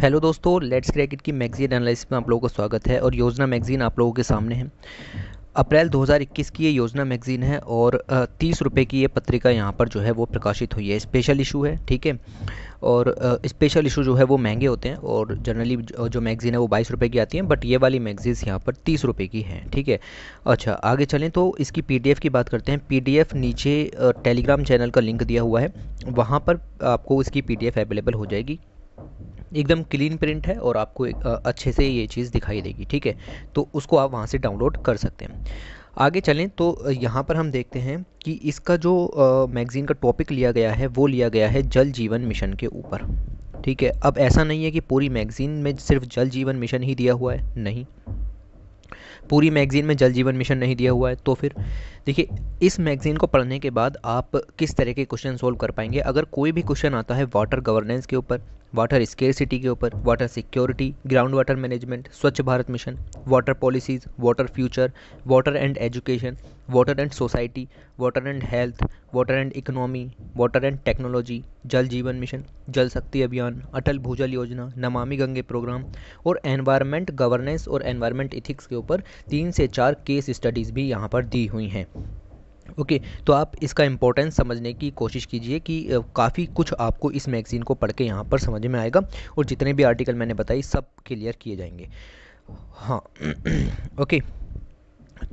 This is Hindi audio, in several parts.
हेलो दोस्तों लेट्स क्रिकेट की मैगजीन एनालिसिस में आप लोगों का स्वागत है और योजना मैगजीन आप लोगों के सामने है अप्रैल 2021 की ये योजना मैगजीन है और तीस रुपये की ये पत्रिका यहाँ पर जो है वो प्रकाशित हुई है स्पेशल इशू है ठीक है और स्पेशल इशू जो है वो महंगे होते हैं और जनरली जो मैगज़ीन है वो बाईस रुपये की आती हैं बट ये वाली मैगजीन्स यहाँ पर तीस रुपये की हैं ठीक है अच्छा आगे चलें तो इसकी पी की बात करते हैं पी नीचे टेलीग्राम चैनल का लिंक दिया हुआ है वहाँ पर आपको इसकी पी अवेलेबल हो जाएगी एकदम क्लीन प्रिंट है और आपको एक, अच्छे से ये चीज़ दिखाई देगी ठीक है तो उसको आप वहाँ से डाउनलोड कर सकते हैं आगे चलें तो यहाँ पर हम देखते हैं कि इसका जो मैगज़ीन का टॉपिक लिया गया है वो लिया गया है जल जीवन मिशन के ऊपर ठीक है अब ऐसा नहीं है कि पूरी मैगज़ीन में सिर्फ जल जीवन मिशन ही दिया हुआ है नहीं पूरी मैगज़ीन में जल जीवन मिशन नहीं दिया हुआ है तो फिर देखिए इस मैगज़ीन को पढ़ने के बाद आप किस तरह के क्वेश्चन सोल्व कर पाएंगे अगर कोई भी क्वेश्चन आता है वाटर गवर्नेंस के ऊपर वाटर स्केरसिटी के ऊपर water security ground water management Swachh Bharat mission water policies water future water and education water and society water and health water and economy water and technology Jal Jeevan mission जल शक्ति अभियान अटल भूजल योजना नमामि गंगे प्रोग्राम और एनवायरमेंट गवर्नेंस और एनवायरमेंट इथिक्स के ऊपर तीन से चार केस स्टडीज़ भी यहाँ पर दी हुई हैं ओके okay, तो आप इसका इम्पोर्टेंस समझने की कोशिश कीजिए कि काफ़ी कुछ आपको इस मैगज़ीन को पढ़ के यहाँ पर समझ में आएगा और जितने भी आर्टिकल मैंने बताई सब क्लियर किए जाएंगे हाँ ओके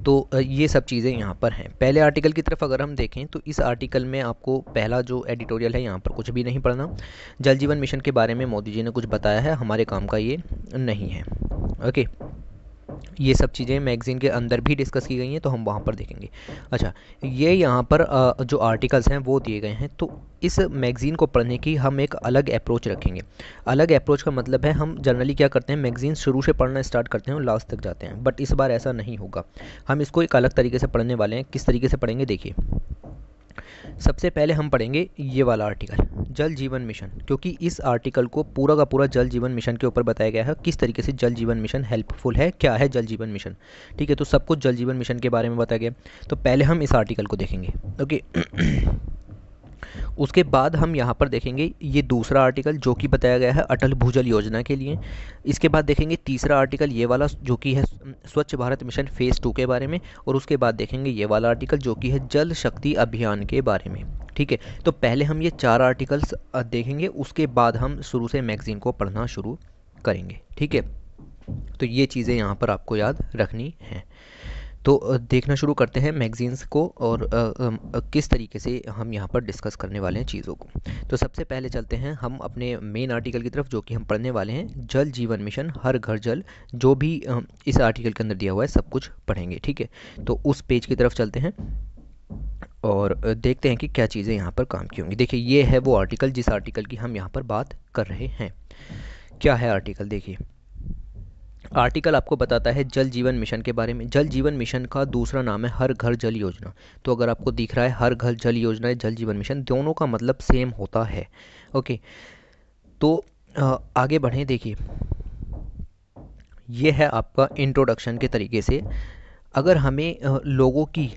तो ये सब चीज़ें यहाँ पर हैं पहले आर्टिकल की तरफ अगर हम देखें तो इस आर्टिकल में आपको पहला जो एडिटोरियल है यहाँ पर कुछ भी नहीं पढ़ना जल जीवन मिशन के बारे में मोदी जी ने कुछ बताया है हमारे काम का ये नहीं है ओके ये सब चीज़ें मैगज़ीन के अंदर भी डिस्कस की गई हैं तो हम वहाँ पर देखेंगे अच्छा ये यहाँ पर जो आर्टिकल्स हैं वो दिए गए हैं तो इस मैगज़ीन को पढ़ने की हम एक अलग अप्रोच रखेंगे अलग अप्रोच का मतलब है हम जनरली क्या करते हैं मैगज़ीन शुरू से पढ़ना स्टार्ट करते हैं और लास्ट तक जाते हैं बट इस बार ऐसा नहीं होगा हम इसको एक अलग तरीके से पढ़ने वाले हैं किस तरीके से पढ़ेंगे देखिए सबसे पहले हम पढ़ेंगे ये वाला आर्टिकल जल जीवन मिशन क्योंकि इस आर्टिकल को पूरा का पूरा जल जीवन मिशन के ऊपर बताया गया है किस तरीके से जल जीवन मिशन हेल्पफुल है क्या है जल जीवन मिशन ठीक है तो सब कुछ जल जीवन मिशन के बारे में बताया गया तो पहले हम इस आर्टिकल को देखेंगे ओके उसके बाद हम यहाँ पर देखेंगे ये दूसरा आर्टिकल जो कि बताया गया है अटल भूजल योजना के लिए इसके बाद देखेंगे तीसरा आर्टिकल ये वाला जो कि है स्वच्छ भारत मिशन फेज़ टू के बारे में और उसके बाद देखेंगे ये वाला आर्टिकल जो कि है जल शक्ति अभियान के बारे में ठीक है तो पहले हम ये चार आर्टिकल्स देखेंगे उसके बाद हम शुरू से मैगज़ीन को पढ़ना शुरू करेंगे ठीक है तो ये चीज़ें यहाँ पर आपको याद रखनी हैं तो देखना शुरू करते हैं मैगजीन्स को और आ, आ, किस तरीके से हम यहाँ पर डिस्कस करने वाले हैं चीज़ों को तो सबसे पहले चलते हैं हम अपने मेन आर्टिकल की तरफ जो कि हम पढ़ने वाले हैं जल जीवन मिशन हर घर जल जो भी इस आर्टिकल के अंदर दिया हुआ है सब कुछ पढ़ेंगे ठीक है तो उस पेज की तरफ चलते हैं और देखते हैं कि क्या चीज़ें यहाँ पर काम की होंगी देखिए ये है वो आर्टिकल जिस आर्टिकल की हम यहाँ पर बात कर रहे हैं क्या है आर्टिकल देखिए आर्टिकल आपको बताता है जल जीवन मिशन के बारे में जल जीवन मिशन का दूसरा नाम है हर घर जल योजना तो अगर आपको दिख रहा है हर घर जल योजना या जल जीवन मिशन दोनों का मतलब सेम होता है ओके तो आगे बढ़ें देखिए यह है आपका इंट्रोडक्शन के तरीके से अगर हमें लोगों की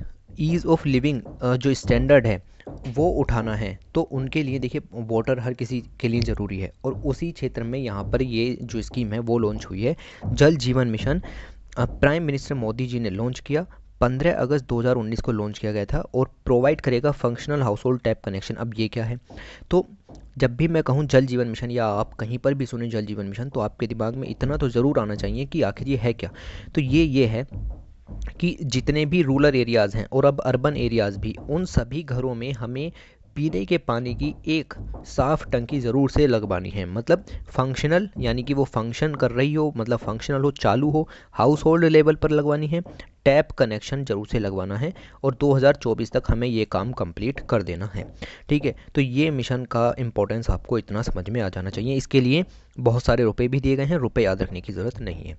ईज़ ऑफ लिविंग जो स्टैंडर्ड है वो उठाना है तो उनके लिए देखिए वोटर हर किसी के लिए ज़रूरी है और उसी क्षेत्र में यहाँ पर ये जो स्कीम है वो लॉन्च हुई है Jal Jeevan mission prime minister Modi ji ने लॉन्च किया 15 अगस्त 2019 को लॉन्च किया गया था और प्रोवाइड करेगा functional household tap connection अब ये क्या है तो जब भी मैं कहूँ जल जीवन मिशन या आप कहीं पर भी सुने जल जीवन मिशन तो आपके दिमाग में इतना तो ज़रूर आना चाहिए कि आखिर ये है क्या तो ये ये है कि जितने भी रूरल एरियाज़ हैं और अब अर्बन एरियाज़ भी उन सभी घरों में हमें पीने के पानी की एक साफ़ टंकी ज़रूर से लगवानी है मतलब फंक्शनल यानी कि वो फंक्शन कर रही हो मतलब फंक्शनल हो चालू हो हाउस होल्ड लेवल पर लगवानी है टैप कनेक्शन ज़रूर से लगवाना है और 2024 तक हमें ये काम कंप्लीट कर देना है ठीक है तो ये मिशन का इंपॉर्टेंस आपको इतना समझ में आ जाना चाहिए इसके लिए बहुत सारे रुपये भी दिए गए हैं रुपये याद रखने की ज़रूरत नहीं है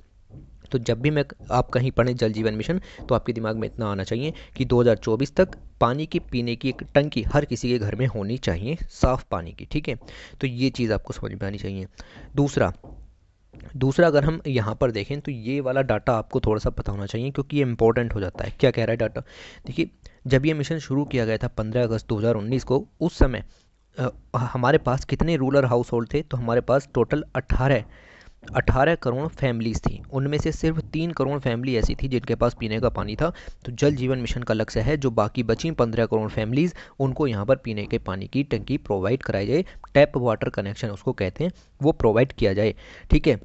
तो जब भी मैं आप कहीं पढ़ें जल जीवन मिशन तो आपके दिमाग में इतना आना चाहिए कि 2024 तक पानी की पीने की एक टंकी हर किसी के घर में होनी चाहिए साफ़ पानी की ठीक है तो ये चीज़ आपको समझ में आनी चाहिए दूसरा दूसरा अगर हम यहाँ पर देखें तो ये वाला डाटा आपको थोड़ा सा पता होना चाहिए क्योंकि ये इंपॉर्टेंट हो जाता है क्या कह रहा है डाटा देखिए जब ये मिशन शुरू किया गया था 15 अगस्त 2019 को उस समय आ, हमारे पास कितने रूरल हाउस होल्ड थे तो हमारे पास टोटल 18 18 करोड़ फैमिलीज़ थी उनमें से सिर्फ तीन करोड़ फैमिली ऐसी थी जिनके पास पीने का पानी था तो जल जीवन मिशन का लक्ष्य है जो बाकी बची पंद्रह करोड़ फैमिलीज़ उनको यहाँ पर पीने के पानी की टंकी प्रोवाइड कराई जाए टैप वाटर कनेक्शन उसको कहते हैं वो प्रोवाइड किया जाए ठीक है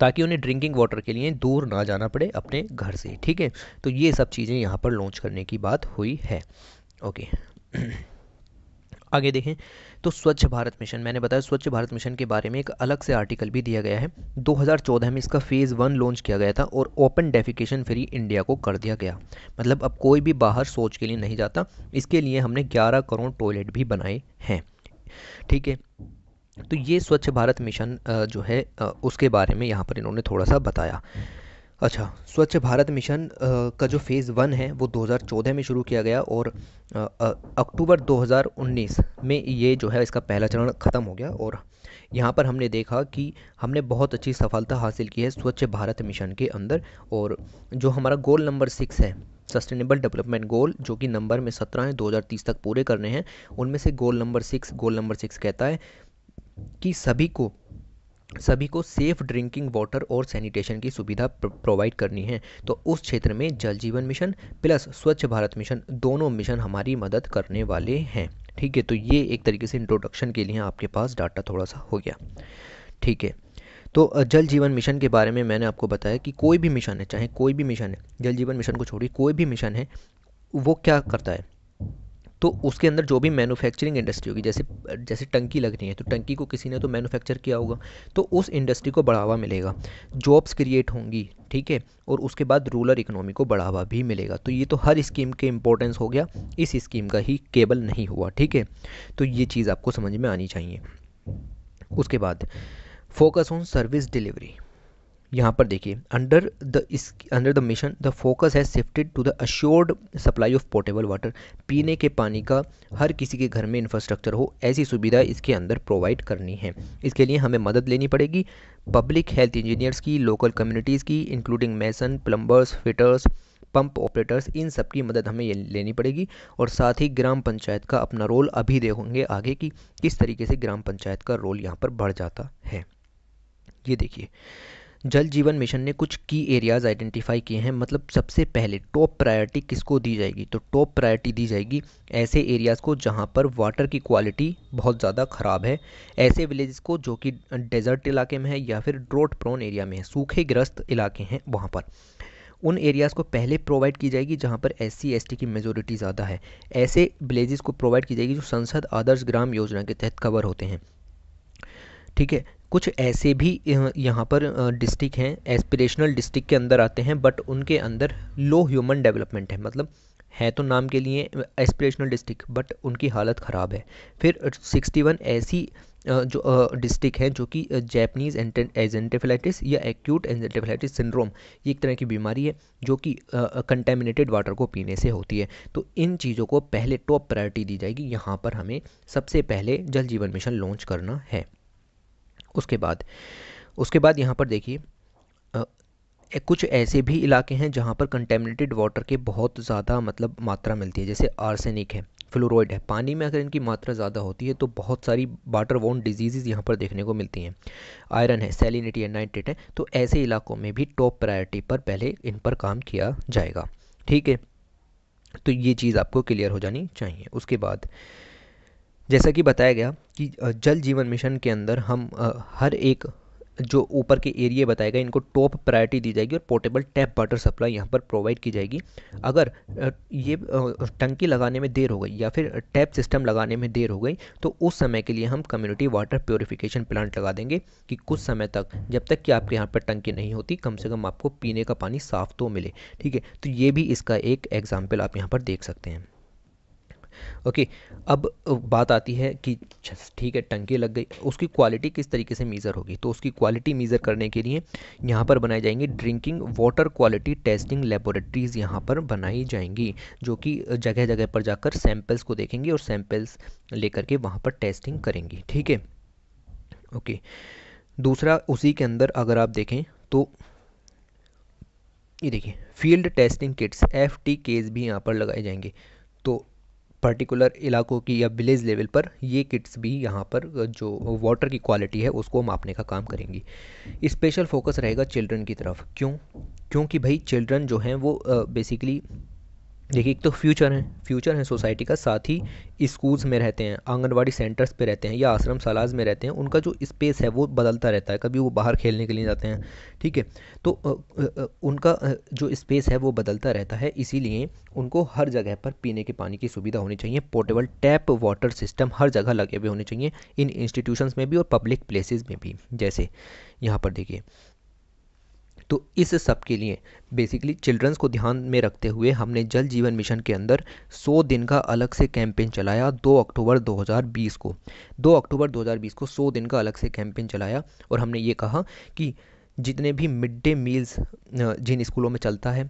ताकि उन्हें ड्रिंकिंग वाटर के लिए दूर ना जाना पड़े अपने घर से ठीक है तो ये सब चीज़ें यहाँ पर लॉन्च करने की बात हुई है ओके आगे देखें तो स्वच्छ भारत मिशन मैंने बताया स्वच्छ भारत मिशन के बारे में एक अलग से आर्टिकल भी दिया गया है 2014 में इसका फेज़ वन लॉन्च किया गया था और ओपन डेफिकेशन फ्री इंडिया को कर दिया गया मतलब अब कोई भी बाहर सोच के लिए नहीं जाता इसके लिए हमने ग्यारह करोड़ टॉयलेट भी बनाए हैं ठीक है तो ये स्वच्छ भारत मिशन जो है उसके बारे में यहाँ पर इन्होंने थोड़ा सा बताया अच्छा स्वच्छ भारत मिशन का जो फेज़ वन है वो 2014 में शुरू किया गया और अक्टूबर 2019 में ये जो है इसका पहला चरण ख़त्म हो गया और यहाँ पर हमने देखा कि हमने बहुत अच्छी सफलता हासिल की है स्वच्छ भारत मिशन के अंदर और जो हमारा गोल नंबर सिक्स है सस्टेनेबल डेवलपमेंट गोल जो कि नंबर में सत्रह हैं दो तक पूरे करने हैं उनमें से goal number six goal number six कहता है कि सभी को सभी को सेफ ड्रिंकिंग वाटर और सैनिटेशन की सुविधा प्रोवाइड करनी है तो उस क्षेत्र में जल जीवन मिशन प्लस स्वच्छ भारत मिशन दोनों मिशन हमारी मदद करने वाले हैं ठीक है तो ये एक तरीके से इंट्रोडक्शन के लिए आपके पास डाटा थोड़ा सा हो गया ठीक है तो जल जीवन मिशन के बारे में मैंने आपको बताया कि कोई भी मिशन है चाहे कोई भी मिशन है जल जीवन मिशन को छोड़िए कोई भी मिशन है वो क्या करता है तो उसके अंदर जो भी मैन्युफैक्चरिंग इंडस्ट्री होगी जैसे जैसे टंकी लग रही है तो टंकी को किसी ने तो मैन्युफैक्चर किया होगा तो उस इंडस्ट्री को बढ़ावा मिलेगा जॉब्स क्रिएट होंगी ठीक है और उसके बाद रूरल इकोनॉमी को बढ़ावा भी मिलेगा तो ये तो हर स्कीम के इंपॉर्टेंस हो गया इस स्कीम का ही केबल नहीं हुआ ठीक है तो ये चीज़ आपको समझ में आनी चाहिए उसके बाद फोकस ऑन सर्विस डिलीवरी यहाँ पर देखिए अंडर द इस under the mission the focus has shifted to the assured supply of portable water पीने के पानी का हर किसी के घर में इंफ्रास्ट्रक्चर हो ऐसी सुविधा इसके अंदर प्रोवाइड करनी है इसके लिए हमें मदद लेनी पड़ेगी पब्लिक हेल्थ इंजीनियर्स की लोकल कम्युनिटीज़ की including mason plumbers fitters pump operators इन सब की मदद हमें ये लेनी पड़ेगी और साथ ही ग्राम पंचायत का अपना रोल अभी देखेंगे आगे कि किस तरीके से ग्राम पंचायत का रोल यहाँ पर बढ़ जाता है ये देखिए जल जीवन मिशन ने कुछ की एरियाज़ आइडेंटिफाई किए हैं मतलब सबसे पहले टॉप प्रायोरिटी किसको दी जाएगी तो टॉप प्रायोरिटी दी जाएगी ऐसे एरियाज़ को जहाँ पर वाटर की क्वालिटी बहुत ज़्यादा ख़राब है ऐसे विलेज को जो कि डेजर्ट इलाके में है या फिर ड्रोट प्रोन एरिया में है सूखे ग्रस्त इलाके हैं वहाँ पर उन एरियाज़ को पहले प्रोवाइड की जाएगी जहाँ पर एस सी की मेजोरिटी ज़्यादा है ऐसे विलेजेस को प्रोवाइड की जाएगी जो संसद आदर्श ग्राम योजना के तहत कवर होते हैं ठीक है कुछ ऐसे भी यहाँ पर डिस्ट्रिक्ट हैं एस्पिरेशनल डिस्ट्रिक्ट के अंदर आते हैं बट उनके अंदर लो ह्यूमन डेवलपमेंट है मतलब है तो नाम के लिए एस्पिरेशनल डिस्ट्रिक्ट बट उनकी हालत ख़राब है फिर 61 ऐसी जो डिस्ट्रिक्ट हैं जो कि जैपनीज़ एजेंटेफिलाइटिस या एक्यूट एजेंटेफिलाइटिस सिंड्रोम एक तरह की बीमारी है जो कि कंटेमिनेटेड वाटर को पीने से होती है तो इन चीज़ों को पहले टॉप प्रायोरिटी दी जाएगी यहाँ पर हमें सबसे पहले जल जीवन मिशन लॉन्च करना है उसके बाद उसके बाद यहाँ पर देखिए कुछ ऐसे भी इलाके हैं जहाँ पर कंटेमिनेटेड वाटर के बहुत ज़्यादा मतलब मात्रा मिलती है जैसे आर्सेनिक है फ्लोराइड है पानी में अगर इनकी मात्रा ज़्यादा होती है तो बहुत सारी वाटर वोन डिजीज़ यहाँ पर देखने को मिलती हैं आयरन है सेलिनिटी है नाइट्रेट है तो ऐसे इलाकों में भी टॉप प्रायोरिटी पर पहले इन पर काम किया जाएगा ठीक है तो ये चीज़ आपको क्लियर हो जानी चाहिए उसके बाद जैसा कि बताया गया कि जल जीवन मिशन के अंदर हम हर एक जो ऊपर के एरिया बताए गए इनको टॉप प्रायोरिटी दी जाएगी और पोर्टेबल टैप वाटर सप्लाई यहाँ पर प्रोवाइड की जाएगी अगर ये टंकी लगाने में देर हो गई या फिर टैप सिस्टम लगाने में देर हो गई तो उस समय के लिए हम कम्युनिटी वाटर प्योरीफिकेशन प्लांट लगा देंगे कि कुछ समय तक जब तक कि आपके यहाँ पर टंकी नहीं होती कम से कम आपको पीने का पानी साफ तो मिले ठीक है तो ये भी इसका एक एग्जाम्पल आप यहाँ पर देख सकते हैं ओके अब बात आती है कि ठीक है टंकी लग गई उसकी क्वालिटी किस तरीके से मीज़र होगी तो उसकी क्वालिटी मीज़र करने के लिए यहाँ पर बनाई जाएंगी drinking water quality testing laboratories यहाँ पर बनाई जाएंगी जो कि जगह जगह पर जाकर सैम्पल्स को देखेंगी और सैम्पल्स लेकर के वहाँ पर टेस्टिंग करेंगी ठीक है ओके दूसरा उसी के अंदर अगर आप देखें तो ये देखिए field testing kits F T Ks भी यहाँ पर लगाए जाएंगे तो पर्टिकुलर इलाकों की या विलेज लेवल पर ये किट्स भी यहाँ पर जो वाटर की क्वालिटी है उसको मापने का काम करेंगी स्पेशल फोकस रहेगा चिल्ड्रन की तरफ क्यों क्योंकि भाई चिल्ड्रन जो हैं वो बेसिकली uh, देखिए एक तो फ्यूचर है फ्यूचर है सोसाइटी का साथ ही स्कूल्स में रहते हैं आंगनवाड़ी सेंटर्स पे रहते हैं या आश्रम शालाज में रहते हैं उनका जो स्पेस है वो बदलता रहता है कभी वो बाहर खेलने के लिए जाते हैं ठीक है तो उनका जो स्पेस है वो बदलता रहता है इसीलिए उनको हर जगह पर पीने के पानी की सुविधा होनी चाहिए पोर्टेबल टैप वाटर सिस्टम हर जगह लगे हुए होने चाहिए इन इंस्टीट्यूशन में भी और पब्लिक प्लेसेज में भी जैसे यहाँ पर देखिए तो इस सब के लिए बेसिकली चिल्ड्रंस को ध्यान में रखते हुए हमने जल जीवन मिशन के अंदर 100 दिन का अलग से कैंपेन चलाया 2 अक्टूबर 2020 को 2 अक्टूबर 2020 को 100 दिन का अलग से कैंपेन चलाया और हमने ये कहा कि जितने भी मिड डे मील्स जिन स्कूलों में चलता है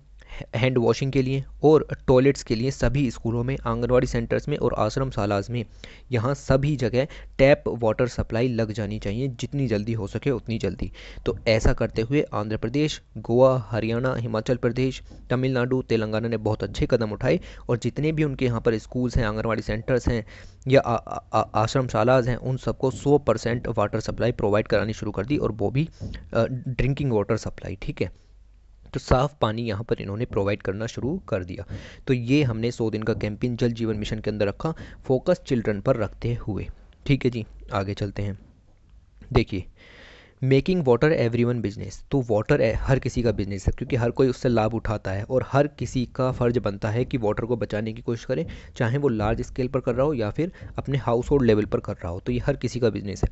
हैंड वॉशिंग के लिए और टॉयलेट्स के लिए सभी स्कूलों में आंगनवाड़ी सेंटर्स में और आश्रम शालाज में यहाँ सभी जगह टैप वाटर सप्लाई लग जानी चाहिए जितनी जल्दी हो सके उतनी जल्दी तो ऐसा करते हुए आंध्र प्रदेश गोवा हरियाणा हिमाचल प्रदेश तमिलनाडु तेलंगाना ने बहुत अच्छे कदम उठाए और जितने भी उनके यहाँ पर स्कूल्स हैं आंगनबाड़ी सेंटर्स हैं या आश्रम शालाज हैं उन सबको सौ परसेंट वाटर सप्लाई प्रोवाइड करानी शुरू कर दी और वो भी ड्रिंकिंग वाटर सप्लाई ठीक है तो साफ़ पानी यहाँ पर इन्होंने प्रोवाइड करना शुरू कर दिया तो ये हमने सौ दिन का कैंपेन जल जीवन मिशन के अंदर रखा फोकस चिल्ड्रन पर रखते हुए ठीक है जी आगे चलते हैं देखिए making water everyone business तो वाटर हर किसी का बिजनेस है क्योंकि हर कोई उससे लाभ उठाता है और हर किसी का फ़र्ज बनता है कि वाटर को बचाने की कोशिश करें चाहे वो लार्ज स्केल पर कर रहा हो या फिर अपने हाउस होल्ड लेवल पर कर रहा हो तो ये हर किसी का बिजनेस है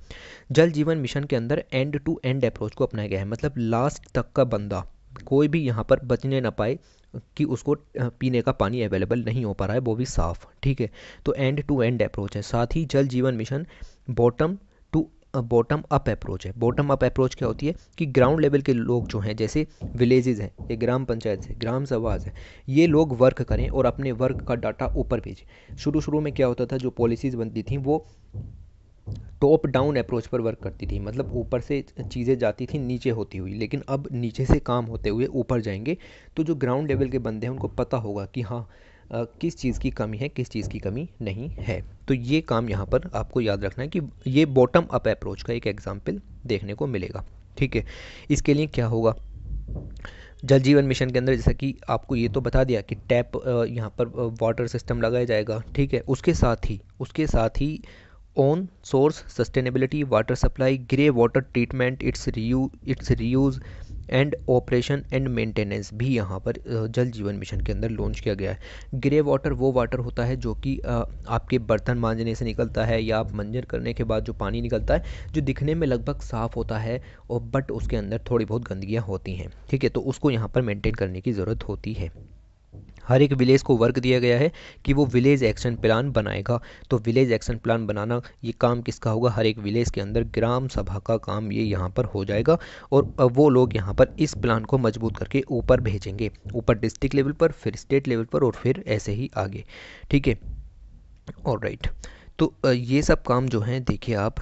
जल जीवन मिशन के अंदर एंड टू एंड अप्रोच को अपनाया गया है मतलब लास्ट तक का बंदा कोई भी यहाँ पर बचने ना पाए कि उसको पीने का पानी अवेलेबल नहीं हो पा रहा है वो भी साफ़ ठीक है तो एंड टू एंड अप्रोच है साथ ही Jal Jeevan mission bottom to bottom up approach है बॉटम अप अप्रोच क्या होती है कि ग्राउंड लेवल के लोग जो हैं जैसे विलेजेस हैं ये ग्राम पंचायत है ग्राम सभाज है ये लोग वर्क करें और अपने वर्क का डाटा ऊपर भेजें शुरू शुरू में क्या होता था जो पॉलिसीज़ बनती थी वो टॉप डाउन अप्रोच पर वर्क करती थी मतलब ऊपर से चीज़ें जाती थी नीचे होती हुई लेकिन अब नीचे से काम होते हुए ऊपर जाएंगे तो जो ग्राउंड लेवल के बंदे हैं उनको पता होगा कि हाँ आ, किस चीज़ की कमी है किस चीज़ की कमी नहीं है तो ये काम यहाँ पर आपको याद रखना है कि ये बॉटम अप अप्रोच का एक एग्जाम्पल देखने को मिलेगा ठीक है इसके लिए क्या होगा जल जीवन मिशन के अंदर जैसा कि आपको ये तो बता दिया कि टैप यहाँ पर वाटर सिस्टम लगाया जाएगा ठीक है उसके साथ ही उसके साथ ही own source sustainability water supply grey water treatment its reuse its reuse and operation and maintenance भी यहाँ पर जल जीवन मिशन के अंदर लॉन्च किया गया है ग्रे वाटर वो वाटर होता है जो कि आपके बर्तन मांजने से निकलता है या आप मंजर करने के बाद जो पानी निकलता है जो दिखने में लगभग साफ़ होता है और बट उसके अंदर थोड़ी बहुत गंदगियाँ होती हैं ठीक है तो उसको यहाँ पर मेनटेन करने की ज़रूरत होती है हर एक विलेज को वर्क दिया गया है कि वो विलेज एक्शन प्लान बनाएगा तो विलेज एक्शन प्लान बनाना ये काम किसका होगा हर एक विलेज के अंदर ग्राम सभा का काम ये यहाँ पर हो जाएगा और वो लोग यहाँ पर इस प्लान को मजबूत करके ऊपर भेजेंगे ऊपर डिस्ट्रिक्ट लेवल पर फिर स्टेट लेवल पर और फिर ऐसे ही आगे ठीक है और राइट तो ये सब काम जो हैं देखिए आप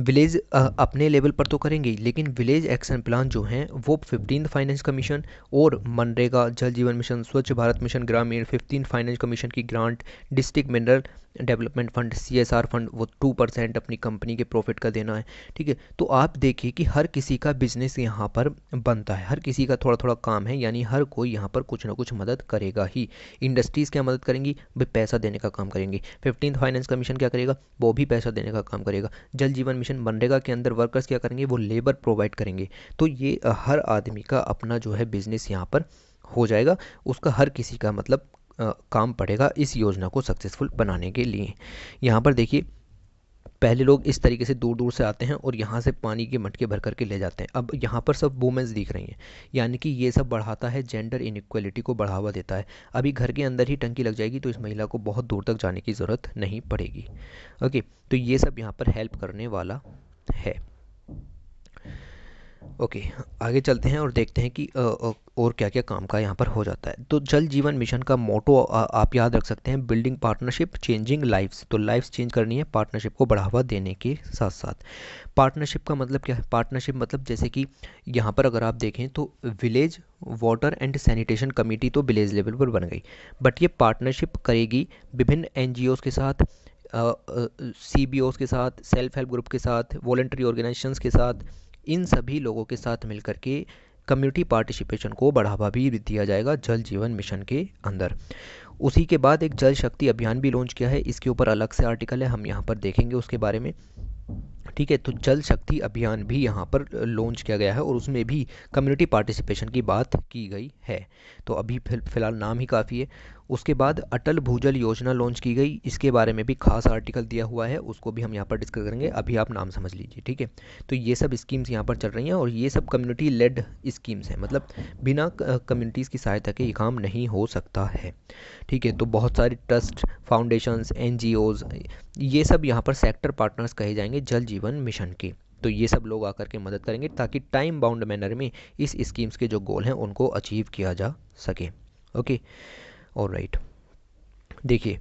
विलेज अपने लेवल पर तो करेंगे लेकिन विलेज एक्शन प्लान जो हैं वो फिफ्टीन फाइनेंस कमीशन और मनरेगा जल Jeevan mission Swachh Bharat mission Grameen fifteen finance commission की grant district mineral development fund C S R fund वो टू परसेंट अपनी कंपनी के प्रॉफिट का देना है ठीक है तो आप देखिए कि हर किसी का बिजनेस यहाँ पर बनता है हर किसी का थोड़ा थोड़ा काम है यानी हर कोई यहाँ पर कुछ ना कुछ मदद करेगा ही इंडस्ट्रीज़ क्या मदद करेंगी वे पैसा देने का काम करेंगी फिफ्टीन फाइनेंस कमीशन क्या करेगा वो भी पैसा देने का काम करेगा जल जीवन मिशन मनरेगा के अंदर वर्कर्स क्या करेंगे वो लेबर प्रोवाइड करेंगे तो ये हर आदमी का अपना जो है बिजनेस यहाँ पर हो जाएगा उसका हर किसी का मतलब काम पड़ेगा इस योजना को सक्सेसफुल बनाने के लिए यहाँ पर देखिए पहले लोग इस तरीके से दूर दूर से आते हैं और यहाँ से पानी के मटके भर करके ले जाते हैं अब यहाँ पर सब वुमेंस दिख रही हैं यानी कि ये सब बढ़ाता है जेंडर इनक्वलिटी को बढ़ावा देता है अभी घर के अंदर ही टंकी लग जाएगी तो इस महिला को बहुत दूर तक जाने की ज़रूरत नहीं पड़ेगी ओके तो ये सब यहाँ पर हेल्प करने वाला है ओके आगे चलते हैं और देखते हैं कि और क्या क्या काम का यहाँ पर हो जाता है तो जल जीवन मिशन का मोटो आप याद रख सकते हैं बिल्डिंग पार्टनरशिप चेंजिंग लाइफ्स तो लाइफ्स चेंज करनी है पार्टनरशिप को बढ़ावा देने के साथ साथ पार्टनरशिप का मतलब क्या है पार्टनरशिप मतलब जैसे कि यहाँ पर अगर आप देखें तो village water and sanitation committee तो विलेज लेवल पर बन गई बट ये पार्टनरशिप करेगी विभिन्न एन के साथ सी uh, uh, के साथ सेल्फ हेल्प ग्रुप के साथ वॉल्ट्री ऑर्गेनाइजेशन के साथ इन सभी लोगों के साथ मिलकर के कम्युनिटी पार्टिसिपेशन को बढ़ावा भी दिया जाएगा जल जीवन मिशन के अंदर उसी के बाद एक जल शक्ति अभियान भी लॉन्च किया है इसके ऊपर अलग से आर्टिकल है हम यहाँ पर देखेंगे उसके बारे में ठीक है तो जल शक्ति अभियान भी यहाँ पर लॉन्च किया गया है और उसमें भी कम्युनिटी पार्टिसिपेशन की बात की गई है तो अभी फिलहाल नाम ही काफ़ी है उसके बाद अटल भूजल योजना लॉन्च की गई इसके बारे में भी खास आर्टिकल दिया हुआ है उसको भी हम यहाँ पर डिस्कस करेंगे अभी आप नाम समझ लीजिए ठीक है तो ये सब स्कीम्स यहाँ पर चल रही हैं और ये सब कम्युनिटी लेड स्कीम्स हैं मतलब बिना कम्युनिटीज़ की सहायता के ये काम नहीं हो सकता है ठीक है तो बहुत सारी ट्रस्ट फाउंडेशंस एन ये सब यहाँ पर सेक्टर पार्टनर्स कहे जाएंगे जल जीवन मिशन के तो ये सब लोग आकर के मदद करेंगे ताकि टाइम बाउंड मैनर में इस स्कीम्स के जो गोल हैं उनको अचीव किया जा सके ओके और राइट देखिए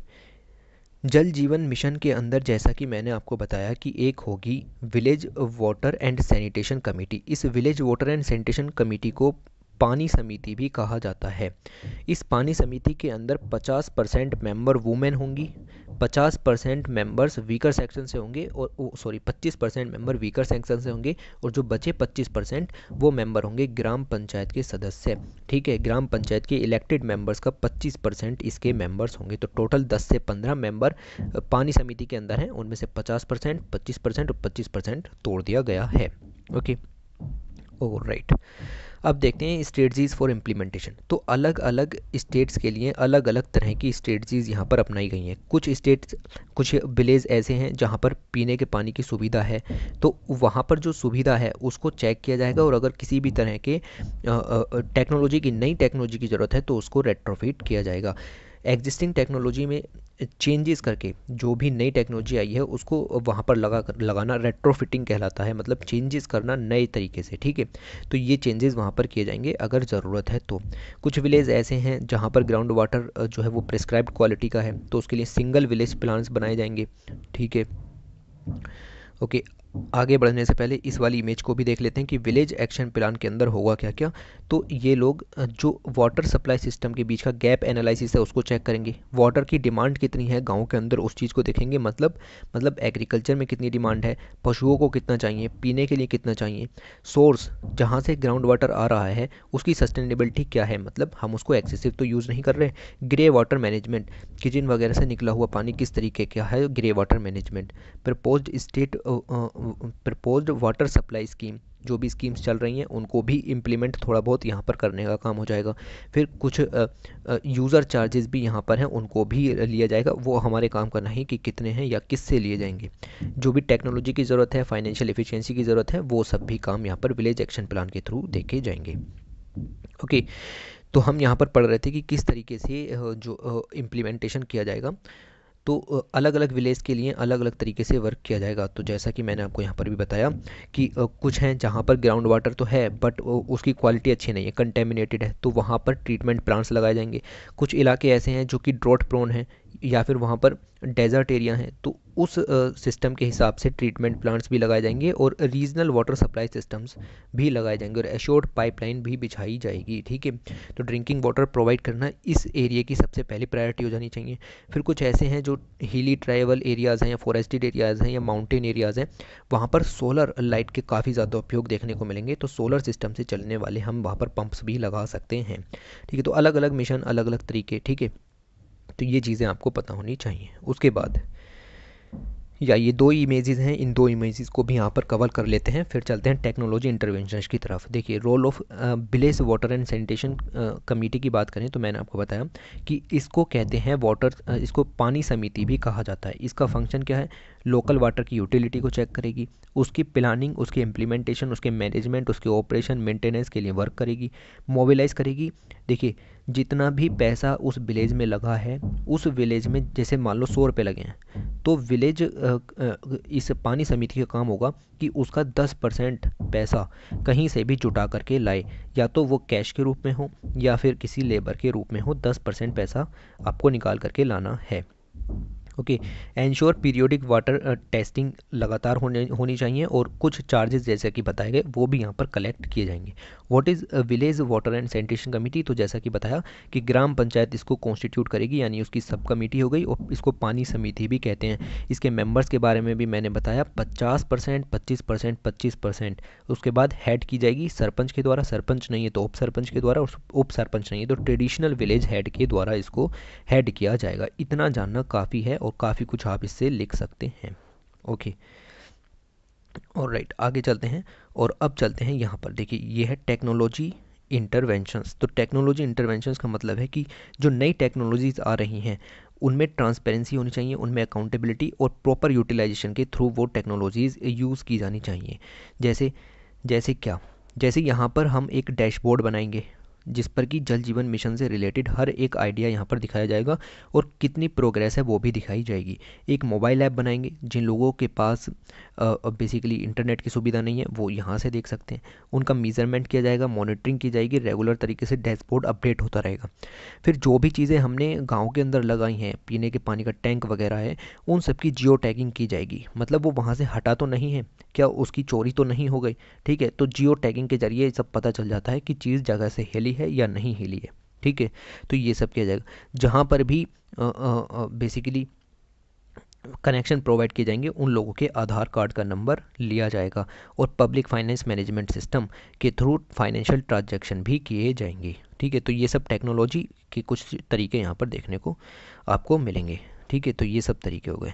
जल जीवन मिशन के अंदर जैसा कि मैंने आपको बताया कि एक होगी village water and sanitation committee इस village water and sanitation committee को पानी समिति भी कहा जाता है इस पानी समिति के अंदर 50 परसेंट मेम्बर वुमेन होंगी 50 परसेंट मेम्बर्स वीकर सेक्शन से होंगे और sorry 25 percent member weaker section से होंगे और जो बचे 25 परसेंट वो मेम्बर होंगे ग्राम पंचायत के सदस्य ठीक है ग्राम पंचायत के इलेक्टेड मेम्बर्स का 25 परसेंट इसके मेम्बर्स होंगे तो टोटल 10 से 15 मेम्बर पानी समिति के अंदर हैं उनमें से 50 परसेंट पच्चीस परसेंट और पच्चीस परसेंट तोड़ दिया गया है ओके राइट oh, अब देखते हैं स्ट्रेटजीज़ फॉर इम्प्लीमेंटेशन तो अलग अलग स्टेट्स के लिए अलग अलग तरह की स्ट्रेटजीज़ यहाँ पर अपनाई गई हैं कुछ स्टेट्स कुछ विलेज ऐसे हैं जहाँ पर पीने के पानी की सुविधा है तो वहाँ पर जो सुविधा है उसको चेक किया जाएगा और अगर किसी भी तरह के टेक्नोलॉजी की नई टेक्नोलॉजी की ज़रूरत है तो उसको रेट्रोफिट किया जाएगा एग्जिस्टिंग टेक्नोलॉजी में चेंजेस करके जो भी नई टेक्नोलॉजी आई है उसको वहाँ पर लगा कर लगाना रेट्रोफिटिंग कहलाता है मतलब चेंजेस करना नए तरीके से ठीक है तो ये चेंजेस वहाँ पर किए जाएंगे अगर ज़रूरत है तो कुछ विलेज ऐसे हैं जहाँ पर ग्राउंड वाटर जो है वो प्रिस्क्राइब क्वालिटी का है तो उसके लिए सिंगल विलेज प्लान्स बनाए जाएंगे ठीक है ओके आगे बढ़ने से पहले इस वाली इमेज को भी देख लेते हैं कि विलेज एक्शन प्लान के अंदर होगा क्या क्या तो ये लोग जो वाटर सप्लाई सिस्टम के बीच का गैप एनालिसिस है उसको चेक करेंगे वाटर की डिमांड कितनी है गांव के अंदर उस चीज़ को देखेंगे मतलब मतलब एग्रीकल्चर में कितनी डिमांड है पशुओं को कितना चाहिए पीने के लिए कितना चाहिए सोर्स जहाँ से ग्राउंड वाटर आ रहा है उसकी सस्टेनेबिलिटी क्या है मतलब हम उसको एक्सेसिव तो यूज़ नहीं कर रहे ग्रे वाटर मैनेजमेंट किचन वगैरह से निकला हुआ पानी किस तरीके का है grey water management propose state proposed water supply scheme जो भी स्कीम्स चल रही हैं उनको भी इम्प्लीमेंट थोड़ा बहुत यहाँ पर करने का काम हो जाएगा फिर कुछ यूज़र चार्जेस भी यहाँ पर हैं उनको भी लिया जाएगा वो हमारे काम का नहीं कि कितने हैं या किस से लिए जाएंगे जो भी टेक्नोलॉजी की ज़रूरत है फाइनेंशियल एफिशिएंसी की ज़रूरत है वो सब भी काम यहाँ पर विलेज एक्शन प्लान के थ्रू देखे जाएंगे ओके तो हम यहाँ पर पढ़ रहे थे कि किस तरीके से जो इम्प्लीमेंटेशन किया जाएगा तो अलग अलग विलेज के लिए अलग अलग तरीके से वर्क किया जाएगा तो जैसा कि मैंने आपको यहाँ पर भी बताया कि कुछ हैं जहाँ पर ग्राउंड वाटर तो है बट उसकी क्वालिटी अच्छी नहीं है कंटेमिनेटेड है तो वहाँ पर ट्रीटमेंट प्लांट्स लगाए जाएंगे कुछ इलाके ऐसे हैं जो कि ड्रॉट प्रोन हैं या फिर वहाँ पर डेजर्ट एरिया हैं तो उस सिस्टम के हिसाब से ट्रीटमेंट प्लांट्स भी लगाए जाएंगे और रीजनल वाटर सप्लाई सिस्टम्स भी लगाए जाएंगे और एश्योर्ड पाइपलाइन भी बिछाई जाएगी ठीक है तो ड्रिंकिंग वाटर प्रोवाइड करना इस एरिया की सबसे पहली प्रायोरिटी हो जानी चाहिए फिर कुछ ऐसे हैं जो हिली ट्राइबल एरियाज़ हैं या फॉरेस्टेड एरियाज़ हैं या माउंटेन एरियाज़ हैं वहाँ पर सोलर लाइट के काफ़ी ज़्यादा उपयोग देखने को मिलेंगे तो सोलर सिस्टम से चलने वाले हम वहाँ पर पम्प्स भी लगा सकते हैं ठीक है तो अलग अलग मिशन अलग अलग तरीके ठीक है तो ये चीज़ें आपको पता होनी चाहिए उसके बाद या ये दो इमेजेस हैं इन दो इमेजेस को भी यहाँ पर कवर कर लेते हैं फिर चलते हैं टेक्नोलॉजी इंटरवेंशन की तरफ देखिए role of village water and sanitation committee की बात करें तो मैंने आपको बताया कि इसको कहते हैं वाटर इसको पानी समिति भी कहा जाता है इसका फंक्शन क्या है लोकल वाटर की यूटिलिटी को चेक करेगी उसकी प्लानिंग उसकी इम्प्लीमेंटेशन उसके मैनेजमेंट उसके ऑपरेशन मेंटेनेंस के लिए वर्क करेगी मोबिलाइज करेगी देखिए जितना भी पैसा उस विलेज में लगा है उस विलेज में जैसे मान लो सौ रुपये लगे हैं तो विलेज इस पानी समिति का काम होगा कि उसका दस परसेंट पैसा कहीं से भी जुटा करके लाए या तो वो कैश के रूप में हो या फिर किसी लेबर के रूप में हो दस परसेंट पैसा आपको निकाल करके लाना है okay ensure periodic water testing लगातार होने होनी चाहिए और कुछ चार्जेस जैसे कि बताए गए वो भी यहाँ पर कलेक्ट किए जाएंगे what is village water and sanitation committee तो जैसा कि बताया कि ग्राम पंचायत इसको कॉन्स्टिट्यूट करेगी यानी उसकी सब कमेटी हो गई और इसको पानी समिति भी कहते हैं इसके मेंबर्स के बारे में भी मैंने बताया पचास परसेंट पच्चीस परसेंट पच्चीस परसेंट उसके बाद हेड की जाएगी सरपंच के द्वारा सरपंच नहीं है तो उप सरपंच के द्वारा उप सरपंच नहीं है तो ट्रेडिशनल विलेज हेड के द्वारा इसको हेड किया जाएगा इतना जानना काफ़ी है और काफ़ी कुछ आप इससे लिख सकते हैं ओके और राइट आगे चलते हैं और अब चलते हैं यहाँ पर देखिए ये है टेक्नोलॉजी इंटरवेंशंस तो टेक्नोलॉजी इंटरवेंशंस का मतलब है कि जो नई टेक्नोलॉजीज़ आ रही हैं उनमें ट्रांसपेरेंसी होनी चाहिए उनमें अकाउंटेबिलिटी और प्रॉपर यूटिलाइजेशन के थ्रू वो टेक्नोलॉजीज़ यूज़ की जानी चाहिए जैसे जैसे क्या जैसे यहाँ पर हम एक डैशबोर्ड बनाएंगे जिस पर कि जल जीवन मिशन से रिलेटेड हर एक आइडिया यहाँ पर दिखाया जाएगा और कितनी प्रोग्रेस है वो भी दिखाई जाएगी एक मोबाइल ऐप बनाएंगे जिन लोगों के पास बेसिकली इंटरनेट की सुविधा नहीं है वो यहाँ से देख सकते हैं उनका मेज़रमेंट किया जाएगा मॉनिटरिंग की जाएगी रेगुलर तरीके से डैशबोर्ड अपडेट होता रहेगा फिर जो भी चीज़ें हमने गाँव के अंदर लगाई हैं पीने के पानी का टैंक वगैरह है उन सबकी जियो टैगिंग की जाएगी मतलब वो वहाँ से हटा तो नहीं है क्या उसकी चोरी तो नहीं हो गई ठीक है तो जियो टैगिंग के जरिए सब पता चल जाता है कि चीज़ जगह से हेली हिली है या नहीं हिली है ठीक है तो ये सब किया जाएगा जहाँ पर भी बेसिकली कनेक्शन प्रोवाइड किए जाएंगे उन लोगों के आधार कार्ड का नंबर लिया जाएगा और पब्लिक फाइनेंस मैनेजमेंट सिस्टम के थ्रू फाइनेंशियल ट्रांजैक्शन भी किए जाएंगे ठीक है तो ये सब टेक्नोलॉजी के कुछ तरीके यहाँ पर देखने को आपको मिलेंगे ठीक है तो ये सब तरीके हो गए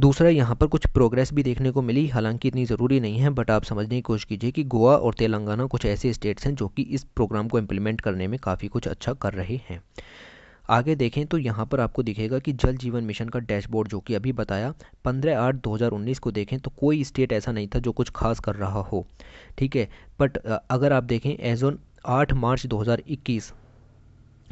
दूसरा यहाँ पर कुछ प्रोग्रेस भी देखने को मिली हालांकि इतनी ज़रूरी नहीं है बट आप समझने की कोशिश कीजिए कि गोवा और तेलंगाना कुछ ऐसे स्टेट्स हैं जो कि इस प्रोग्राम को इम्प्लीमेंट करने में काफ़ी कुछ अच्छा कर रहे हैं आगे देखें तो यहाँ पर आपको दिखेगा कि जल जीवन मिशन का डैशबोर्ड जो कि अभी बताया 15 आठ 2019 को देखें तो कोई स्टेट ऐसा नहीं था जो कुछ खास कर रहा हो ठीक है बट अगर आप देखें एज ऑन आठ मार्च 2021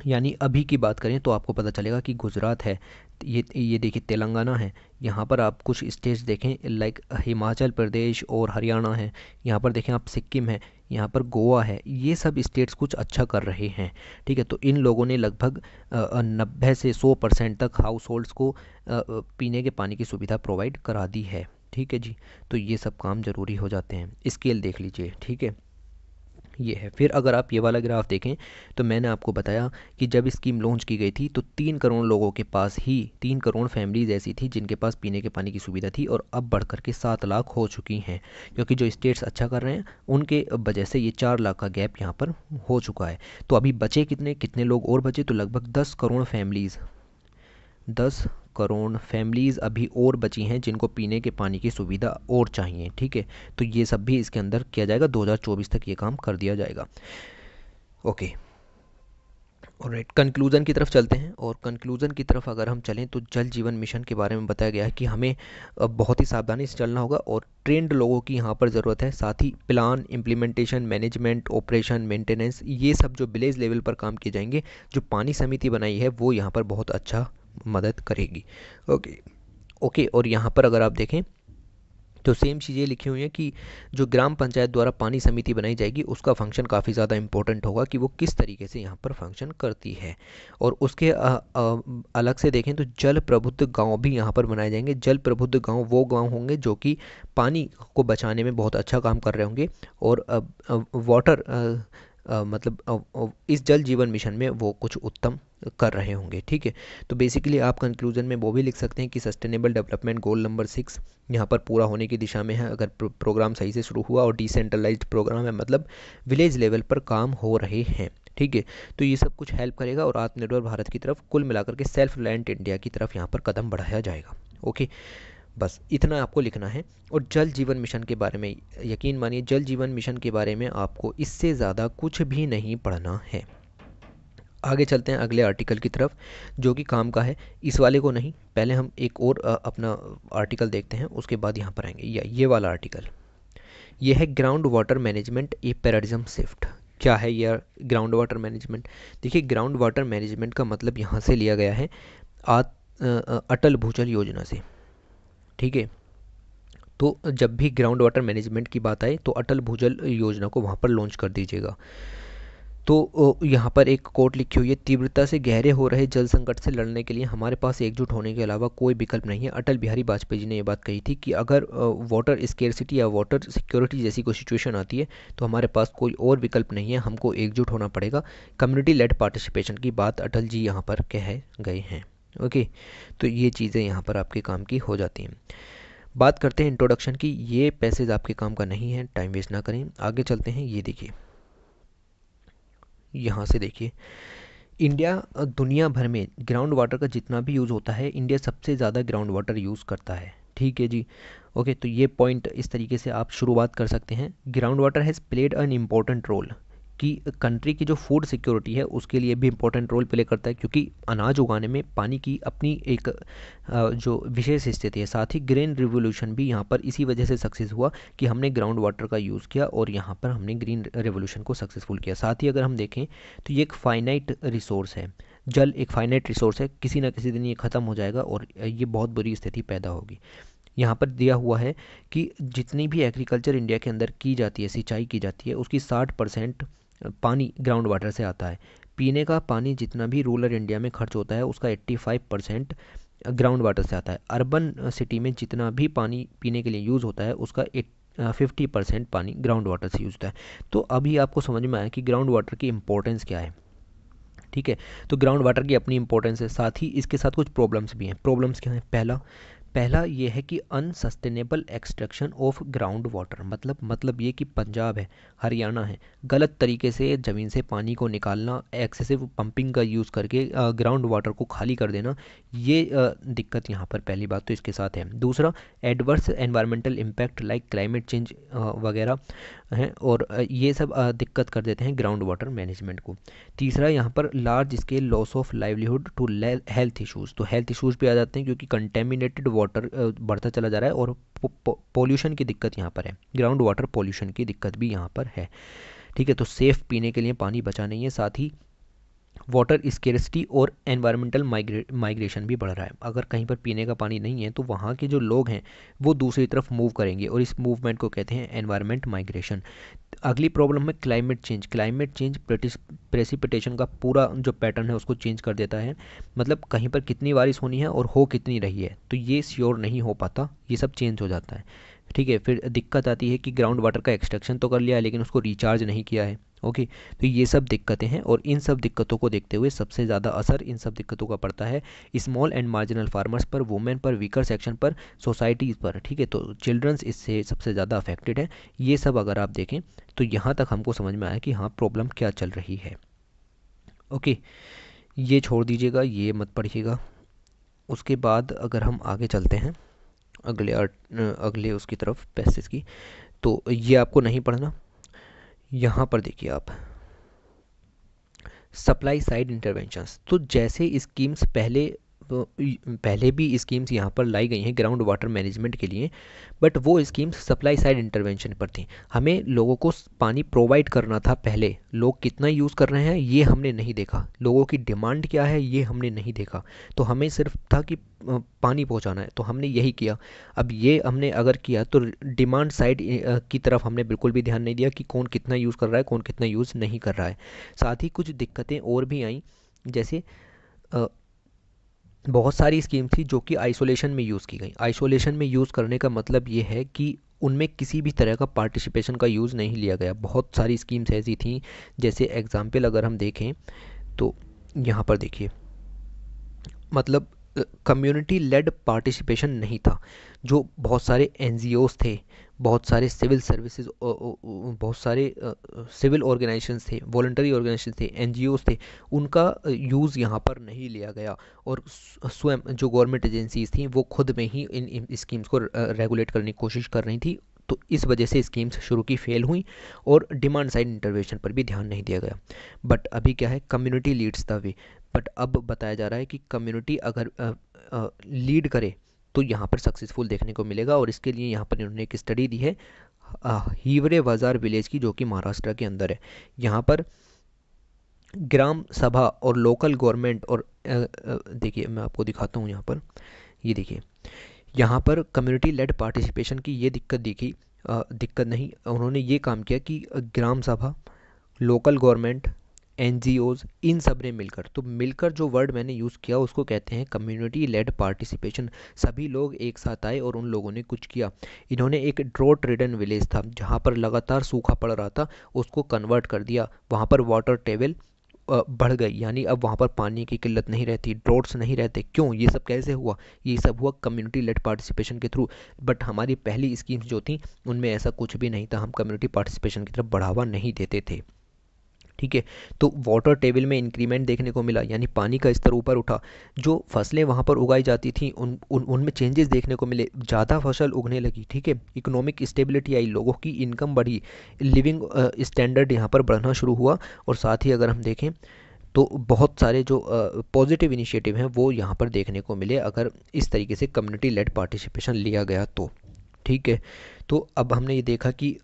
यानी अभी की बात करें तो आपको पता चलेगा कि गुजरात है ये ये देखिए तेलंगाना है यहाँ पर आप कुछ स्टेट्स देखें लाइक हिमाचल प्रदेश और हरियाणा है यहाँ पर देखें आप सिक्किम है यहाँ पर गोवा है ये सब स्टेट्स कुछ अच्छा कर रहे हैं ठीक है तो इन लोगों ने लगभग नब्बे से सौ परसेंट तक हाउस होल्ड्स को पीने के पानी की सुविधा प्रोवाइड करा दी है ठीक है जी तो ये सब काम ज़रूरी हो जाते हैं स्केल देख लीजिए ठीक है ये है फिर अगर आप ये वाला ग्राफ देखें तो मैंने आपको बताया कि जब स्कीम लॉन्च की गई थी तो तीन करोड़ लोगों के पास ही तीन करोड़ फैमिलीज़ ऐसी थी जिनके पास पीने के पानी की सुविधा थी और अब बढ़ करके सात लाख हो चुकी हैं क्योंकि जो स्टेट्स अच्छा कर रहे हैं उनके वजह से ये चार लाख का गैप यहाँ पर हो चुका है तो अभी बचे कितने कितने लोग और बचे तो लगभग दस करोड़ फैमिलीज़ दस करोड़ फैमिलीज़ अभी और बची हैं जिनको पीने के पानी की सुविधा और चाहिए ठीक है तो ये सब भी इसके अंदर किया जाएगा 2024 तक ये काम कर दिया जाएगा ओके और राइट कंक्लूज़न की तरफ चलते हैं और कंक्लूज़न की तरफ अगर हम चलें तो जल जीवन मिशन के बारे में बताया गया है कि हमें बहुत ही सावधानी से चलना होगा और ट्रेंड लोगों की यहाँ पर ज़रूरत है साथ ही plan implementation management operation maintenance ये सब जो विलेज लेवल पर काम किए जाएंगे जो पानी समिति बनाई है वो यहाँ पर बहुत अच्छा मदद करेगी ओके ओके और यहाँ पर अगर आप देखें तो सेम चीज़ें लिखी हुई हैं कि जो ग्राम पंचायत द्वारा पानी समिति बनाई जाएगी उसका फंक्शन काफ़ी ज़्यादा इम्पोर्टेंट होगा कि वो किस तरीके से यहाँ पर फंक्शन करती है और उसके आ, आ, अलग से देखें तो जल प्रबुद्ध गांव भी यहाँ पर बनाए जाएंगे जल प्रबुद्ध गांव वो गांव होंगे जो कि पानी को बचाने में बहुत अच्छा काम कर रहे होंगे और वाटर मतलब इस जल जीवन मिशन में वो कुछ उत्तम कर रहे होंगे ठीक है तो बेसिकली आप कंक्लूजन में वो भी लिख सकते हैं कि sustainable development goal number six यहाँ पर पूरा होने की दिशा में है अगर प्रोग्राम सही से शुरू हुआ और डिसेंट्रलाइज्ड प्रोग्राम है मतलब विलेज लेवल पर काम हो रहे हैं ठीक है तो ये सब कुछ हेल्प करेगा और आत्मनिर्भर भारत की तरफ कुल मिलाकर के सेल्फ लैंड इंडिया की तरफ यहाँ पर कदम बढ़ाया जाएगा ओके बस इतना आपको लिखना है और जल जीवन मिशन के बारे में यकीन मानिए जल जीवन मिशन के बारे में आपको इससे ज़्यादा कुछ भी नहीं पढ़ना है आगे चलते हैं अगले आर्टिकल की तरफ जो कि काम का है इस वाले को नहीं पहले हम एक और अपना आर्टिकल देखते हैं उसके बाद यहाँ पर आएंगे या ये वाला आर्टिकल यह है ground water management a paradigm shift क्या है यह ग्राउंड वाटर मैनेजमेंट देखिए ग्राउंड वाटर मैनेजमेंट का मतलब यहाँ से लिया गया है आ, अटल भूजल योजना से ठीक है तो जब भी ग्राउंड वाटर मैनेजमेंट की बात आए तो अटल भूजल योजना को वहाँ पर लॉन्च कर दीजिएगा तो यहाँ पर एक कोट लिखी हुई है तीव्रता से गहरे हो रहे जल संकट से लड़ने के लिए हमारे पास एकजुट होने के अलावा कोई विकल्प नहीं है अटल बिहारी वाजपेयी जी ने ये बात कही थी कि अगर वाटर स्केरसिटी या वाटर सिक्योरिटी जैसी कोई सिचुएशन आती है तो हमारे पास कोई और विकल्प नहीं है हमको एकजुट होना पड़ेगा कम्युनिटी लेड पार्टिसिपेशन की बात अटल जी यहाँ पर कह गए हैं ओके तो ये चीज़ें यहाँ पर आपके काम की हो जाती हैं बात करते हैं इंट्रोडक्शन की ये पैसेज आपके काम का नहीं है टाइम वेस्ट ना करें आगे चलते हैं ये देखिए यहाँ से देखिए इंडिया दुनिया भर में ग्राउंड वाटर का जितना भी यूज़ होता है इंडिया सबसे ज़्यादा ग्राउंड वाटर यूज़ करता है ठीक है जी ओके तो ये पॉइंट इस तरीके से आप शुरुआत कर सकते हैं ground water has played an important role कि कंट्री की जो फूड सिक्योरिटी है उसके लिए भी इम्पोर्टेंट रोल प्ले करता है क्योंकि अनाज उगाने में पानी की अपनी एक जो विशेष स्थिति है साथ ही ग्रीन रिवोल्यूशन भी यहाँ पर इसी वजह से सक्सेस हुआ कि हमने ग्राउंड वाटर का यूज़ किया और यहाँ पर हमने ग्रीन रेवोल्यूशन को सक्सेसफुल किया साथ ही अगर हम देखें तो ये एक फाइनाइट रिसोर्स है जल एक फाइनाइट रिसोर्स है किसी ना किसी दिन ये ख़त्म हो जाएगा और ये बहुत बुरी स्थिति पैदा होगी यहाँ पर दिया हुआ है कि जितनी भी एग्रीकल्चर इंडिया के अंदर की जाती है सिंचाई की जाती है उसकी 60 परसेंट पानी ग्राउंड वाटर से आता है पीने का पानी जितना भी रूरल इंडिया में खर्च होता है उसका 85 परसेंट ग्राउंड वाटर से आता है अर्बन सिटी में जितना भी पानी पीने के लिए यूज़ होता है उसका फिफ्टी परसेंट पानी ग्राउंड वाटर से यूज होता है तो अभी आपको समझ में आया कि ग्राउंड वाटर की इंपॉर्टेंस क्या है ठीक है तो ग्राउंड वाटर की अपनी इंपॉर्टेंस है साथ ही इसके साथ कुछ प्रॉब्लम्स भी हैं प्रॉब्लम्स क्या हैं पहला पहला ये है कि unsustainable extraction of ground water मतलब मतलब ये कि पंजाब है हरियाणा है गलत तरीके से ज़मीन से पानी को निकालना एक्सेसिव पंपिंग का यूज़ करके ग्राउंड वाटर को खाली कर देना ये दिक्कत यहाँ पर पहली बात तो इसके साथ है दूसरा adverse environmental impact like climate change वगैरह हैं और ये सब दिक्कत कर देते हैं ग्राउंड वाटर मैनेजमेंट को तीसरा यहाँ पर large scale loss of livelihood to health issues तो हेल्थ इशूज़ भी आ जाते हैं क्योंकि कंटेमिनेटेड वाटर बढ़ता चला जा रहा है और पोल्यूशन की दिक्कत यहाँ पर है ग्राउंड वाटर पोल्यूशन की दिक्कत भी यहाँ पर है ठीक है तो सेफ़ पीने के लिए पानी बचा नहीं है साथ ही वाटर स्केरसिटी और एनवायरमेंटल माइग्रे माइग्रेशन भी बढ़ रहा है अगर कहीं पर पीने का पानी नहीं है तो वहाँ के जो लोग हैं वो दूसरी तरफ मूव करेंगे और इस मूवमेंट को कहते हैं एनवायरमेंट माइग्रेशन अगली प्रॉब्लम है climate change climate change precipitation का पूरा जो पैटर्न है उसको चेंज कर देता है मतलब कहीं पर कितनी बारिश होनी है और हो कितनी रही है तो ये श्योर नहीं हो पाता ये सब चेंज हो जाता है ठीक है फिर दिक्कत आती है कि ग्राउंड वाटर का एक्सट्रैक्शन तो कर लिया है लेकिन उसको रिचार्ज नहीं किया है ओके तो ये सब दिक्कतें हैं और इन सब दिक्कतों को देखते हुए सबसे ज़्यादा असर इन सब दिक्कतों का पड़ता है स्मॉल एंड मार्जिनल फार्मर्स पर वुमेन पर वीकर सेक्शन पर सोसाइटीज़ पर ठीक है तो चिल्ड्रंस इससे सबसे ज़्यादा अफेक्टेड है ये सब अगर आप देखें तो यहाँ तक हमको समझ में आया कि हाँ प्रॉब्लम क्या चल रही है ओके ये छोड़ दीजिएगा ये मत पढ़िएगा उसके बाद अगर हम आगे चलते हैं अगले अगले उसकी तरफ पैसेज की तो ये आपको नहीं पढ़ना यहाँ पर देखिए आप सप्लाई साइड इंटरवेंशंस तो जैसे स्कीम्स पहले तो पहले भी स्कीम्स यहाँ पर लाई गई हैं ग्राउंड वाटर मैनेजमेंट के लिए बट वो स्कीम्स सप्लाई साइड इंटरवेंशन पर थी हमें लोगों को पानी प्रोवाइड करना था पहले लोग कितना यूज़ कर रहे हैं ये हमने नहीं देखा लोगों की डिमांड क्या है ये हमने नहीं देखा तो हमें सिर्फ था कि पानी पहुँचाना है तो हमने यही किया अब ये हमने अगर किया तो डिमांड साइड की तरफ हमने बिल्कुल भी ध्यान नहीं दिया कि कौन कितना यूज़ कर रहा है कौन कितना यूज़ नहीं कर रहा है साथ ही कुछ दिक्कतें और भी आई जैसे बहुत सारी स्कीम थी जो कि आइसोलेशन में यूज़ की गई आइसोलेशन में यूज़ करने का मतलब ये है कि उनमें किसी भी तरह का पार्टिसिपेशन का यूज़ नहीं लिया गया बहुत सारी स्कीम्स ऐसी थी जैसे एग्ज़ाम्पल अगर हम देखें तो यहाँ पर देखिए मतलब कम्युनिटी लेड पार्टिसिपेशन नहीं था जो बहुत सारे एन थे बहुत सारे सिविल सर्विसेज बहुत सारे सिविल ऑर्गेनाइजेशन थे वॉल्ट्री ऑर्गेनाइजेशन थे एन थे उनका यूज़ यहाँ पर नहीं लिया गया और स्वयं जो गवर्नमेंट एजेंसीज थी वो खुद में ही इन, इन स्कीम्स को रेगुलेट करने की कोशिश कर रही थी तो इस वजह से स्कीम्स शुरू की फेल हुई और डिमांड साइड इंटरवेंशन पर भी ध्यान नहीं दिया गया बट अभी क्या है community leads the way but अब बताया जा रहा है कि कम्युनिटी अगर लीड करे तो यहाँ पर सक्सेसफुल देखने को मिलेगा और इसके लिए यहाँ पर इन्होंने एक स्टडी दी है हीवरे बाज़ार विलेज की जो कि महाराष्ट्र के अंदर है यहाँ पर ग्राम सभा और लोकल गवर्नमेंट और देखिए मैं आपको दिखाता हूँ यहाँ पर ये देखिए यहाँ पर कम्युनिटी लेड पार्टिसिपेशन की ये दिक्कत देखी दिक्कत नहीं उन्होंने ये काम किया कि ग्राम सभा लोकल गवर्नमेंट एन इन सब ने मिलकर तो मिलकर जो वर्ड मैंने यूज़ किया उसको कहते हैं कम्युनिटी लेड पार्टिसिपेशन सभी लोग एक साथ आए और उन लोगों ने कुछ किया इन्होंने एक ड्रोट रिडन विलेज था जहाँ पर लगातार सूखा पड़ रहा था उसको कन्वर्ट कर दिया वहाँ पर वाटर टेबल बढ़ गई यानी अब वहाँ पर पानी की किल्लत नहीं रहती ड्रोट्स नहीं रहते क्यों ये सब कैसे हुआ ये सब हुआ कम्युनिटी लेड पार्टिसिपेशन के थ्रू बट हमारी पहली स्कीम्स जो थी उनमें ऐसा कुछ भी नहीं था हम कम्युनिटी पार्टिसिपेशन की तरफ बढ़ावा नहीं देते थे ठीक है तो वाटर टेबल में इंक्रीमेंट देखने को मिला यानी पानी का स्तर ऊपर उठा जो फसलें वहाँ पर उगाई जाती थी उन उन उनमें चेंजेस देखने को मिले ज़्यादा फसल उगने लगी ठीक है इकोनॉमिक स्टेबिलिटी आई लोगों की इनकम बढ़ी लिविंग स्टैंडर्ड यहाँ पर बढ़ना शुरू हुआ और साथ ही अगर हम देखें तो बहुत सारे जो पॉजिटिव इनिशिएटिव हैं वो यहाँ पर देखने को मिले अगर इस तरीके से कम्युनिटी लेड पार्टिसिपेशन लिया गया तो ठीक है तो अब हमने ये देखा कि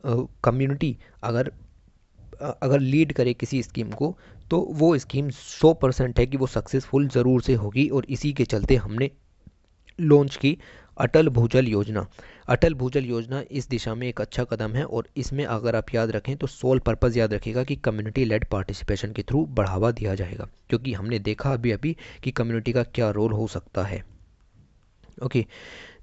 कम्युनिटी अगर अगर लीड करे किसी स्कीम को तो वो स्कीम 100 परसेंट है कि वो सक्सेसफुल ज़रूर से होगी और इसी के चलते हमने लॉन्च की अटल भूजल योजना अटल भूजल योजना इस दिशा में एक अच्छा कदम है और इसमें अगर आप याद रखें तो सोल पर्पज़ याद रखेगा कि कम्युनिटी लेड पार्टिसिपेशन के थ्रू बढ़ावा दिया जाएगा क्योंकि हमने देखा अभी अभी कि कम्युनिटी का क्या रोल हो सकता है ओके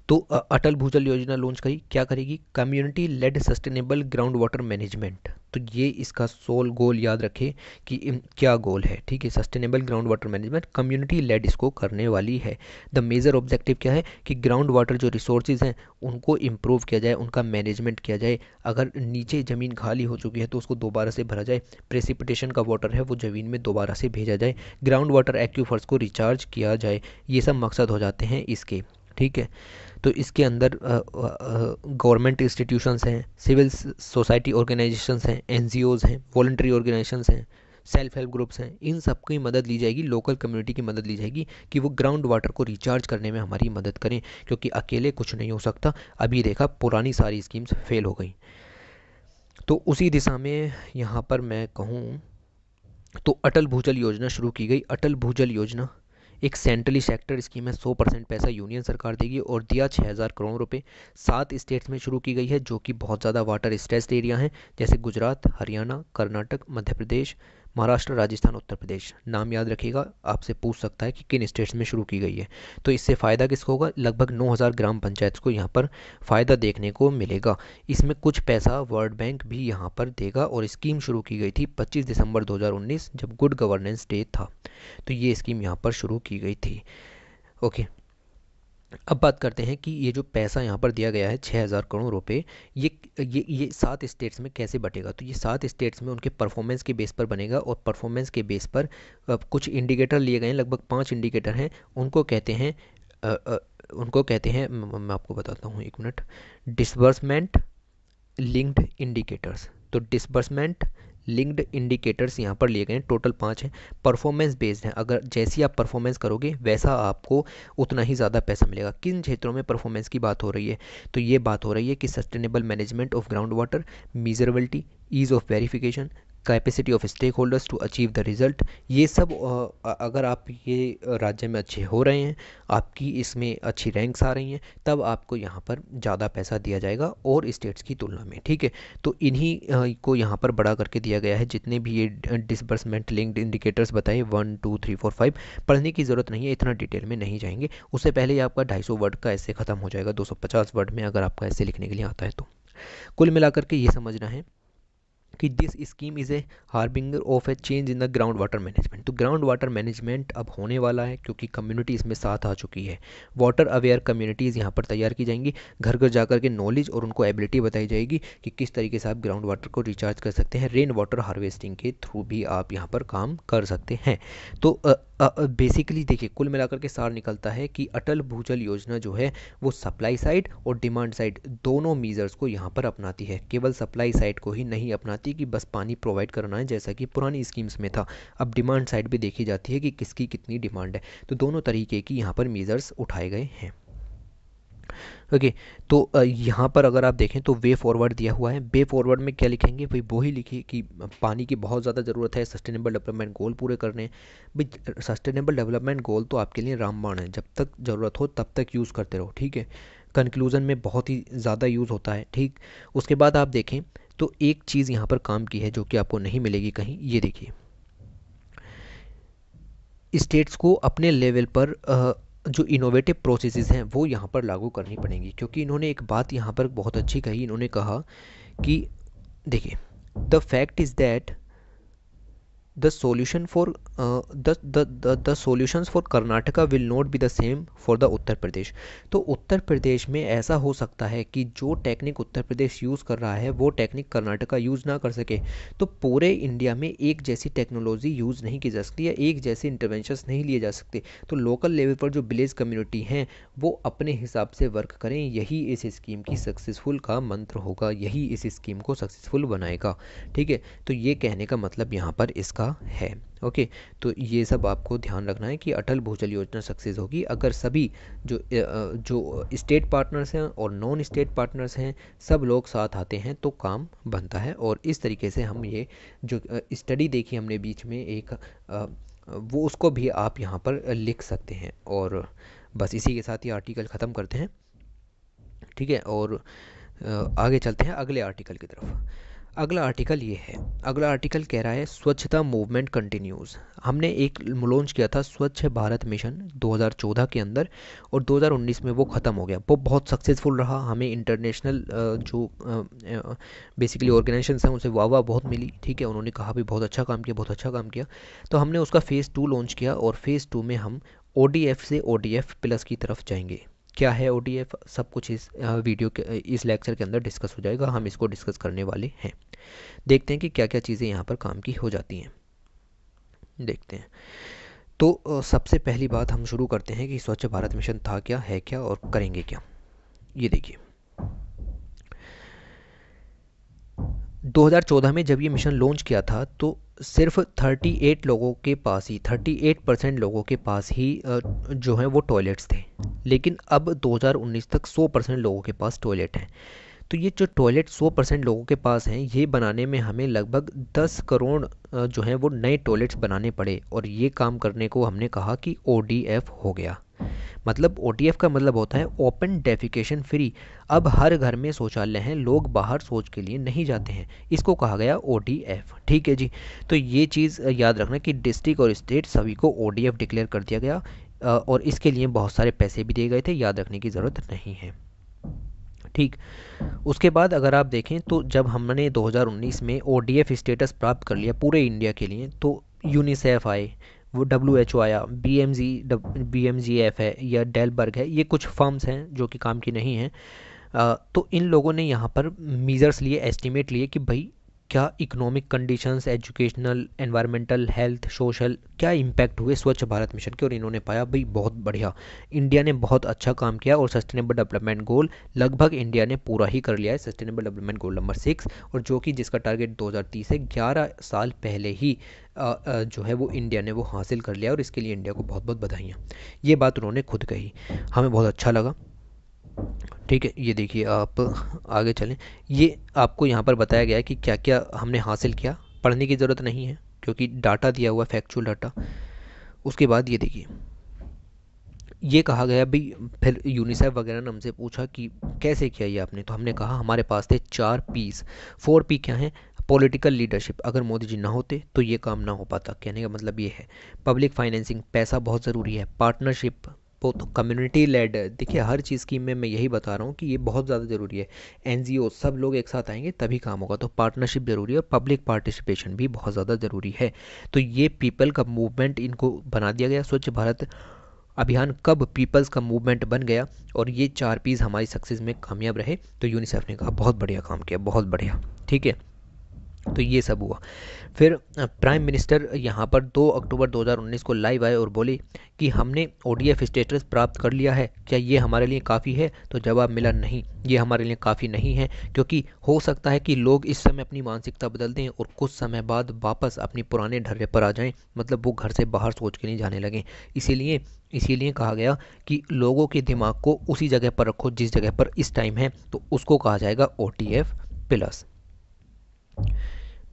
तो अटल भूजल योजना लॉन्च करी क्या करेगी community led sustainable ground water management तो ये इसका सोल गोल याद रखें कि क्या गोल है ठीक है sustainable ground water management community led इसको करने वाली है द मेजर ऑब्जेक्टिव क्या है कि ग्राउंड वाटर जो रिसोर्सेज हैं उनको इम्प्रूव किया जाए उनका मैनेजमेंट किया जाए अगर नीचे ज़मीन खाली हो चुकी है तो उसको दोबारा से भरा जाए प्रेसिपिटेशन का वाटर है वो ज़मीन में दोबारा से भेजा जाए ग्राउंड वाटर एक्यूफर्स को रिचार्ज किया जाए ये सब मकसद हो जाते हैं इसके ठीक है तो इसके अंदर गवर्नमेंट इंस्टीट्यूशंस हैं सिविल सोसाइटी ऑर्गेनाइजेशंस हैं एन हैं वॉल्ट्री ऑर्गेनाइजेशंस हैं सेल्फ हेल्प ग्रुप्स हैं इन सब की मदद ली जाएगी लोकल कम्युनिटी की मदद ली जाएगी कि वो ग्राउंड वाटर को रिचार्ज करने में हमारी मदद करें क्योंकि अकेले कुछ नहीं हो सकता अभी देखा पुरानी सारी स्कीम्स फेल हो गई तो उसी दिशा में यहाँ पर मैं कहूँ तो अटल भूजल योजना शुरू की गई अटल भूजल योजना एक सेंट्रली सेक्टर स्कीम है सौ परसेंट पैसा यूनियन सरकार देगी और दिया छः हज़ार करोड़ रुपए सात स्टेट्स में शुरू की गई है जो कि बहुत ज़्यादा वाटर स्ट्रेस्ड एरिया हैं जैसे गुजरात हरियाणा कर्नाटक मध्य प्रदेश महाराष्ट्र राजस्थान उत्तर प्रदेश नाम याद रखिएगा आपसे पूछ सकता है कि किन स्टेट्स में शुरू की गई है तो इससे फ़ायदा किसको होगा लगभग 9000 ग्राम पंचायत को यहाँ पर फ़ायदा देखने को मिलेगा इसमें कुछ पैसा वर्ल्ड बैंक भी यहाँ पर देगा और स्कीम शुरू की गई थी पच्चीस दिसंबर 2019 जब गुड गवर्नेंस डे था तो ये स्कीम यहाँ पर शुरू की गई थी ओके अब बात करते हैं कि ये जो पैसा यहाँ पर दिया गया है छः हज़ार करोड़ रुपए ये ये ये सात स्टेट्स में कैसे बटेगा तो ये सात स्टेट्स में उनके परफॉर्मेंस के बेस पर बनेगा और परफॉर्मेंस के बेस पर कुछ इंडिकेटर लिए गए हैं लगभग पाँच इंडिकेटर हैं उनको कहते हैं उनको कहते हैं मैं आपको बताता हूँ एक मिनट डिसबर्समेंट लिंक्ड इंडिकेटर्स तो डिसबर्समेंट लिंक्ड इंडिकेटर्स यहाँ पर लिए गए हैं टोटल पाँच हैं परफॉर्मेंस बेस्ड हैं अगर जैसी आप परफॉर्मेंस करोगे वैसा आपको उतना ही ज़्यादा पैसा मिलेगा किन क्षेत्रों में परफॉर्मेंस की बात हो रही है तो ये बात हो रही है कि sustainable management of ground water measurability ease of verification capacity of stakeholders to achieve the result ये सब अगर आप ये राज्य में अच्छे हो रहे हैं आपकी इसमें अच्छी रैंक्स आ रही हैं तब आपको यहाँ पर ज़्यादा पैसा दिया जाएगा और स्टेट्स की तुलना में ठीक है तो इन्हीं को यहाँ पर बड़ा करके दिया गया है जितने भी ये डिसबर्समेंट लिंक्ड इंडिकेटर्स बताए one two three four five पढ़ने की ज़रूरत नहीं है इतना डिटेल में नहीं जाएंगे उससे पहले आपका ढाई वर्ड का ऐसे ख़त्म हो जाएगा दो वर्ड में अगर आपका ऐसे लिखने के लिए आता है तो कुल मिलाकर के ये समझना है कि this scheme is a harbinger of a change in the ground water management तो ग्राउंड वाटर मैनेजमेंट अब होने वाला है क्योंकि कम्युनिटी इसमें साथ आ चुकी है वाटर अवेयर कम्युनिटीज़ यहाँ पर तैयार की जाएंगी घर घर जाकर के नॉलेज और उनको एबिलिटी बताई जाएगी कि किस तरीके से आप ग्राउंड वाटर को रिचार्ज कर सकते हैं रेन वाटर हार्वेस्टिंग के थ्रू भी आप यहाँ पर काम कर सकते हैं तो बेसिकली देखिए कुल मिलाकर के सार निकलता है कि अटल भूजल योजना जो है वो सप्लाई साइड और डिमांड साइड दोनों मीजर्स को यहाँ पर अपनाती है केवल सप्लाई साइड को ही नहीं अपनाती जाती है कि बस पानी प्रोवाइड करना है जैसा कि पुरानी स्कीम्स में था अब डिमांड साइड भी देखी जाती है कि किसकी कितनी डिमांड है तो दोनों तरीके की यहाँ पर मेज़र्स उठाए गए हैं ओके okay, तो यहाँ पर अगर आप देखें तो वे फॉरवर्ड दिया हुआ है वे फॉरवर्ड में क्या लिखेंगे भाई वो ही लिखिए कि पानी की बहुत ज़्यादा ज़रूरत है सस्टेनेबल डेवलपमेंट गोल पूरे करने भाई सस्टेनेबल डेवलपमेंट गोल तो आपके लिए रामबाण है जब तक ज़रूरत हो तब तक यूज़ करते रहो ठीक है कंक्लूज़न में बहुत ही ज़्यादा यूज़ होता है ठीक उसके बाद आप देखें तो एक चीज़ यहाँ पर काम की है जो कि आपको नहीं मिलेगी कहीं ये देखिए स्टेट्स को अपने लेवल पर जो इनोवेटिव प्रोसेसेस हैं वो यहाँ पर लागू करनी पड़ेंगी क्योंकि इन्होंने एक बात यहाँ पर बहुत अच्छी कही इन्होंने कहा कि देखिए the fact is that the solution for the the, for Karnataka will solutions be the same for the Uttar Pradesh तो उत्तर प्रदेश में ऐसा हो सकता है कि जो टेक्निक उत्तर प्रदेश यूज़ कर रहा है वो टेक्निक कर्नाटका यूज़ ना कर सके तो पूरे इंडिया में एक जैसी टेक्नोलॉजी यूज़ नहीं की जा सकती या एक जैसे इंटरवेंशंस नहीं लिए जा सकते तो लोकल लेवल पर जो विलेज कम्युनिटी हैं वो अपने हिसाब से वर्क करें यही इस स्कीम की सक्सेसफुल का मंत्र होगा यही इस स्कीम को सक्सेसफुल बनाएगा ठीक है तो ये कहने का मतलब यहाँ पर इसका रखा है ओके तो ये सब आपको ध्यान रखना है कि अटल भूजल योजना सक्सेस होगी अगर सभी जो जो स्टेट पार्टनर्स हैं और नॉन स्टेट पार्टनर्स हैं सब लोग साथ आते हैं तो काम बनता है और इस तरीके से हम ये जो स्टडी देखी हमने बीच में एक वो उसको भी आप यहाँ पर लिख सकते हैं और बस इसी के साथ ये आर्टिकल ख़त्म करते हैं ठीक है और आगे चलते हैं अगले आर्टिकल की तरफ अगला आर्टिकल ये है अगला आर्टिकल कह रहा है स्वच्छता मूवमेंट कंटिन्यूज़ हमने एक लॉन्च किया था स्वच्छ भारत मिशन 2014 के अंदर और 2019 में वो ख़त्म हो गया वो बहुत सक्सेसफुल रहा हमें इंटरनेशनल जो बेसिकली ऑर्गेनाइजेशन हैं उनसे वाह वाह बहुत मिली ठीक है उन्होंने कहा भी बहुत अच्छा काम किया बहुत अच्छा काम किया तो हमने उसका फ़ेज़ टू लॉन्च किया और फ़ेज़ टू में हम ओ से ओ प्लस की तरफ जाएंगे क्या है ओ सब कुछ इस वीडियो के इस लेक्चर के अंदर डिस्कस हो जाएगा हम इसको डिस्कस करने वाले हैं देखते हैं कि क्या क्या चीज़ें यहाँ पर काम की हो जाती हैं देखते हैं तो सबसे पहली बात हम शुरू करते हैं कि स्वच्छ भारत मिशन था क्या है क्या और करेंगे क्या ये देखिए 2014 में जब ये मिशन लॉन्च किया था तो सिर्फ 38 लोगों के पास ही 38 परसेंट लोगों के पास ही जो है वो टॉयलेट्स थे लेकिन अब 2019 तक 100 परसेंट लोगों के पास टॉयलेट हैं तो ये जो टॉयलेट 100 परसेंट लोगों के पास हैं ये बनाने में हमें लगभग 10 करोड़ जो है वो नए टॉयलेट्स बनाने पड़े और ये काम करने को हमने कहा कि ओ हो गया मतलब ओ का मतलब होता है ओपन डेफिकेशन फ्री अब हर घर में शौचालय हैं लोग बाहर शौच के लिए नहीं जाते हैं इसको कहा गया ओ ठीक है जी तो ये चीज़ याद रखना कि डिस्ट्रिक्ट और स्टेट सभी को ओ डिक्लेयर कर दिया गया और इसके लिए बहुत सारे पैसे भी दिए गए थे याद रखने की ज़रूरत नहीं है ठीक उसके बाद अगर आप देखें तो जब हमने 2019 में ओ स्टेटस प्राप्त कर लिया पूरे इंडिया के लिए तो यूनिसेफ आए वो डब्ल्यू एच ओ आया B M G B M G F है या डेलबर्ग है ये कुछ फर्म्स हैं जो कि काम की नहीं हैं तो इन लोगों ने यहाँ पर मीज़र्स लिए एस्टिमेट लिए कि भाई क्या economic conditions educational environmental health social क्या इम्पैक्ट हुए स्वच्छ भारत मिशन के और इन्होंने पाया भाई बहुत बढ़िया इंडिया ने बहुत अच्छा काम किया और सस्टेनेबल डेवलपमेंट गोल लगभग इंडिया ने पूरा ही कर लिया है sustainable development goal number six और जो कि जिसका टारगेट 2030 है ग्यारह साल पहले ही आ, आ, जो है वो इंडिया ने वो हासिल कर लिया और इसके लिए इंडिया को बहुत बहुत बधाइयाँ ये बात उन्होंने खुद कही हमें बहुत अच्छा लगा ठीक है ये देखिए आप आगे चलें ये आपको यहाँ पर बताया गया है कि क्या क्या हमने हासिल किया पढ़ने की ज़रूरत नहीं है क्योंकि डाटा दिया हुआ फैक्चुअल डाटा उसके बाद ये देखिए ये कहा गया भाई फिर यूनिसेफ वगैरह ने हमसे पूछा कि कैसे किया ये आपने तो हमने कहा हमारे पास थे चार पीस फोर पी क्या हैं पॉलिटिकल लीडरशिप अगर मोदी जी ना होते तो ये काम ना हो पाता कहने का मतलब ये है पब्लिक फाइनेंसिंग पैसा बहुत ज़रूरी है पार्टनरशिप को तो कम्युनिटी लेड देखिए हर चीज़ की मैं मैं यही बता रहा हूँ कि ये बहुत ज़्यादा ज़रूरी है एन सब लोग एक साथ आएंगे तभी काम होगा तो पार्टनरशिप ज़रूरी है और पब्लिक पार्टिसिपेशन भी बहुत ज़्यादा ज़रूरी है तो ये पीपल का मूवमेंट इनको बना दिया गया स्वच्छ भारत अभियान कब पीपल्स का मूवमेंट बन गया और ये चार पीज़ हमारी सक्सेस में कामयाब रहे तो यूनिसेफ ने कहा बहुत बढ़िया काम किया बहुत बढ़िया ठीक है तो ये सब हुआ फिर प्राइम मिनिस्टर यहाँ पर 2 अक्टूबर 2019 को लाइव आए और बोले कि हमने ओ स्टेटस प्राप्त कर लिया है क्या ये हमारे लिए काफ़ी है तो जवाब मिला नहीं ये हमारे लिए काफ़ी नहीं है क्योंकि हो सकता है कि लोग इस समय अपनी मानसिकता बदल दें और कुछ समय बाद वापस अपने पुराने ढर्रे पर आ जाएं मतलब वो घर से बाहर सोच के नहीं जाने लगें इसीलिए इसीलिए कहा गया कि लोगों के दिमाग को उसी जगह पर रखो जिस जगह पर इस टाइम है तो उसको कहा जाएगा ओ प्लस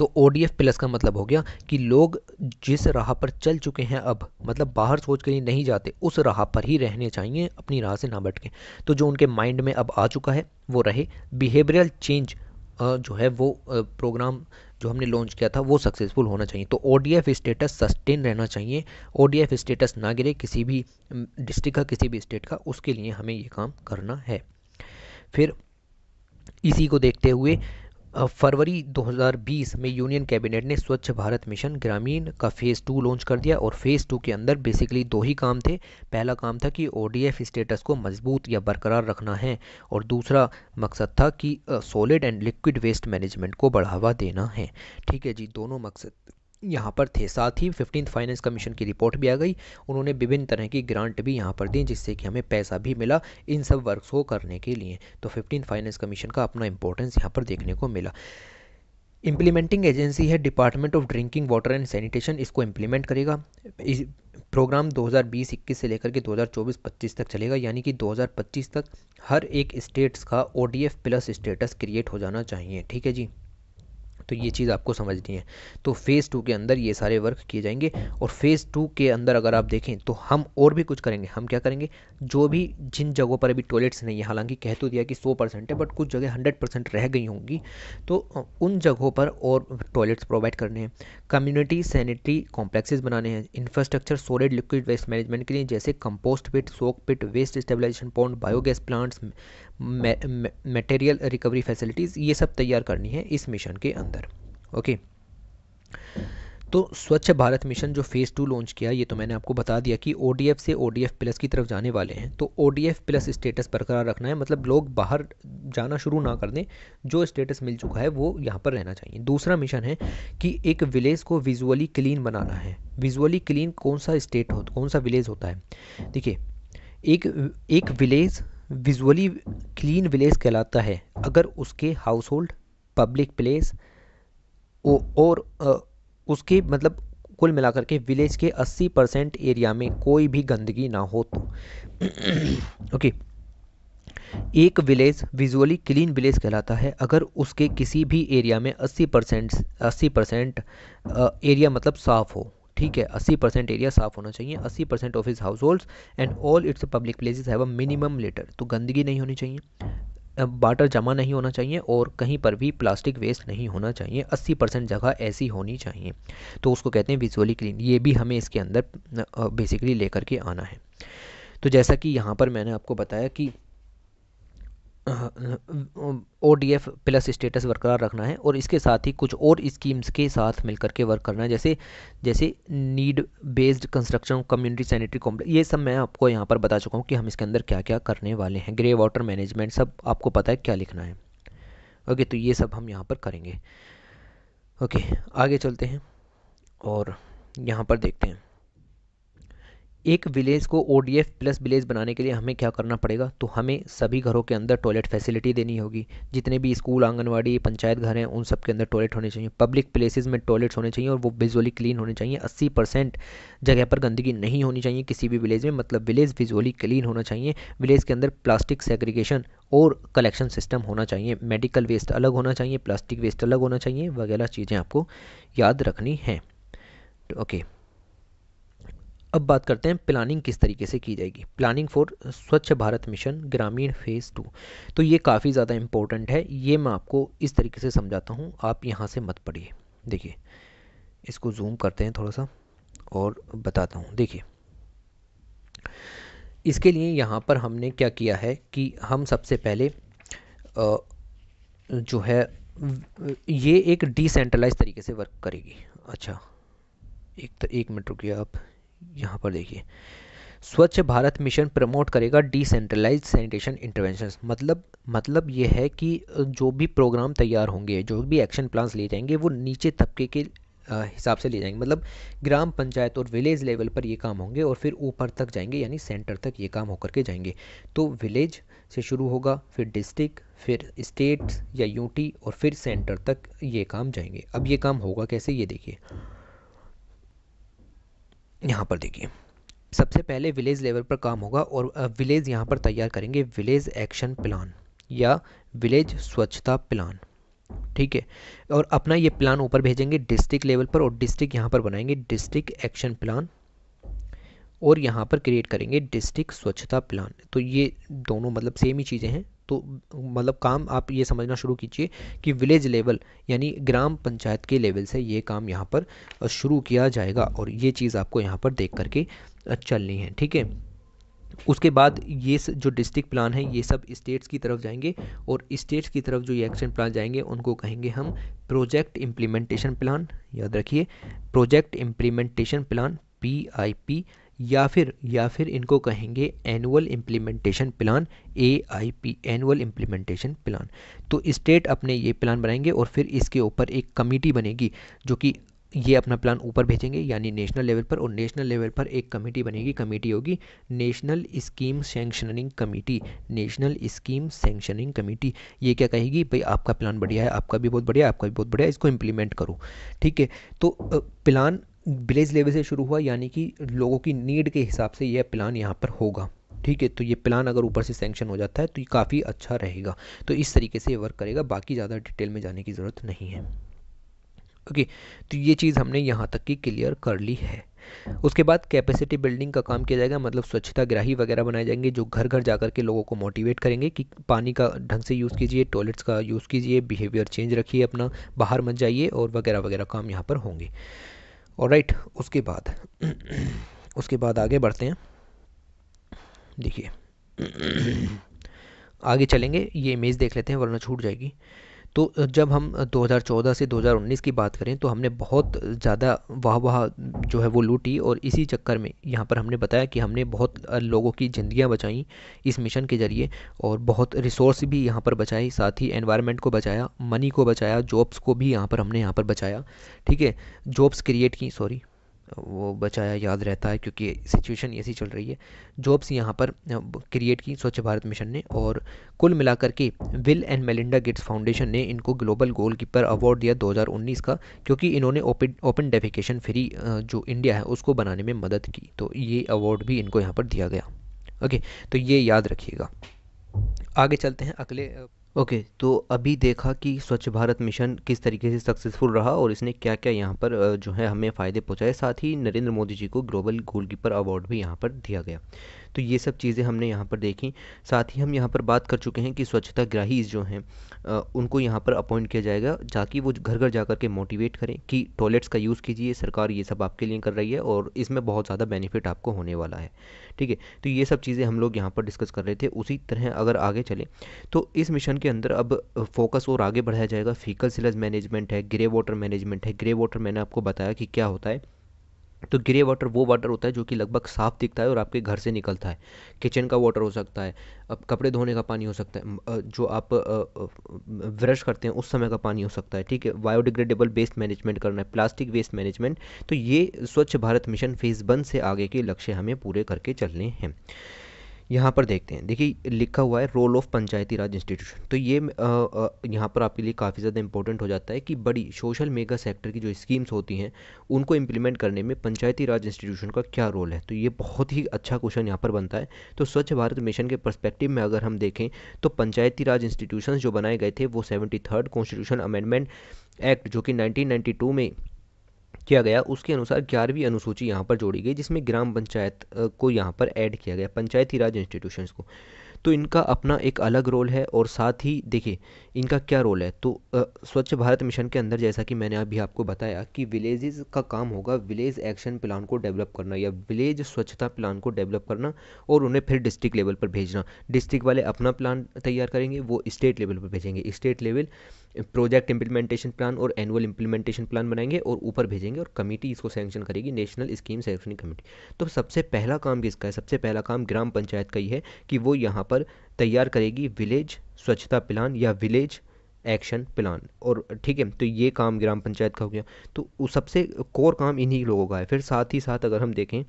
तो ओ डी एफ प्लस का मतलब हो गया कि लोग जिस राह पर चल चुके हैं अब मतलब बाहर सोच लिए नहीं जाते उस राह पर ही रहने चाहिए अपनी राह से ना भटकें तो जो उनके माइंड में अब आ चुका है वो रहे बिहेवियरल चेंज जो है वो प्रोग्राम जो हमने लॉन्च किया था वो सक्सेसफुल होना चाहिए तो ओ स्टेटस सस्टेन रहना चाहिए ओ स्टेटस ना गिरे किसी भी डिस्ट्रिक्ट का किसी भी स्टेट का उसके लिए हमें ये काम करना है फिर इसी को देखते हुए फरवरी 2020 में यूनियन कैबिनेट ने स्वच्छ भारत मिशन ग्रामीण का फेज़ टू लॉन्च कर दिया और फेज़ टू के अंदर बेसिकली दो ही काम थे पहला काम था कि ओडीएफ स्टेटस को मजबूत या बरकरार रखना है और दूसरा मकसद था कि solid and liquid waste management को बढ़ावा देना है ठीक है जी दोनों मकसद यहाँ पर थे साथ ही फिफ्टीन फाइनेंस कमीशन की रिपोर्ट भी आ गई उन्होंने विभिन्न तरह की ग्रांट भी यहाँ पर दी जिससे कि हमें पैसा भी मिला इन सब वर्क्स को करने के लिए तो फिफ्टीन फाइनेंस कमीशन का अपना इंपॉर्टेंस यहाँ पर देखने को मिला इम्प्लीमेंटिंग एजेंसी है department of drinking water and sanitation इसको इम्प्लीमेंट करेगा इस प्रोग्राम 2020-21 से लेकर के 2024-25 तक चलेगा यानी कि 2025 तक हर एक स्टेट्स का ओ प्लस स्टेटस क्रिएट हो जाना चाहिए ठीक है जी तो ये चीज़ आपको समझनी है तो फेज़ टू के अंदर ये सारे वर्क किए जाएंगे और फेज़ टू के अंदर अगर आप देखें तो हम और भी कुछ करेंगे हम क्या करेंगे जो भी जिन जगहों पर अभी टॉयलेट्स नहीं है हालांकि कह तो दिया कि सौ परसेंट है बट कुछ जगह हंड्रेड परसेंट रह गई होंगी तो उन जगहों पर और टॉयलेट्स प्रोवाइड करने हैं कम्युनिटी सैनिटरी कॉम्प्लेक्सेज बनाने हैं infrastructure solid liquid waste management के लिए जैसे compost pit soak pit waste stabilisation point biogas plants material recovery facilities ये सब तैयार करनी है इस मिशन के अंदर ओके तो स्वच्छ भारत मिशन जो फ़ेज़ टू लॉन्च किया ये तो मैंने आपको बता दिया कि ओ से ओ प्लस की तरफ जाने वाले हैं तो ओ प्लस स्टेटस बरकरार रखना है मतलब लोग बाहर जाना शुरू ना कर दें जो स्टेटस मिल चुका है वो यहाँ पर रहना चाहिए दूसरा मिशन है कि एक विलेज को विजुअली क्लीन बनाना है विजुअली क्लीन कौन सा स्टेट हो कौन सा विलेज होता है देखिए एक एक विलेज विजुअली क्लीन विलेज कहलाता है अगर उसके हाउस होल्ड पब्लिक प्लेस और उसके मतलब कुल मिलाकर के विलेज के 80 परसेंट एरिया में कोई भी गंदगी ना हो तो ओके एक विलेज विजुअली क्लीन विलेज कहलाता है अगर उसके किसी भी एरिया में 80 परसेंट अस्सी परसेंट एरिया मतलब साफ़ हो ठीक है 80 परसेंट एरिया साफ होना चाहिए 80 percent of households and all its public places have a minimum litter तो गंदगी नहीं होनी चाहिए वाटर जमा नहीं होना चाहिए और कहीं पर भी प्लास्टिक वेस्ट नहीं होना चाहिए 80 परसेंट जगह ऐसी होनी चाहिए तो उसको कहते हैं विजुअली क्लीन ये भी हमें इसके अंदर बेसिकली लेकर के आना है तो जैसा कि यहाँ पर मैंने आपको बताया कि O D F plus status बरकरार रखना है और इसके साथ ही कुछ और स्कीम्स के साथ मिलकर के वर्क करना है जैसे जैसे need based construction community sanitary complex ये सब मैं आपको यहाँ पर बता चुका हूँ कि हम इसके अंदर क्या क्या करने वाले हैं ग्रे वाटर मैनेजमेंट सब आपको पता है क्या लिखना है ओके तो ये सब हम यहाँ पर करेंगे ओके आगे चलते हैं और यहाँ पर देखते हैं एक विलेज को ओ प्लस विलेज बनाने के लिए हमें क्या करना पड़ेगा तो हमें सभी घरों के अंदर टॉयलेट फैसिलिटी देनी होगी जितने भी स्कूल आंगनवाड़ी पंचायत घर हैं उन सब के अंदर टॉयलेट होने चाहिए पब्लिक प्लेसेस में टॉयलेट्स होने चाहिए और वो विजुअली क्लीन होने चाहिए अस्सी परसेंट जगह पर गंदगी नहीं होनी चाहिए किसी भी विलेज में मतलब विलेज विजुअली क्लीन होना चाहिए विलेज के अंदर प्लास्टिक सेग्रीगेशन और कलेक्शन सिस्टम होना चाहिए मेडिकल वेस्ट अलग होना चाहिए प्लास्टिक वेस्ट अलग होना चाहिए वगैरह चीज़ें आपको याद रखनी हैं ओके तो, अब बात करते हैं प्लानिंग किस तरीके से की जाएगी planning for Swachh Bharat mission Grameen phase two तो ये काफ़ी ज़्यादा इम्पोर्टेंट है ये मैं आपको इस तरीके से समझाता हूँ आप यहाँ से मत पढ़िए देखिए इसको जूम करते हैं थोड़ा सा और बताता हूँ देखिए इसके लिए यहाँ पर हमने क्या किया है कि हम सबसे पहले जो है ये एक डिसेंट्रलाइज तरीके से वर्क करेगी अच्छा एक तो एक मिनट रुकिए आप यहाँ पर देखिए स्वच्छ भारत मिशन प्रमोट करेगा डिसेंट्रलाइज सैनिटेशन इंटरवेंशन मतलब मतलब ये है कि जो भी प्रोग्राम तैयार होंगे जो भी एक्शन प्लान्स लिए जाएंगे वो नीचे तबके के हिसाब से लिए जाएंगे मतलब ग्राम पंचायत और विलेज लेवल पर ये काम होंगे और फिर ऊपर तक जाएंगे यानी सेंटर तक ये काम होकर के जाएंगे तो विलेज से शुरू होगा फिर डिस्ट्रिक्ट फिर स्टेट या यूटी और फिर सेंटर तक ये काम जाएंगे अब ये काम होगा कैसे ये देखिए यहाँ पर देखिए सबसे पहले विलेज लेवल पर काम होगा और विलेज यहाँ पर तैयार करेंगे विलेज एक्शन प्लान या विलेज स्वच्छता प्लान ठीक है और अपना ये प्लान ऊपर भेजेंगे डिस्ट्रिक्ट लेवल पर और डिस्ट्रिक्ट यहाँ पर बनाएंगे डिस्ट्रिक्ट एक्शन प्लान और यहाँ पर क्रिएट करेंगे डिस्ट्रिक्ट स्वच्छता प्लान तो ये दोनों मतलब सेम ही चीज़ें हैं तो मतलब काम आप ये समझना शुरू कीजिए कि विलेज लेवल यानी ग्राम पंचायत के लेवल से ये काम यहाँ पर शुरू किया जाएगा और ये चीज़ आपको यहाँ पर देख करके चलनी है ठीक है उसके बाद ये जो डिस्ट्रिक्ट प्लान है ये सब स्टेट्स की तरफ जाएंगे और स्टेट्स की तरफ जो ये एक्शन प्लान जाएंगे उनको कहेंगे हम प्रोजेक्ट इम्प्लीमेंटेशन प्लान याद रखिए project implementation plan P I P या फिर या फिर इनको कहेंगे annual implementation plan A I P annual implementation plan तो स्टेट अपने ये प्लान बनाएंगे और फिर इसके ऊपर एक कमेटी बनेगी जो कि ये अपना प्लान ऊपर भेजेंगे यानी नेशनल लेवल पर और नेशनल लेवल पर एक कमेटी बनेगी कमेटी होगी national scheme sanctioning committee national scheme sanctioning committee ये क्या कहेगी भाई आपका प्लान बढ़िया है आपका भी बहुत बढ़िया आपका भी बहुत बढ़िया इसको इम्प्लीमेंट करो ठीक है तो प्लान विलेज लेवल से शुरू हुआ यानी कि लोगों की नीड के हिसाब से यह प्लान यहाँ पर होगा ठीक है तो ये प्लान अगर ऊपर से सेंक्शन हो जाता है तो ये काफ़ी अच्छा रहेगा तो इस तरीके से ये वर्क करेगा बाकी ज़्यादा डिटेल में जाने की ज़रूरत नहीं है ओके तो ये चीज़ हमने यहाँ तक की क्लियर कर ली है उसके बाद कैपेसिटी बिल्डिंग का काम किया जाएगा मतलब स्वच्छता ग्राही वगैरह बनाए जाएंगे जो घर घर जाकर के लोगों को मोटिवेट करेंगे कि पानी का ढंग से यूज़ कीजिए टॉयलेट्स का यूज़ कीजिए बिहेवियर चेंज रखिए अपना बाहर मत जाइए और वगैरह वगैरह काम यहाँ पर होंगे और राइट उसके बाद उसके बाद आगे बढ़ते हैं देखिए आगे चलेंगे ये इमेज देख लेते हैं वरना छूट जाएगी तो जब हम 2014 से 2019 की बात करें तो हमने बहुत ज़्यादा वाह वाह जो है वो लूटी और इसी चक्कर में यहाँ पर हमने बताया कि हमने बहुत लोगों की ज़िंदियाँ बचाई इस मिशन के ज़रिए और बहुत रिसोर्स भी यहाँ पर बचाए साथ ही एनवायरनमेंट को बचाया मनी को बचाया जॉब्स को भी यहाँ पर हमने यहाँ पर बचाया ठीक है जॉब्स क्रिएट की सॉरी वो बचाया याद रहता है क्योंकि सिचुएशन ऐसी चल रही है जॉब्स यहाँ पर क्रिएट की स्वच्छ भारत मिशन ने और कुल मिलाकर के Bill and Melinda Gates Foundation ने इनको ग्लोबल गोल कीपर अवार्ड दिया 2019 का क्योंकि इन्होंने ओपन ओपन डेफिकेशन फ्री जो इंडिया है उसको बनाने में मदद की तो ये अवार्ड भी इनको यहाँ पर दिया गया ओके तो ये याद रखिएगा आगे चलते हैं अगले ओके तो अभी देखा कि स्वच्छ भारत मिशन किस तरीके से सक्सेसफुल रहा और इसने क्या क्या यहाँ पर जो है हमें फ़ायदे पहुँचाए साथ ही नरेंद्र मोदी जी को ग्लोबल गोलकीपर अवार्ड भी यहाँ पर दिया गया तो ये सब चीज़ें हमने यहाँ पर देखी साथ ही हम यहाँ पर बात कर चुके हैं कि स्वच्छता ग्राही जो हैं उनको यहाँ पर अपॉइंट किया जाएगा ताकि वो घर घर जा के मोटिवेट करें कि टॉयलेट्स का यूज़ कीजिए सरकार ये सब आपके लिए कर रही है और इसमें बहुत ज़्यादा बेनिफिट आपको होने वाला है ठीक है तो ये सब चीज़ें हम लोग यहाँ पर डिस्कस कर रहे थे उसी तरह अगर आगे चले तो इस मिशन के अंदर अब फोकस और आगे बढ़ाया जाएगा फीकल सिलज मैनेजमेंट है ग्रे वाटर मैनेजमेंट है ग्रे वाटर मैंने आपको बताया कि क्या होता है तो ग्रे वाटर वो वाटर होता है जो कि लगभग साफ दिखता है और आपके घर से निकलता है किचन का वाटर हो सकता है अब कपड़े धोने का पानी हो सकता है जो आप ब्रश करते हैं उस समय का पानी हो सकता है ठीक है बायोडिग्रेडेबल वेस्ट मैनेजमेंट करना है प्लास्टिक वेस्ट मैनेजमेंट तो ये स्वच्छ भारत मिशन फेज़ वन से आगे के लक्ष्य हमें पूरे करके चलने हैं यहाँ पर देखते हैं देखिए लिखा हुआ है role of panchayati raj institution तो ये यहाँ पर आपके लिए काफ़ी ज़्यादा इंपॉर्टेंट हो जाता है कि बड़ी सोशल मेगा सेक्टर की जो स्कीम्स होती हैं उनको इम्प्लीमेंट करने में पंचायती राज इंस्टीट्यूशन का क्या रोल है तो ये बहुत ही अच्छा क्वेश्चन यहाँ पर बनता है तो स्वच्छ भारत मिशन के परस्पेक्टिव में अगर हम देखें तो पंचायती राज इंस्टीट्यूशन जो बनाए गए थे वो seventy third constitution amendment act जो कि नाइनटीन में किया गया उसके अनुसार ग्यारहवीं अनुसूची यहाँ पर जोड़ी गई जिसमें ग्राम पंचायत को यहाँ पर ऐड किया गया पंचायती राज इंस्टीट्यूशंस को तो इनका अपना एक अलग रोल है और साथ ही देखिए इनका क्या रोल है तो स्वच्छ भारत मिशन के अंदर जैसा कि मैंने अभी आपको बताया कि विलेजेस का काम होगा विलेज एक्शन प्लान को डेवलप करना या विलेज स्वच्छता प्लान को डेवलप करना और उन्हें फिर डिस्ट्रिक्ट लेवल पर भेजना डिस्ट्रिक्ट वाले अपना प्लान तैयार करेंगे वो स्टेट लेवल पर भेजेंगे state level project implementation plan और एनुअल इंप्लीमेंटेशन प्लान बनाएंगे और ऊपर भेजेंगे और कमेटी इसको सैंक्शन करेगी नेशनल स्कीम सेंक्शनिंग कमेटी तो सबसे पहला काम किसका है सबसे पहला काम ग्राम पंचायत का ही है कि वो यहाँ पर तैयार करेगी विलेज स्वच्छता प्लान या विलेज एक्शन प्लान और ठीक है तो ये काम ग्राम पंचायत का हो गया तो सबसे कोर काम इन्हीं लोगों का है फिर साथ ही साथ अगर हम देखें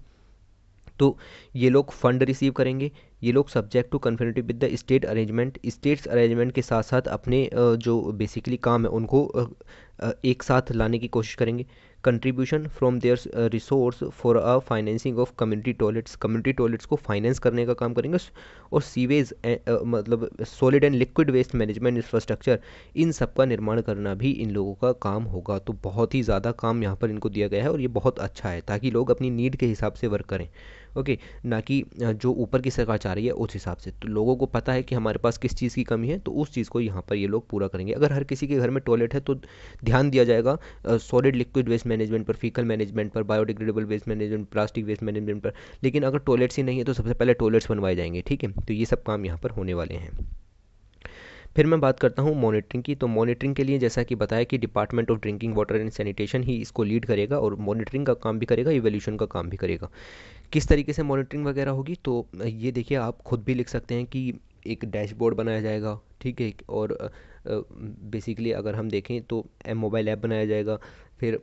तो ये लोग फंड रिसीव करेंगे ये लोग subject to confirmative with the state arrangement states arrangement के साथ साथ अपने जो बेसिकली काम है उनको एक साथ लाने की कोशिश करेंगे contribution from their resource for a financing of community toilets community toilets को फाइनेंस करने का काम करेंगे और सीवेज मतलब solid and liquid waste management infrastructure इन सब का निर्माण करना भी इन लोगों का काम होगा तो बहुत ही ज़्यादा काम यहाँ पर इनको दिया गया है और ये बहुत अच्छा है ताकि लोग अपनी नीड के हिसाब से वर्क करें ओके ना कि जो ऊपर की सरकार चाह रही है उस हिसाब से तो लोगों को पता है कि हमारे पास किस चीज़ की कमी है तो उस चीज़ को यहाँ पर ये लोग पूरा करेंगे अगर हर किसी के घर में टॉयलेट है तो ध्यान दिया जाएगा सॉलिड लिक्विड वेस्ट मैनेजमेंट पर फीकल मैनेजमेंट पर biodegradable waste management plastic waste management पर लेकिन अगर टॉयलेट्स ही नहीं है तो सबसे पहले टॉयलेट्स बनवाए जाएंगे ठीक है तो ये सब काम यहाँ पर होने वाले हैं फिर मैं बात करता हूँ मॉनिटरिंग की तो मॉनिटरिंग के लिए जैसा कि बताया कि department of drinking water and sanitation ही इसको लीड करेगा और मॉनिटरिंग का काम भी करेगा इवेल्यूशन का काम भी करेगा किस तरीके से मॉनिटरिंग वगैरह होगी तो ये देखिए आप खुद भी लिख सकते हैं कि एक डैशबोर्ड बनाया जाएगा ठीक है और बेसिकली अगर हम देखें तो एम मोबाइल ऐप बनाया जाएगा फिर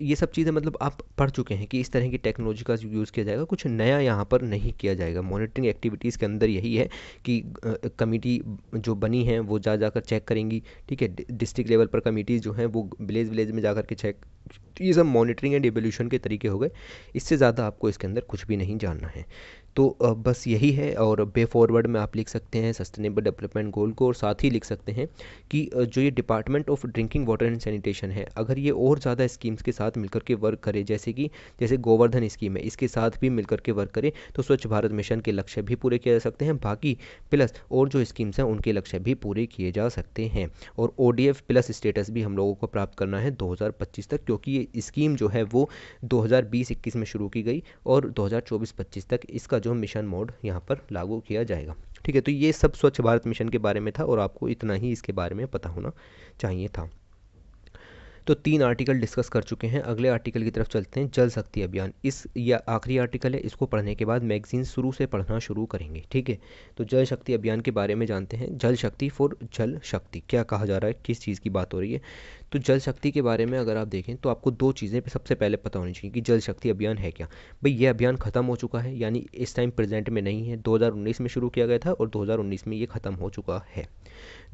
ये सब चीज़ें मतलब आप पढ़ चुके हैं कि इस तरह की टेक्नोलॉजी का यूज़ किया जाएगा कुछ नया यहाँ पर नहीं किया जाएगा मॉनिटरिंग एक्टिविटीज़ के अंदर यही है कि कमेटी जो बनी है वो जा जाकर चेक करेंगी ठीक है डिस्ट्रिक्ट लेवल पर कमेटीज़ जो हैं वो विलेज विलेज में जा के चेक ये सब मॉनिटरिंग एंड एवोल्यूशन के तरीके हो गए इससे ज़्यादा आपको इसके अंदर कुछ भी नहीं जानना है तो बस यही है और बे फॉरवर्ड में आप लिख सकते हैं सस्टेनेबल डेवलपमेंट गोल को और साथ ही लिख सकते हैं कि जो ये department of drinking water and sanitation है अगर ये और ज़्यादा स्कीम्स के साथ मिलकर के वर्क करे जैसे कि जैसे गोवर्धन स्कीम है इसके साथ भी मिलकर के वर्क करे तो स्वच्छ भारत मिशन के लक्ष्य भी पूरे किए जा सकते हैं बाकी प्लस और जो स्कीम्स हैं उनके लक्ष्य भी पूरे किए जा सकते हैं और ओ प्लस स्टेटस भी हम लोगों को प्राप्त करना है दो तक क्योंकि ये स्कीम जो है वो दो हज़ार में शुरू की गई और दो हज़ार तक इसका जो मिशन मोड यहाँ पर लागू किया जाएगा ठीक है तो ये सब स्वच्छ भारत मिशन के बारे में था और आपको इतना ही इसके बारे में पता होना चाहिए था तो तीन आर्टिकल डिस्कस कर चुके हैं अगले आर्टिकल की तरफ चलते हैं जल शक्ति अभियान इस यह आखिरी आर्टिकल है इसको पढ़ने के बाद मैगजीन शुरू से पढ़ना शुरू करेंगे ठीक है तो जल शक्ति अभियान के बारे में जानते हैं जल शक्ति फॉर जल शक्ति क्या कहा जा रहा है किस चीज़ की बात हो रही है तो जल शक्ति के बारे में अगर आप देखें तो आपको दो चीज़ें सबसे पहले पता होनी चाहिए कि जल शक्ति अभियान है क्या भाई ये अभियान ख़त्म हो चुका है यानी इस टाइम प्रेजेंट में नहीं है 2019 में शुरू किया गया था और 2019 में ये ख़त्म हो चुका है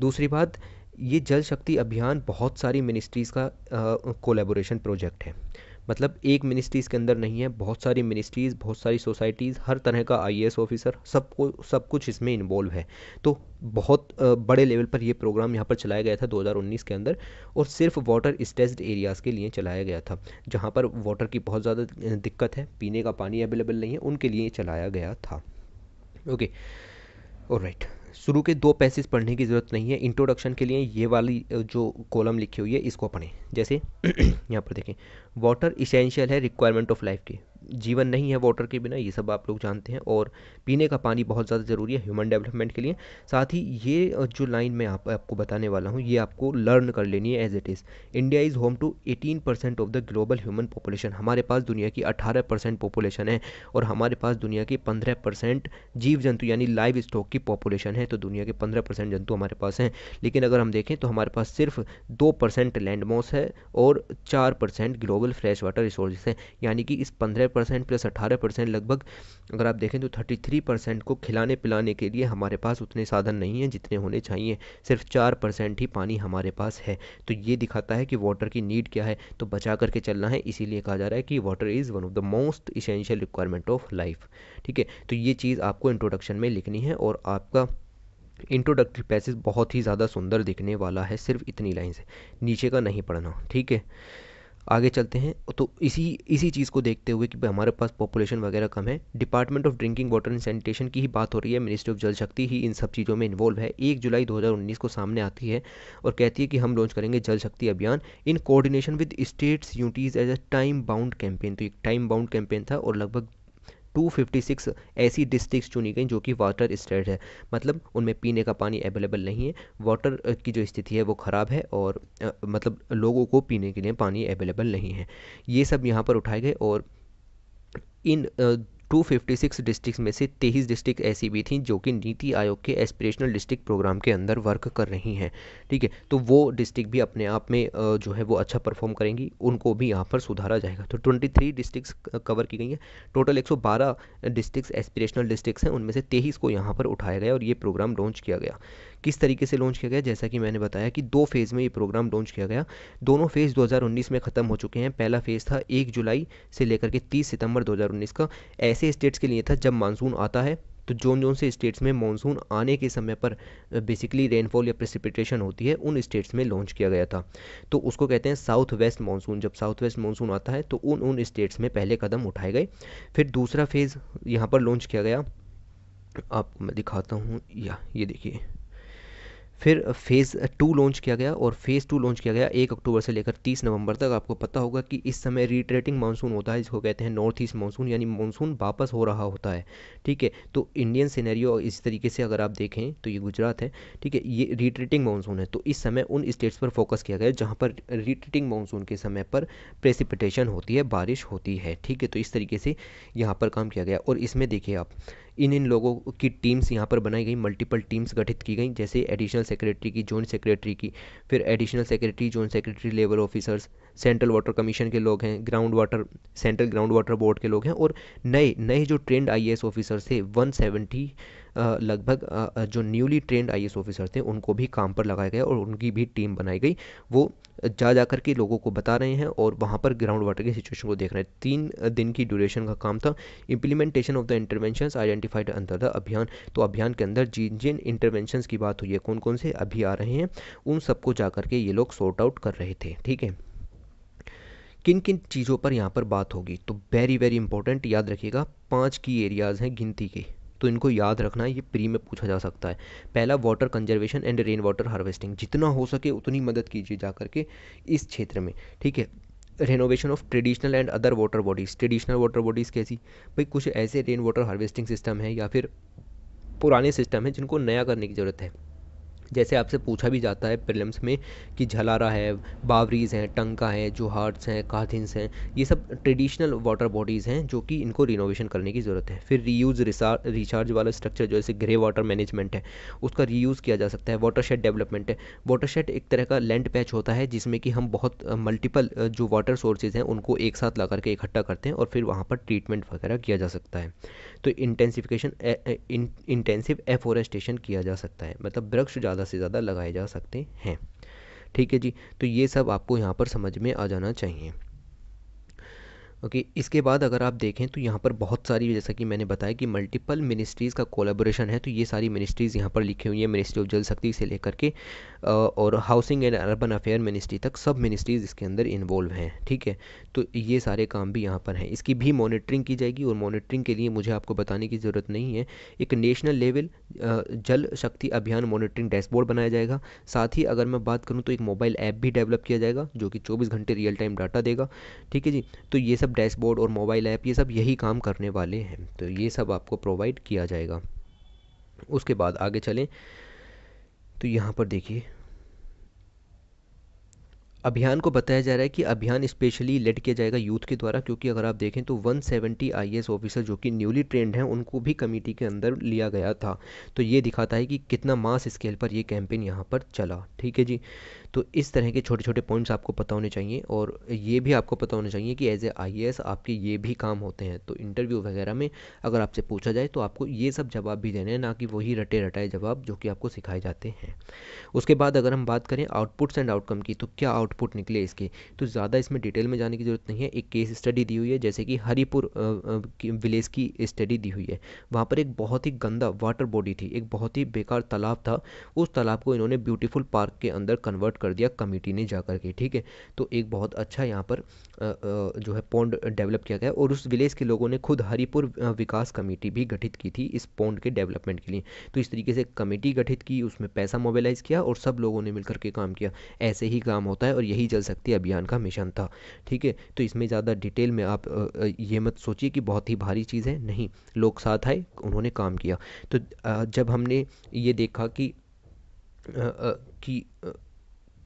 दूसरी बात ये जल शक्ति अभियान बहुत सारी मिनिस्ट्रीज़ का कोलेबोरेशन प्रोजेक्ट है मतलब एक मिनिस्ट्रीज़ के अंदर नहीं है बहुत सारी मिनिस्ट्रीज़ बहुत सारी सोसाइटीज़ हर तरह का आई ऑफिसर सबको सब कुछ इसमें इन्वॉल्व है तो बहुत बड़े लेवल पर यह प्रोग्राम यहाँ पर चलाया गया था 2019 के अंदर और सिर्फ वाटर स्ट्रेस्ड एरियाज़ के लिए चलाया गया था जहाँ पर वाटर की बहुत ज़्यादा दिक्कत है पीने का पानी अवेलेबल नहीं है उनके लिए चलाया गया था ओके और राइट शुरू के दो पैसेज पढ़ने की ज़रूरत नहीं है इंट्रोडक्शन के लिए ये वाली जो कॉलम लिखी हुई है इसको पढ़ें जैसे यहाँ पर देखें वाटर इसेंशियल है रिक्वायरमेंट ऑफ लाइफ की जीवन नहीं है वाटर के बिना ये सब आप लोग जानते हैं और पीने का पानी बहुत ज़्यादा ज़रूरी है ह्यूमन डेवलपमेंट के लिए साथ ही ये जो लाइन मैं आप, आपको बताने वाला हूँ ये आपको लर्न कर लेनी है as it is India is home to eighteen percent of the global human population हमारे पास दुनिया की अठारह परसेंट पॉपुलेशन है और हमारे पास दुनिया की पंद्रह परसेंट जीव जंतु यानी लाइव स्टॉक की पॉपुलेशन है तो दुनिया के पंद्रह परसेंट जंतु हमारे पास हैं लेकिन अगर हम देखें तो हमारे पास सिर्फ दो परसेंट लैंडमॉस है और चार percent global fresh water resources हैं यानी कि इस पंद्रह पंद्रह परसेंट प्लस अठारह परसेंट लगभग अगर आप देखें तो थर्टी थ्री परसेंट को खिलाने पिलाने के लिए हमारे पास उतने साधन नहीं हैं जितने होने चाहिए सिर्फ चार परसेंट ही पानी हमारे पास है तो ये दिखाता है कि वाटर की नीड क्या है तो बचा करके चलना है इसीलिए कहा जा रहा है कि water is one of the most essential requirement of life ठीक है तो ये चीज़ आपको इंट्रोडक्शन में लिखनी है और आपका इंट्रोडक्टरी पैसेज बहुत ही ज़्यादा सुंदर दिखने वाला है सिर्फ इतनी लाइन से नीचे का नहीं पढ़ना ठीक है आगे चलते हैं तो इसी इसी चीज़ को देखते हुए कि हमारे पास पॉपुलेशन वगैरह कम है department of drinking water and sanitation की ही बात हो रही है मिनिस्ट्री ऑफ जल शक्ति ही इन सब चीज़ों में इन्वॉल्व है एक जुलाई 2019 को सामने आती है और कहती है कि हम लॉन्च करेंगे Jal Shakti Abhiyan in coordination with states unities as a time bound campaign तो एक टाइम बाउंड कैंपेन था और लगभग 256 ऐसी डिस्ट्रिक्ट चुनी गई जो कि वाटर स्टेट है मतलब उनमें पीने का पानी अवेलेबल नहीं है वाटर की जो स्थिति है वो ख़राब है और आ, मतलब लोगों को पीने के लिए पानी अवेलेबल नहीं है ये सब यहाँ पर उठाए गए और इन 256 डिस्ट्रिक्ट में से 23 डिस्ट्रिक्ट ऐसी भी थी जो कि नीति आयोग के एस्पिरेशनल डिस्ट्रिक्ट प्रोग्राम के अंदर वर्क कर रही हैं ठीक है तो वो डिस्ट्रिक्ट भी अपने आप में जो है वो अच्छा परफॉर्म करेंगी उनको भी यहाँ पर सुधारा जाएगा तो ट्वेंटी थ्री डिस्ट्रिक्ट कवर की गई हैं टोटल एक सौ बारह डिस्ट्रिक्ट एस्पिरेशनल डिस्ट्रिक्ट हैं उनमें से तेईस को यहाँ पर उठाया गया और ये प्रोग्राम लॉन्च किया गया किस तरीके से लॉन्च किया गया जैसा कि मैंने बताया कि दो फेज़ में ये प्रोग्राम लॉन्च किया गया दोनों फेज़ 2019 में ख़त्म हो चुके हैं पहला फेज़ था एक जुलाई से लेकर के तीस सितंबर 2019 का ऐसे स्टेट्स के लिए था जब मानसून आता है तो जोन जोन से स्टेट्स में मानसून आने के समय पर बेसिकली रेनफॉल या प्रेसिपिटेशन होती है उन स्टेट्स में लॉन्च किया गया था तो उसको कहते हैं साउथ वेस्ट मानसून जब साउथ वेस्ट मानसून आता है तो उन उन स्टेट्स में पहले कदम उठाए गए फिर दूसरा फेज़ यहाँ पर लॉन्च किया गया आपको मैं दिखाता हूँ या ये देखिए फिर फेज़ टू लॉन्च किया गया और फेज़ टू लॉन्च किया गया एक अक्टूबर से लेकर तीस नवंबर तक आपको पता होगा कि इस समय रिट्रेटिंग मानसून होता है जिसको कहते हैं नॉर्थ ईस्ट मानसून यानी मानसून वापस हो रहा होता है ठीक है तो इंडियन सिनेरियो इस तरीके से अगर आप देखें तो ये गुजरात है ठीक है ये रिट्रेटिंग मानसून है तो इस समय उन स्टेट्स पर फोकस किया गया जहाँ पर रिट्रेटिंग मानसून के समय पर प्रेसिपिटेशन होती है बारिश होती है ठीक है तो इस तरीके से यहाँ पर काम किया गया और इसमें देखिए आप इन इन लोगों की टीम्स यहाँ पर बनाई गई मल्टीपल टीम्स गठित की गई जैसे एडिशनल सेक्रेटरी की जोन सेक्रेटरी की फिर additional secretary joint secretary labour officers central water commission के लोग हैं ground water central ground water board के लोग हैं और नए नए जो ट्रेंड आई ऑफिसर्स थे वन लगभग जो न्यूली ट्रेंड आई ऑफिसर थे उनको भी काम पर लगाया गया और उनकी भी टीम बनाई गई वो जा जा करके लोगों को बता रहे हैं और वहाँ पर ग्राउंड वाटर की सिचुएशन को देख रहे हैं तीन दिन की ड्यूरेशन का काम था implementation of the interventions identified under the Abhiyan तो अभियान के अंदर जिन जिन इंटरवेंशंस की बात हुई है कौन कौन से अभी आ रहे हैं उन सबको जा करके ये लोग सॉर्ट आउट कर रहे थे ठीक है किन किन चीज़ों पर यहाँ पर बात होगी तो वेरी वेरी इंपॉर्टेंट याद रखिएगा पाँच की एरियाज़ हैं गिनती के तो इनको याद रखना ये प्री में पूछा जा सकता है पहला water conservation and rain water harvesting जितना हो सके उतनी मदद कीजिए जा करके इस क्षेत्र में ठीक है renovation of traditional and other water bodies traditional water bodies कैसी भाई कुछ ऐसे रेन वाटर हार्वेस्टिंग सिस्टम है या फिर पुराने सिस्टम हैं जिनको नया करने की ज़रूरत है जैसे आपसे पूछा भी जाता है प्रिलम्स में कि झलारा है बावरीज़ हैं टंका है जोहार्ट्स हैं कार्थिन्स हैं ये सब ट्रेडिशनल वाटर बॉडीज़ हैं जो कि इनको रिनोवेशन करने की ज़रूरत है फिर रीयूज़ रिचार्ज वाला स्ट्रक्चर जैसे ग्रे वाटर मैनेजमेंट है उसका रीयूज़ किया जा सकता है वाटर शेड डेवलपमेंट है वाटर शेड एक तरह का लैंड पैच होता है जिसमें कि हम बहुत मल्टीपल जो वाटर सोर्सेज हैं उनको एक साथ ला करके इकट्ठा करते हैं और फिर वहाँ पर ट्रीटमेंट वगैरह किया जा सकता है तो इंटेंसिफिकेशन इंटेंसिव एफोरेस्टेशन किया जा सकता है मतलब वृक्ष ज़्यादा से ज़्यादा लगाए जा सकते हैं ठीक है जी तो ये सब आपको यहाँ पर समझ में आ जाना चाहिए ओके okay, इसके बाद अगर आप देखें तो यहाँ पर बहुत सारी जैसा कि मैंने बताया कि मल्टीपल मिनिस्ट्रीज़ का कोलेबोरेशन है तो ये सारी मिनिस्ट्रीज़ यहाँ पर लिखी हुई है मिनिस्ट्री ऑफ जल शक्ति से लेकर के और housing and urban affair ministry तक सब मिनिस्ट्रीज़ इसके अंदर इन्वॉल्व हैं ठीक है तो ये सारे काम भी यहाँ पर हैं इसकी भी मॉनिटरिंग की जाएगी और मॉनिटरिंग के लिए मुझे आपको बताने की ज़रूरत नहीं है एक नेशनल लेवल जल शक्ति अभियान मॉनिटरिंग डैशबोर्ड बनाया जाएगा साथ ही अगर मैं बात करूँ तो एक मोबाइल ऐप भी डेवलप किया जाएगा जो कि चौबीस घंटे रियल टाइम डाटा देगा ठीक है जी तो ये सब सब डैशबोर्ड और मोबाइल ऐप ये सब यही काम करने वाले हैं तो ये सब आपको प्रोवाइड किया जाएगा उसके बाद आगे चलें तो यहाँ पर देखिए अभियान को बताया जा रहा है कि अभियान स्पेशली लेड किया जाएगा यूथ के द्वारा क्योंकि अगर आप देखें तो 170 आईएएस ऑफिसर जो कि न्यूली ट्रेंड हैं उनको भी कमेटी के अंदर लिया गया था तो ये दिखाता है कि कितना मास स्केल पर ये कैंपेन यहाँ पर चला ठीक है जी तो इस तरह के छोटे छोटे पॉइंट्स आपको पता होने चाहिए और ये भी आपको पता होने चाहिए कि एज ए आई आपके ये भी काम होते हैं तो इंटरव्यू वगैरह में अगर आपसे पूछा जाए तो आपको ये सब जवाब भी देने हैं ना कि वही रटे रटाए जवाब जो कि आपको सिखाए जाते हैं उसके बाद अगर हम बात करें आउटपुट्स एंड आउटकम की तो क्या आउटपुट निकले इसके तो ज़्यादा इसमें डिटेल में जाने की ज़रूरत नहीं है एक केस स्टडी दी हुई है जैसे कि हरिपुर विलेज की स्टडी दी हुई है वहाँ पर एक बहुत ही गंदा वाटर बॉडी थी एक बहुत ही बेकार तालाब था उस तालाब को इन्होंने ब्यूटीफुल पार्क के अंदर कन्वर्ट कर दिया कमेटी ने जा के ठीक है तो एक बहुत अच्छा यहाँ पर जो है पौंड डेवलप किया गया और उस विलेज के लोगों ने खुद हरिपुर विकास कमेटी भी गठित की थी इस पौंड के डेवलपमेंट के लिए तो इस तरीके से कमेटी गठित की उसमें पैसा मोबिलाइज किया और सब लोगों ने मिलकर के काम किया ऐसे ही काम होता है और यही जल शक्ति अभियान का मिशन था ठीक है तो इसमें ज़्यादा डिटेल में आप ये मत सोचिए कि बहुत ही भारी चीज़ है नहीं लोग साथ आए उन्होंने काम किया तो जब हमने ये देखा कि कि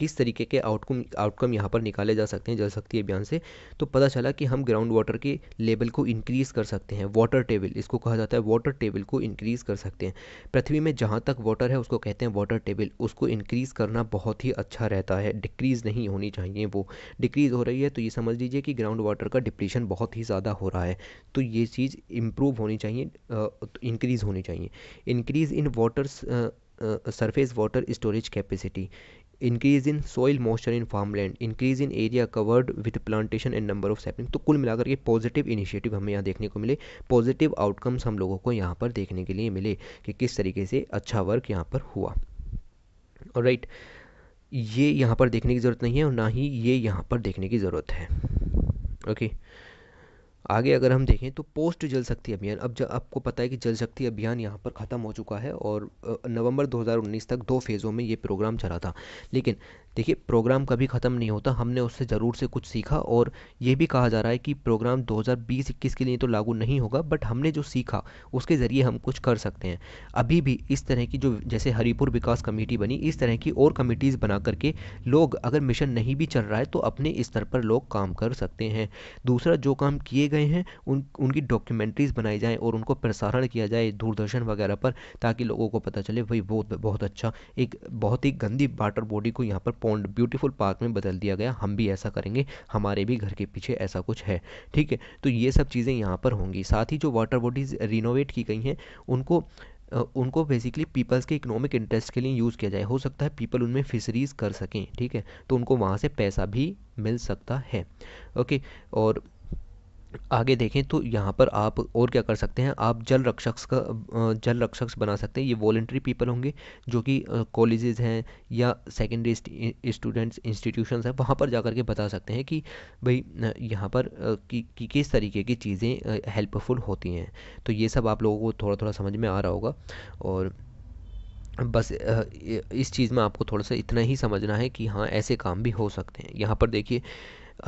किस तरीके के आउटकम आउटकम यहाँ पर निकाले जा सकते हैं जल शक्ति अभियान से तो पता चला कि हम ग्राउंड वाटर के लेवल को इंक्रीज़ कर सकते हैं वाटर टेबल इसको कहा जाता है वाटर टेबल को इंक्रीज़ कर सकते हैं पृथ्वी में जहाँ तक वाटर है उसको कहते हैं वाटर टेबल उसको इंक्रीज़ करना बहुत ही अच्छा रहता है डिक्रीज़ नहीं होनी चाहिए वो डिक्रीज़ हो रही है तो ये समझ लीजिए कि ग्राउंड वाटर का डिप्रेशन बहुत ही ज़्यादा हो रहा है तो ये चीज़ इम्प्रूव होनी चाहिए इंक्रीज़ तो होनी चाहिए increase in water surface water storage capacity increase in soil moisture in farmland increase in area covered with plantation and number of sapling तो कुल मिलाकर के पॉजिटिव इनिशिएटिव हमें यहाँ देखने को मिले पॉजिटिव आउटकम्स हम लोगों को यहाँ पर देखने के लिए मिले कि किस तरीके से अच्छा वर्क यहाँ पर हुआ और राइट ये यहाँ पर देखने की ज़रूरत नहीं है और ना ही ये यहाँ पर देखने की ज़रूरत है ओके okay. आगे अगर हम देखें तो पोस्ट जल शक्ति अभियान अब जब आपको पता है कि जल शक्ति अभियान यहाँ पर ख़त्म हो चुका है और नवंबर 2019 तक दो फेज़ों में ये प्रोग्राम चला था लेकिन देखिए प्रोग्राम कभी ख़त्म नहीं होता हमने उससे ज़रूर से कुछ सीखा और ये भी कहा जा रहा है कि प्रोग्राम 2020-21 के लिए तो लागू नहीं होगा बट हमने जो सीखा उसके ज़रिए हम कुछ कर सकते हैं अभी भी इस तरह की जो जैसे हरिपुर विकास कमेटी बनी इस तरह की और कमेटीज़ बना करके लोग अगर मिशन नहीं भी चल रहा है तो अपने स्तर पर लोग काम कर सकते हैं दूसरा जो काम किए गए हैं उन उनकी डॉक्यूमेंट्रीज़ बनाई जाएँ और उनको प्रसारण किया जाए दूरदर्शन वगैरह पर ताकि लोगों को पता चले भाई वो बहुत अच्छा एक बहुत ही गंदी वाटर बॉडी को यहाँ पर पॉन्ड ब्यूटीफुल पार्क में बदल दिया गया हम भी ऐसा करेंगे हमारे भी घर के पीछे ऐसा कुछ है ठीक है तो ये सब चीज़ें यहाँ पर होंगी साथ ही जो वाटर बॉडीज़ रिनोवेट की गई हैं उनको उनको बेसिकली पीपल्स के इकोनॉमिक इंटरेस्ट के लिए यूज़ किया जाए हो सकता है पीपल उनमें फिशरीज़ कर सकें ठीक है तो उनको वहाँ से पैसा भी मिल सकता है ओके और आगे देखें तो यहाँ पर आप और क्या कर सकते हैं आप जल रक्षक का जल रक्षक बना सकते हैं ये वॉलेंट्री पीपल होंगे जो कि कॉलेजेस हैं या सेकेंडरी स्टूडेंट्स इंस्टीट्यूशंस हैं वहाँ पर जाकर के बता सकते हैं कि भाई यहाँ पर कि, कि किस तरीके की चीज़ें हेल्पफुल होती हैं तो ये सब आप लोगों को थोड़ा थोड़ा समझ में आ रहा होगा और बस इस चीज़ में आपको थोड़ा सा इतना ही समझना है कि हाँ ऐसे काम भी हो सकते हैं यहाँ पर देखिए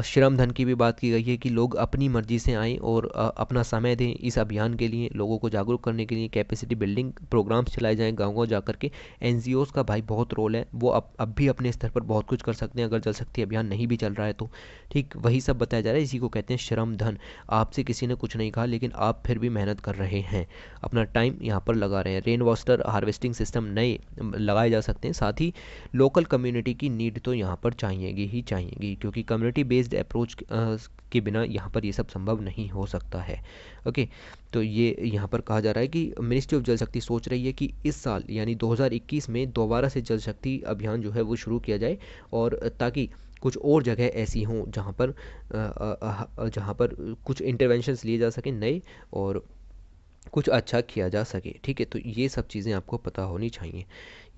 श्रम धन की भी बात की गई है कि लोग अपनी मर्जी से आएँ और अपना समय दें इस अभियान के लिए लोगों को जागरूक करने के लिए कैपेसिटी बिल्डिंग प्रोग्राम्स चलाए जाएँ गाँव गाँव जाकर के एन का भाई बहुत रोल है वो अब अब भी अपने स्तर पर बहुत कुछ कर सकते हैं अगर जल शक्ति अभियान नहीं भी चल रहा है तो ठीक वही सब बताया जा रहा है इसी को कहते हैं श्रम धन आपसे किसी ने कुछ नहीं कहा लेकिन आप फिर भी मेहनत कर रहे हैं अपना टाइम यहाँ पर लगा रहे हैं रेन वास्टर हार्वेस्टिंग सिस्टम नए लगाए जा सकते हैं साथ ही लोकल कम्युनिटी की नीड तो यहाँ पर चाहिएगी ही चाहिएगी क्योंकि community based based approach uh, के बिना यहाँ पर ये सब संभव नहीं हो सकता है ओके तो ये यहाँ पर कहा जा रहा है कि मिनिस्ट्री ऑफ जल शक्ति सोच रही है कि इस साल यानी 2021 में दोबारा से जल शक्ति अभियान जो है वो शुरू किया जाए और ताकि कुछ और जगह ऐसी हों जहाँ पर जहाँ पर कुछ इंटरवेंशंस लिए जा सकें नए और कुछ अच्छा किया जा सके ठीक है तो ये सब चीज़ें आपको पता होनी चाहिए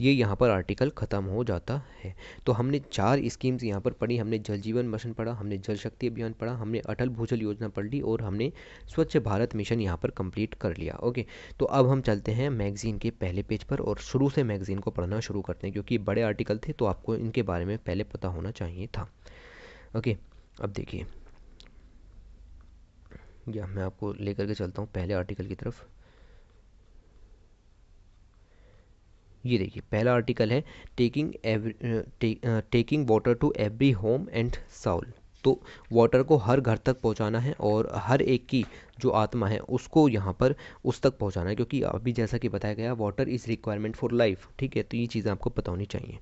ये यहाँ पर आर्टिकल ख़त्म हो जाता है तो हमने चार स्कीम्स यहाँ पर पढ़ी हमने जल जीवन मिशन पढ़ा हमने जल शक्ति अभियान पढ़ा हमने अटल भूजल योजना पढ़ ली और हमने स्वच्छ भारत मिशन यहाँ पर कंप्लीट कर लिया ओके तो अब हम चलते हैं मैगज़ीन के पहले पेज पर और शुरू से मैगज़ीन को पढ़ना शुरू करते हैं क्योंकि बड़े आर्टिकल थे तो आपको इनके बारे में पहले पता होना चाहिए था ओके अब देखिए या मैं आपको लेकर के चलता हूँ पहले आर्टिकल की तरफ ये देखिए पहला आर्टिकल है taking every taking water to every home and soul तो वाटर को हर घर तक पहुंचाना है और हर एक की जो आत्मा है उसको यहाँ पर उस तक पहुंचाना है क्योंकि अभी जैसा कि बताया गया water is requirement for life ठीक है तो ये चीज़ें आपको पता होनी चाहिए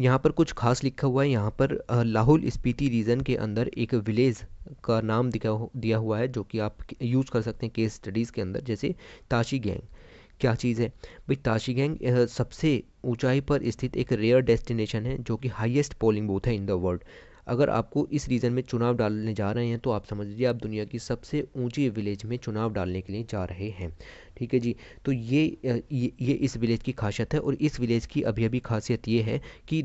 यहाँ पर कुछ खास लिखा हुआ है यहाँ पर uh, लाहौल स्पीति रीजन के अंदर एक विलेज का नाम दिखा दिया हुआ है जो कि आप यूज़ कर सकते हैं केस स्टडीज़ के अंदर जैसे ताशी गैंग क्या चीज़ है भाई ताशी गैंग सबसे ऊंचाई पर स्थित एक रेयर डेस्टिनेशन है जो कि हाईएस्ट पोलिंग बूथ है इन द वर्ल्ड अगर आपको इस रीज़न में चुनाव डालने जा रहे हैं तो आप समझ लीजिए आप दुनिया की सबसे ऊंची विलेज में चुनाव डालने के लिए जा रहे हैं ठीक है जी तो ये ये, ये इस विलेज की खासियत है और इस विलेज की अभी अभी खासियत ये है कि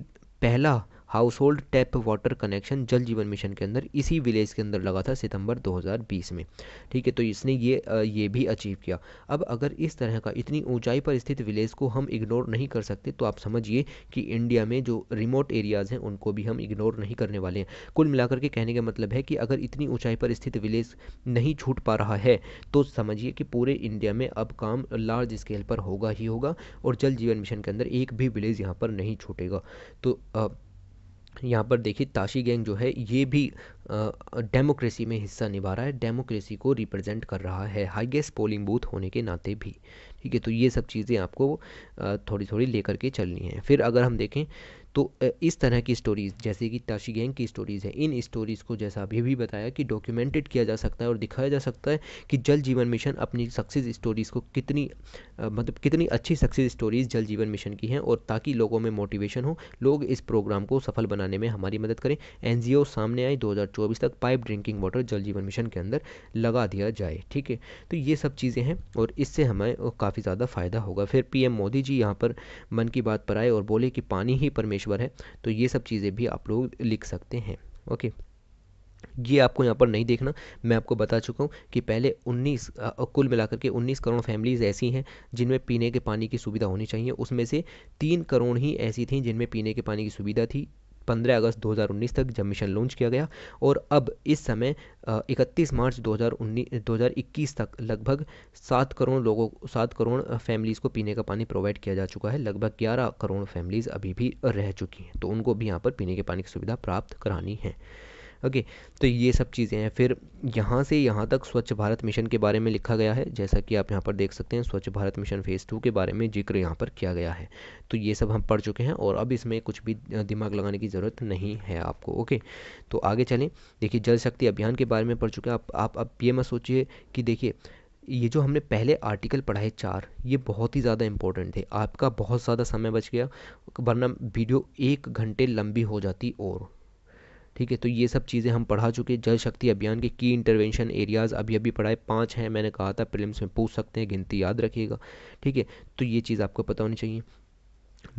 पहला household tap water connection Jal Jeevan mission के अंदर इसी विलेज के अंदर लगा था सितंबर 2020 में ठीक है तो इसने ये ये भी अचीव किया अब अगर इस तरह का इतनी ऊंचाई पर स्थित विलेज को हम इग्नोर नहीं कर सकते तो आप समझिए कि इंडिया में जो रिमोट एरियाज़ हैं उनको भी हम इग्नोर नहीं करने वाले हैं कुल मिलाकर के कहने का मतलब है कि अगर इतनी ऊंचाई पर स्थित विलेज नहीं छूट पा रहा है तो समझिए कि पूरे इंडिया में अब काम लार्ज स्केल पर होगा ही होगा और जल जीवन मिशन के अंदर एक भी विलेज यहाँ पर नहीं छूटेगा तो यहाँ पर देखिए ताशी गैंग जो है ये भी डेमोक्रेसी में हिस्सा निभा रहा है डेमोक्रेसी को रिप्रेजेंट कर रहा है हाईएस्ट पोलिंग बूथ होने के नाते भी ठीक है तो ये सब चीज़ें आपको थोड़ी थोड़ी लेकर के चलनी है फिर अगर हम देखें तो इस तरह की स्टोरीज़ जैसे कि ताशी गैंग की स्टोरीज़ है इन स्टोरीज़ को जैसा अभी भी बताया कि डॉक्यूमेंटेड किया जा सकता है और दिखाया जा सकता है कि जल जीवन मिशन अपनी सक्सेस स्टोरीज़ को कितनी मतलब कितनी अच्छी सक्सेस स्टोरीज़ जल जीवन मिशन की हैं और ताकि लोगों में मोटिवेशन हो लोग इस प्रोग्राम को सफल बनाने में हमारी मदद करें एन सामने आए दो तक पाइप ड्रिंकिंग वाटर जल जीवन मिशन के अंदर लगा दिया जाए ठीक है तो ये सब चीज़ें हैं और इससे हमें काफ़ी ज़्यादा फ़ायदा होगा फिर पी मोदी जी यहाँ पर मन की बात पर आए और बोले कि पानी ही परमेश्वर ईश्वर है तो ये सब चीज़ें भी आप लोग लिख सकते हैं ओके ये आपको यहाँ पर नहीं देखना मैं आपको बता चुका हूँ कि पहले 19 कुल मिलाकर के 19 करोड़ फैमिलीज़ ऐसी हैं जिनमें पीने के पानी की सुविधा होनी चाहिए उसमें से तीन करोड़ ही ऐसी थी जिनमें पीने के पानी की सुविधा थी 15 अगस्त 2019 तक जब मिशन लॉन्च किया गया और अब इस समय 31 मार्च 2019 2021 तक लगभग सात करोड़ लोगों सात करोड़ फैमिलीज़ को पीने का पानी प्रोवाइड किया जा चुका है लगभग ग्यारह करोड़ फैमिलीज़ अभी भी रह चुकी हैं तो उनको भी यहाँ पर पीने के पानी की सुविधा प्राप्त करानी है ओके तो ये सब चीज़ें हैं फिर यहाँ से यहाँ तक स्वच्छ भारत मिशन के बारे में लिखा गया है जैसा कि आप यहाँ पर देख सकते हैं स्वच्छ भारत मिशन फ़ेज़ टू के बारे में जिक्र यहाँ पर किया गया है तो ये सब हम पढ़ चुके हैं और अब इसमें कुछ भी दिमाग लगाने की ज़रूरत नहीं है आपको ओके तो आगे चलें देखिए जल शक्ति अभियान के बारे में पढ़ चुके हैं आप आप अब ये मत सोचिए कि देखिए ये जो हमने पहले आर्टिकल पढ़ाए चार ये बहुत ही ज़्यादा इंपॉर्टेंट थे आपका बहुत ज़्यादा समय बच गया वरना वीडियो एक घंटे लंबी हो जाती और ठीक है तो ये सब चीज़ें हम पढ़ा चुके हैं जल शक्ति अभियान के की इंटरवेंशन एरियाज़ अभी अभी पढ़ाए पाँच हैं मैंने कहा था प्रिलिम्स में पूछ सकते हैं गिनती याद रखिएगा ठीक है तो ये चीज़ आपको पता होनी चाहिए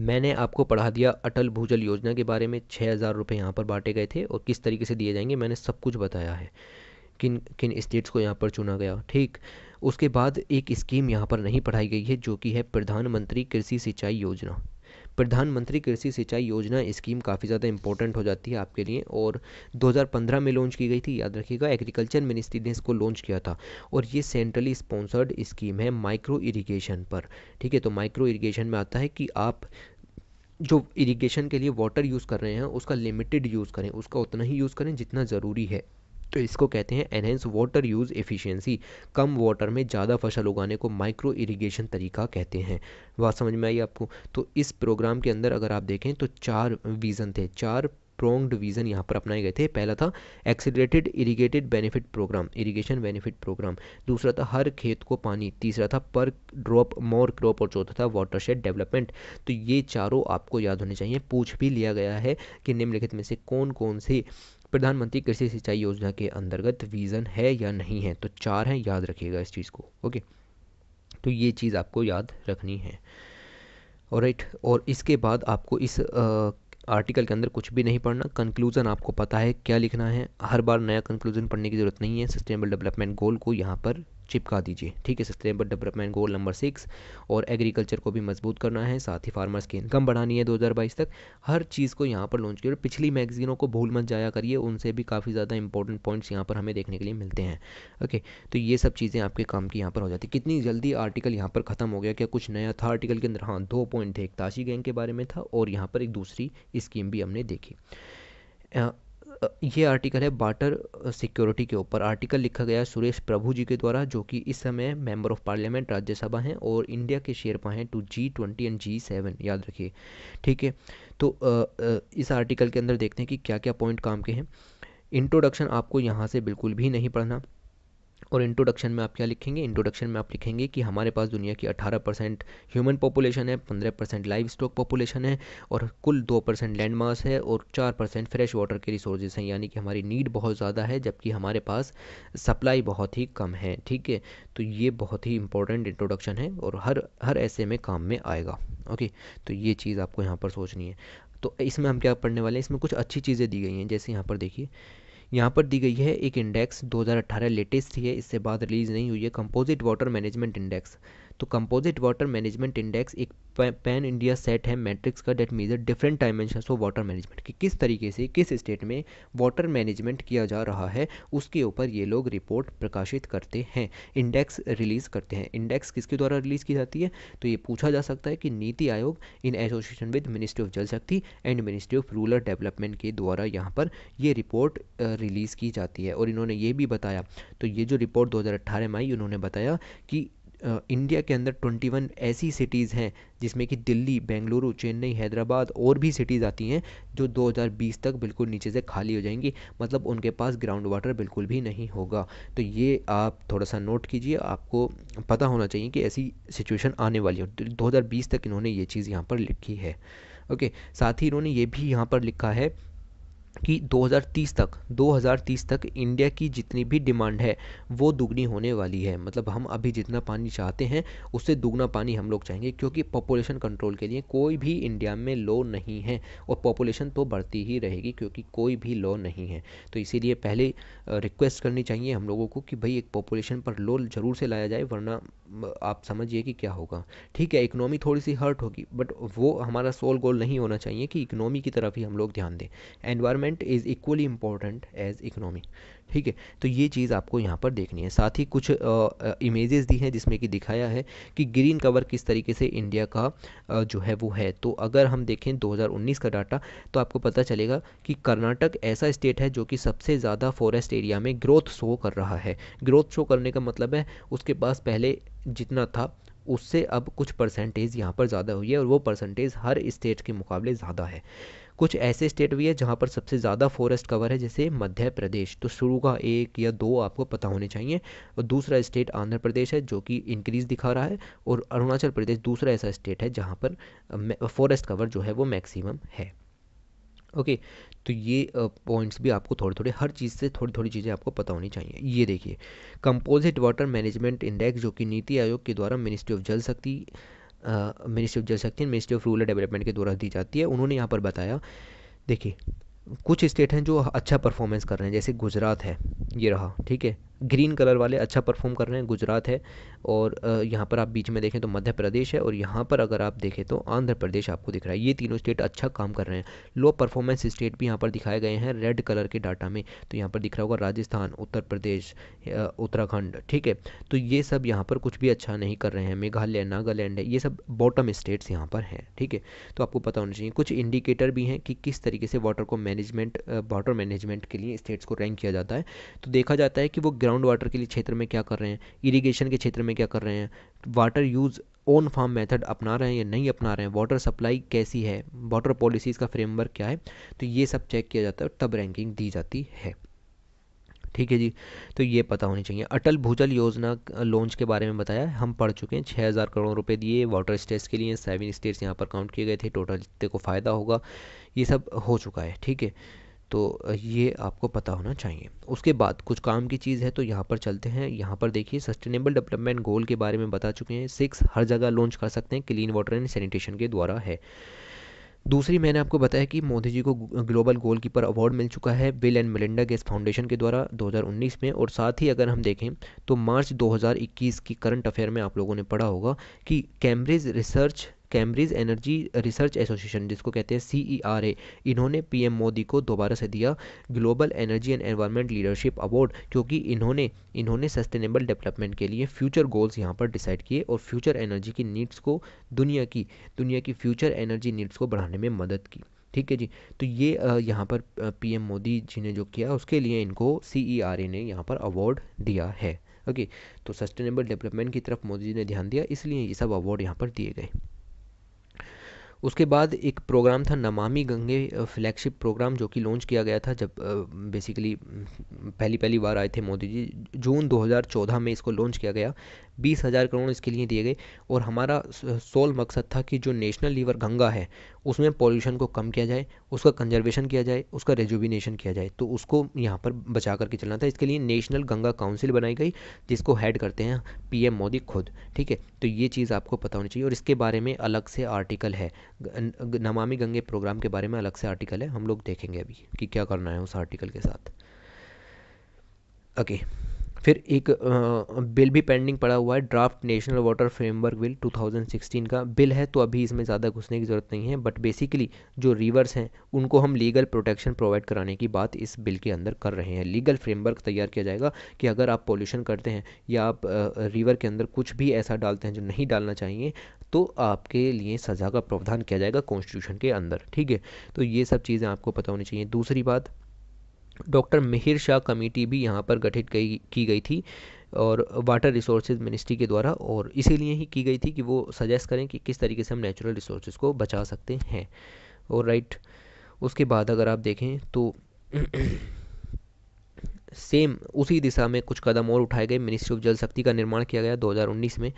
मैंने आपको पढ़ा दिया अटल भूजल योजना के बारे में छः हज़ार रुपये यहाँ पर बांटे गए थे और किस तरीके से दिए जाएंगे मैंने सब कुछ बताया है किन किन स्टेट्स को यहाँ पर चुना गया ठीक उसके बाद एक स्कीम यहाँ पर नहीं पढ़ाई गई है जो कि है प्रधानमंत्री कृषि सिंचाई योजना प्रधानमंत्री कृषि सिंचाई योजना स्कीम काफ़ी ज़्यादा इंपॉर्टेंट हो जाती है आपके लिए और 2015 में लॉन्च की गई थी याद रखिएगा एग्रीकल्चर मिनिस्ट्री ने इसको लॉन्च किया था और ये सेंट्रली स्पॉन्सर्ड स्कीम है माइक्रो इरीगेशन पर ठीक है तो माइक्रो इरीगेशन में आता है कि आप जो इरीगेशन के लिए वाटर यूज़ कर रहे हैं उसका लिमिटेड यूज़ करें उसका उतना ही यूज़ करें जितना ज़रूरी है तो इसको कहते हैं एनहेंस वाटर यूज़ एफिशिएंसी कम वाटर में ज़्यादा फसल उगाने को माइक्रो इरिगेशन तरीका कहते हैं बात समझ में आई आपको तो इस प्रोग्राम के अंदर अगर आप देखें तो चार विज़न थे चार प्रोंग्ड विज़न यहाँ पर अपनाए गए थे पहला था accelerated irrigated benefit programme irrigation benefit programme दूसरा था हर खेत को पानी तीसरा था पर ड्रॉप मोर क्रॉप और चौथा था शेड डेवलपमेंट तो ये चारों आपको याद होने चाहिए पूछ भी लिया गया है कि निम्नलिखित में से कौन कौन से प्रधानमंत्री कृषि सिंचाई योजना के अंतर्गत विज़न है या नहीं है तो चार हैं याद रखिएगा इस चीज़ को ओके तो ये चीज़ आपको याद रखनी है और राइट और इसके बाद आपको इस आ, आर्टिकल के अंदर कुछ भी नहीं पढ़ना कंक्लूजन आपको पता है क्या लिखना है हर बार नया कंक्लूजन पढ़ने की ज़रूरत नहीं है सस्टेनेबल डेवलपमेंट गोल को यहाँ पर चिपका दीजिए ठीक है sustainable development goal number six और एग्रीकल्चर को भी मजबूत करना है साथ ही फार्मर्स की इनकम बढ़ानी है दो तक हर चीज़ को यहाँ पर लॉन्च किया और पिछली मैगजीनों को भूल मत जाया करिए उनसे भी काफ़ी ज़्यादा इंपॉर्टेंट पॉइंट्स यहाँ पर हमें देखने के लिए मिलते हैं ओके तो ये सब चीज़ें आपके काम की यहाँ पर हो जाती कितनी जल्दी आर्टिकल यहाँ पर ख़त्म हो गया क्या कुछ नया था आर्टिकल के अंदर हाँ दो पॉइंट थे एक ताशी गैंग के बारे में था और यहाँ पर एक दूसरी स्कीम भी हमने देखी ये आर्टिकल है बाटर सिक्योरिटी के ऊपर आर्टिकल लिखा गया है सुरेश प्रभु जी के द्वारा जो कि इस समय मेंबर ऑफ पार्लियामेंट राज्यसभा हैं और इंडिया के शेरपा हैं to G twenty and G seven याद रखिए ठीक है तो इस आर्टिकल के अंदर देखते हैं कि क्या क्या पॉइंट काम के हैं इंट्रोडक्शन आपको यहाँ से बिल्कुल भी नहीं पढ़ना और इंट्रोडक्शन में आप क्या लिखेंगे इंट्रोडक्शन में आप लिखेंगे कि हमारे पास दुनिया की 18 परसेंट ह्यूमन पॉपुलेशन है 15 परसेंट लाइव स्टॉक पॉपुलेशन है और कुल 2 परसेंट लैंड मास है और 4 परसेंट फ्रेश वाटर के रिसोर्सेज हैं यानी कि हमारी नीड बहुत ज़्यादा है जबकि हमारे पास सप्लाई बहुत ही कम है ठीक है तो ये बहुत ही इंपॉर्टेंट इंट्रोडक्शन है और हर हर ऐसे में काम में आएगा ओके तो ये चीज़ आपको यहाँ पर सोचनी है तो इसमें हम क्या पढ़ने वाले हैं इसमें कुछ अच्छी चीज़ें दी गई हैं जैसे यहाँ पर देखिए यहाँ पर दी गई है एक इंडेक्स 2018 लेटेस्ट ही है इससे बाद रिलीज़ नहीं हुई है कंपोजिट वाटर मैनेजमेंट इंडेक्स तो कंपोजिट वाटर मैनेजमेंट इंडेक्स एक पैन इंडिया सेट है मैट्रिक्स का that measure different dimension of water management कि किस तरीके से किस स्टेट में वाटर मैनेजमेंट किया जा रहा है उसके ऊपर ये लोग रिपोर्ट प्रकाशित करते हैं इंडेक्स रिलीज़ करते हैं इंडेक्स किसके द्वारा रिलीज़ की जाती है तो ये पूछा जा सकता है कि NITI Aayog in association with ministry of Jal Shakti and ministry of rural development के द्वारा यहाँ पर ये रिपोर्ट रिलीज़ की जाती है और इन्होंने ये भी बताया तो ये जो रिपोर्ट दो हज़ार अट्ठारह में आई उन्होंने बताया कि इंडिया के अंदर 21 ऐसी सिटीज़ हैं जिसमें कि दिल्ली बेंगलुरु चेन्नई हैदराबाद और भी सिटीज़ आती हैं जो 2020 तक बिल्कुल नीचे से खाली हो जाएंगी मतलब उनके पास ग्राउंड वाटर बिल्कुल भी नहीं होगा तो ये आप थोड़ा सा नोट कीजिए आपको पता होना चाहिए कि ऐसी सिचुएशन आने वाली हो दो तक इन्होंने ये चीज़ यहाँ पर लिखी है ओके साथ ही इन्होंने ये भी यहाँ पर लिखा है कि 2030 तक 2030 तक इंडिया की जितनी भी डिमांड है वो दुगनी होने वाली है मतलब हम अभी जितना पानी चाहते हैं उससे दुगना पानी हम लोग चाहेंगे क्योंकि पॉपुलेशन कंट्रोल के लिए कोई भी इंडिया में लॉ नहीं है और पॉपुलेशन तो बढ़ती ही रहेगी क्योंकि कोई भी लॉ नहीं है तो इसीलिए पहले रिक्वेस्ट करनी चाहिए हम लोगों को कि भाई एक पॉपुलेशन पर लॉ ज़रूर से लाया जाए वरना आप समझिए कि क्या होगा ठीक है इकनॉमी थोड़ी सी हर्ट होगी बट वो हमारा सोल गोल नहीं होना चाहिए कि इकनॉमी की तरफ ही हम लोग ध्यान दें environment environment is equally important as economy ठीक है तो ये चीज़ आपको यहाँ पर देखनी है साथ ही कुछ इमेजेस दी हैं जिसमें कि दिखाया है कि ग्रीन कवर किस तरीके से इंडिया का आ, जो है वो है तो अगर हम देखें 2019 का डाटा तो आपको पता चलेगा कि कर्नाटक ऐसा स्टेट है जो कि सबसे ज़्यादा फॉरेस्ट एरिया में ग्रोथ शो कर रहा है ग्रोथ शो करने का मतलब है उसके पास पहले जितना था उससे अब कुछ परसेंटेज यहाँ पर ज़्यादा हुई है और वो परसेंटेज हर स्टेट के मुकाबले ज़्यादा है कुछ ऐसे स्टेट भी है जहाँ पर सबसे ज़्यादा फॉरेस्ट कवर है जैसे मध्य प्रदेश तो शुरू का एक या दो आपको पता होने चाहिए और दूसरा स्टेट आंध्र प्रदेश है जो कि इंक्रीज दिखा रहा है और अरुणाचल प्रदेश दूसरा ऐसा स्टेट है जहाँ पर फॉरेस्ट कवर जो है वो मैक्सिमम है ओके तो ये पॉइंट्स भी आपको थोड़े थोड़े हर चीज़ से थोड़ी थोड़ी चीज़ें आपको पता होनी चाहिए ये देखिए कंपोजिट वाटर मैनेजमेंट इंडेक्स जो कि नीति आयोग के द्वारा मिनिस्ट्री ऑफ जल शक्ति मिनिस्ट्री ऑफ जल शक्ति मिनिस्ट्री ऑफ रूरल डेवलपमेंट के द्वारा दी जाती है उन्होंने यहाँ पर बताया देखिए कुछ स्टेट हैं जो अच्छा परफॉर्मेंस कर रहे हैं जैसे गुजरात है ये रहा ठीक है ग्रीन कलर वाले अच्छा परफॉर्म कर रहे हैं गुजरात है और यहाँ पर आप बीच में देखें तो मध्य प्रदेश है और यहाँ पर अगर आप देखें तो आंध्र प्रदेश आपको दिख रहा है ये तीनों स्टेट अच्छा काम कर रहे हैं लो परफॉर्मेंस स्टेट भी यहाँ पर दिखाए गए हैं रेड कलर के डाटा में तो यहाँ पर दिख रहा होगा राजस्थान उत्तर प्रदेश उत्तराखंड ठीक है तो ये सब यहाँ पर कुछ भी अच्छा नहीं कर रहे हैं मेघालय नागालैंड है ये सब बॉटम स्टेट्स यहाँ पर हैं ठीक है तो आपको पता होना चाहिए कुछ इंडिकेटर भी हैं कि किस तरीके से वाटर को मैनेजमेंट वाटर मैनेजमेंट के लिए स्टेट्स को रैंक किया जाता है तो देखा जाता है कि वो ग्राउंड वाटर के लिए क्षेत्र में क्या कर रहे हैं इरिगेशन के क्षेत्र में क्या कर रहे हैं water use on farm method अपना रहे हैं या नहीं अपना रहे हैं वाटर सप्लाई कैसी है वाटर पॉलिसीज़ का फ्रेमवर्क क्या है तो ये सब चेक किया जाता है तब रैंकिंग दी जाती है ठीक है जी तो ये पता होनी चाहिए अटल भूजल योजना लॉन्च के बारे में बताया हम पढ़ चुके हैं छः हज़ार करोड़ रुपए दिए वाटर स्टेट्स के लिए सेवन स्टेट्स यहाँ पर काउंट किए गए थे टोटल जितने को फ़ायदा होगा ये सब हो चुका है ठीक है तो ये आपको पता होना चाहिए उसके बाद कुछ काम की चीज़ है तो यहाँ पर चलते हैं यहाँ पर देखिए सस्टेनेबल डेवलपमेंट गोल के बारे में बता चुके हैं सिक्स हर जगह लॉन्च कर सकते हैं क्लीन वाटर एंड सैनिटेशन के द्वारा है दूसरी मैंने आपको बताया कि मोदी जी को ग्लोबल गोलकीपर अवार्ड मिल चुका है Bill and Melinda Gates foundation के द्वारा 2019 में और साथ ही अगर हम देखें तो मार्च 2021 की करंट अफेयर में आप लोगों ने पढ़ा होगा कि Cambridge research Cambridge energy research association जिसको कहते हैं सी ई आर ए इन्होंने पी एम मोदी को दोबारा से दिया global energy and environment leadership award क्योंकि इन्होंने इन्होंने सस्टेनेबल डेवलपमेंट के लिए फ्यूचर गोल्स यहाँ पर डिसाइड किए और फ्यूचर एनर्जी की नीड्स को दुनिया की दुनिया की फ्यूचर एनर्जी नीड्स को बढ़ाने में मदद की ठीक है जी तो ये यहाँ पर पीएम मोदी जी ने जो किया उसके लिए इनको सी e ने यहाँ पर अवार्ड दिया है ओके तो सस्टेनेबल डेवलपमेंट की तरफ मोदी जी ने ध्यान दिया इसलिए ये सब अवार्ड यहाँ पर दिए गए उसके बाद एक प्रोग्राम था नमामि गंगे फ्लैगशिप प्रोग्राम जो कि लॉन्च किया गया था जब बेसिकली पहली पहली बार आए थे मोदी जी जून 2014 में इसको लॉन्च किया गया बीस हज़ार करोड़ इसके लिए दिए गए और हमारा सोल मकसद था कि जो नेशनल लीवर गंगा है उसमें पॉल्यूशन को कम किया जाए उसका कंजर्वेशन किया जाए उसका रेजुविनेशन किया जाए तो उसको यहाँ पर बचा करके चलना था इसके लिए नेशनल गंगा काउंसिल बनाई गई जिसको हेड करते हैं पीएम मोदी खुद ठीक है तो ये चीज़ आपको पता होनी चाहिए और इसके बारे में अलग से आर्टिकल है नमामि गंगे प्रोग्राम के बारे में अलग से आर्टिकल है हम लोग देखेंगे अभी कि क्या करना है उस आर्टिकल के साथ ओके okay. फिर एक बिल भी पेंडिंग पड़ा हुआ है draft national water framework bill 2016 का बिल है तो अभी इसमें ज़्यादा घुसने की ज़रूरत नहीं है बट बेसिकली जो रिवर्स हैं उनको हम लीगल प्रोटेक्शन प्रोवाइड कराने की बात इस बिल के अंदर कर रहे हैं लीगल फ्रेमवर्क तैयार किया जाएगा कि अगर आप पॉल्यूशन करते हैं या आप रिवर के अंदर कुछ भी ऐसा डालते हैं जो नहीं डालना चाहिए तो आपके लिए सज़ा का प्रावधान किया जाएगा कॉन्स्टिट्यूशन के अंदर ठीक है तो ये सब चीज़ें आपको पता होनी चाहिए दूसरी बात डॉक्टर मिहिर शाह कमेटी भी यहाँ पर गठित की, की गई थी और वाटर रिसोर्सेज मिनिस्ट्री के द्वारा और इसीलिए ही की गई थी कि वो सजेस्ट करें कि किस तरीके से हम नेचुरल रिसोर्सेज को बचा सकते हैं और राइट उसके बाद अगर आप देखें तो सेम उसी दिशा में कुछ कदम और उठाए गए मिनिस्ट्री ऑफ जल शक्ति का निर्माण किया गया 2019 में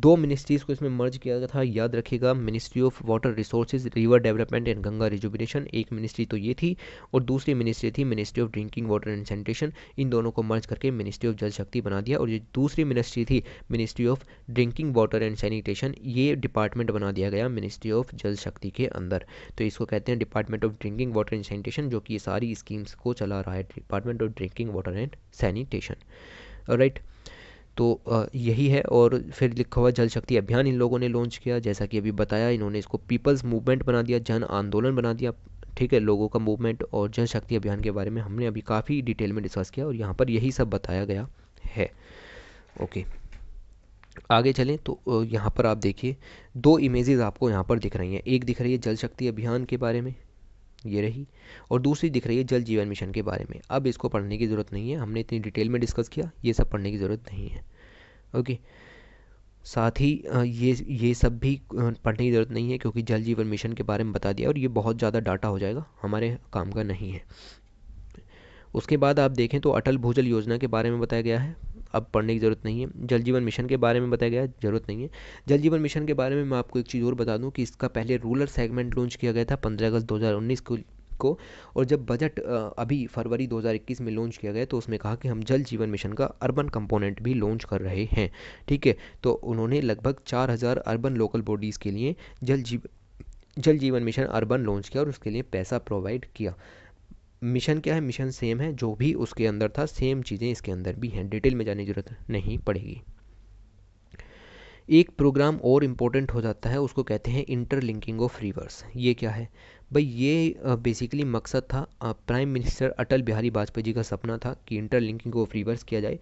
दो मिनिस्ट्रीज़ को इसमें मर्ज किया गया था याद रखिएगा ministry of water resources river development and Ganga rejuvenation एक मिनिस्ट्री तो ये थी और दूसरी मिनिस्ट्री थी ministry of drinking water and sanitation इन दोनों को मर्ज करके मिनिस्ट्री ऑफ जल शक्ति बना दिया और ये दूसरी मिनिस्ट्री थी ministry of drinking water and sanitation ये डिपार्टमेंट बना दिया गया मिनिस्ट्री ऑफ जल शक्ति के अंदर तो इसको कहते हैं department of drinking water and sanitation जो कि ये सारी स्कीम्स को चला रहा है department of drinking water and sanitation right तो यही है और फिर लिखा हुआ जल शक्ति अभियान इन लोगों ने लॉन्च किया जैसा कि अभी बताया इन्होंने इसको पीपल्स मूवमेंट बना दिया जन आंदोलन बना दिया ठीक है लोगों का मूवमेंट और जल शक्ति अभियान के बारे में हमने अभी काफ़ी डिटेल में डिस्कस किया और यहाँ पर यही सब बताया गया है ओके आगे चलें तो यहाँ पर आप देखिए दो इमेजेस आपको यहाँ पर दिख रही हैं एक दिख रही है जल शक्ति अभियान के बारे में ये रही और दूसरी दिख रही है जल जीवन मिशन के बारे में अब इसको पढ़ने की ज़रूरत नहीं है हमने इतनी डिटेल में डिस्कस किया ये सब पढ़ने की ज़रूरत नहीं है ओके साथ ही ये ये सब भी पढ़ने की ज़रूरत नहीं है क्योंकि जल जीवन मिशन के बारे में बता दिया और ये बहुत ज़्यादा डाटा हो जाएगा हमारे काम का नहीं है उसके बाद आप देखें तो अटल भूजल योजना के बारे में बताया गया है अब पढ़ने की ज़रूरत नहीं है जल जीवन मिशन के बारे में बताया गया ज़रूरत नहीं है जल जीवन मिशन के बारे में मैं आपको एक चीज़ और बता दूँ कि इसका पहले रूरल सेगमेंट लॉन्च किया गया था पंद्रह अगस्त दो को को और जब बजट अभी फरवरी 2021 में लॉन्च किया गया तो उसमें कहा कि हम जल जीवन मिशन का अर्बन कंपोनेंट भी लॉन्च कर रहे हैं ठीक है तो उन्होंने लगभग 4000 अर्बन लोकल बॉडीज़ के लिए जल जीव जल जीवन मिशन अर्बन लॉन्च किया और उसके लिए पैसा प्रोवाइड किया मिशन क्या है मिशन सेम है जो भी उसके अंदर था सेम चीज़ें इसके अंदर भी हैं डिटेल में जाने की ज़रूरत नहीं पड़ेगी एक प्रोग्राम और इम्पोर्टेंट हो जाता है उसको कहते हैं इंटरलिंकिंग ऑफ रिवर्स ये क्या है भाई ये बेसिकली मकसद था प्राइम मिनिस्टर अटल बिहारी वाजपेयी जी का सपना था कि इंटरलिंकिंग को रिवर्स किया जाए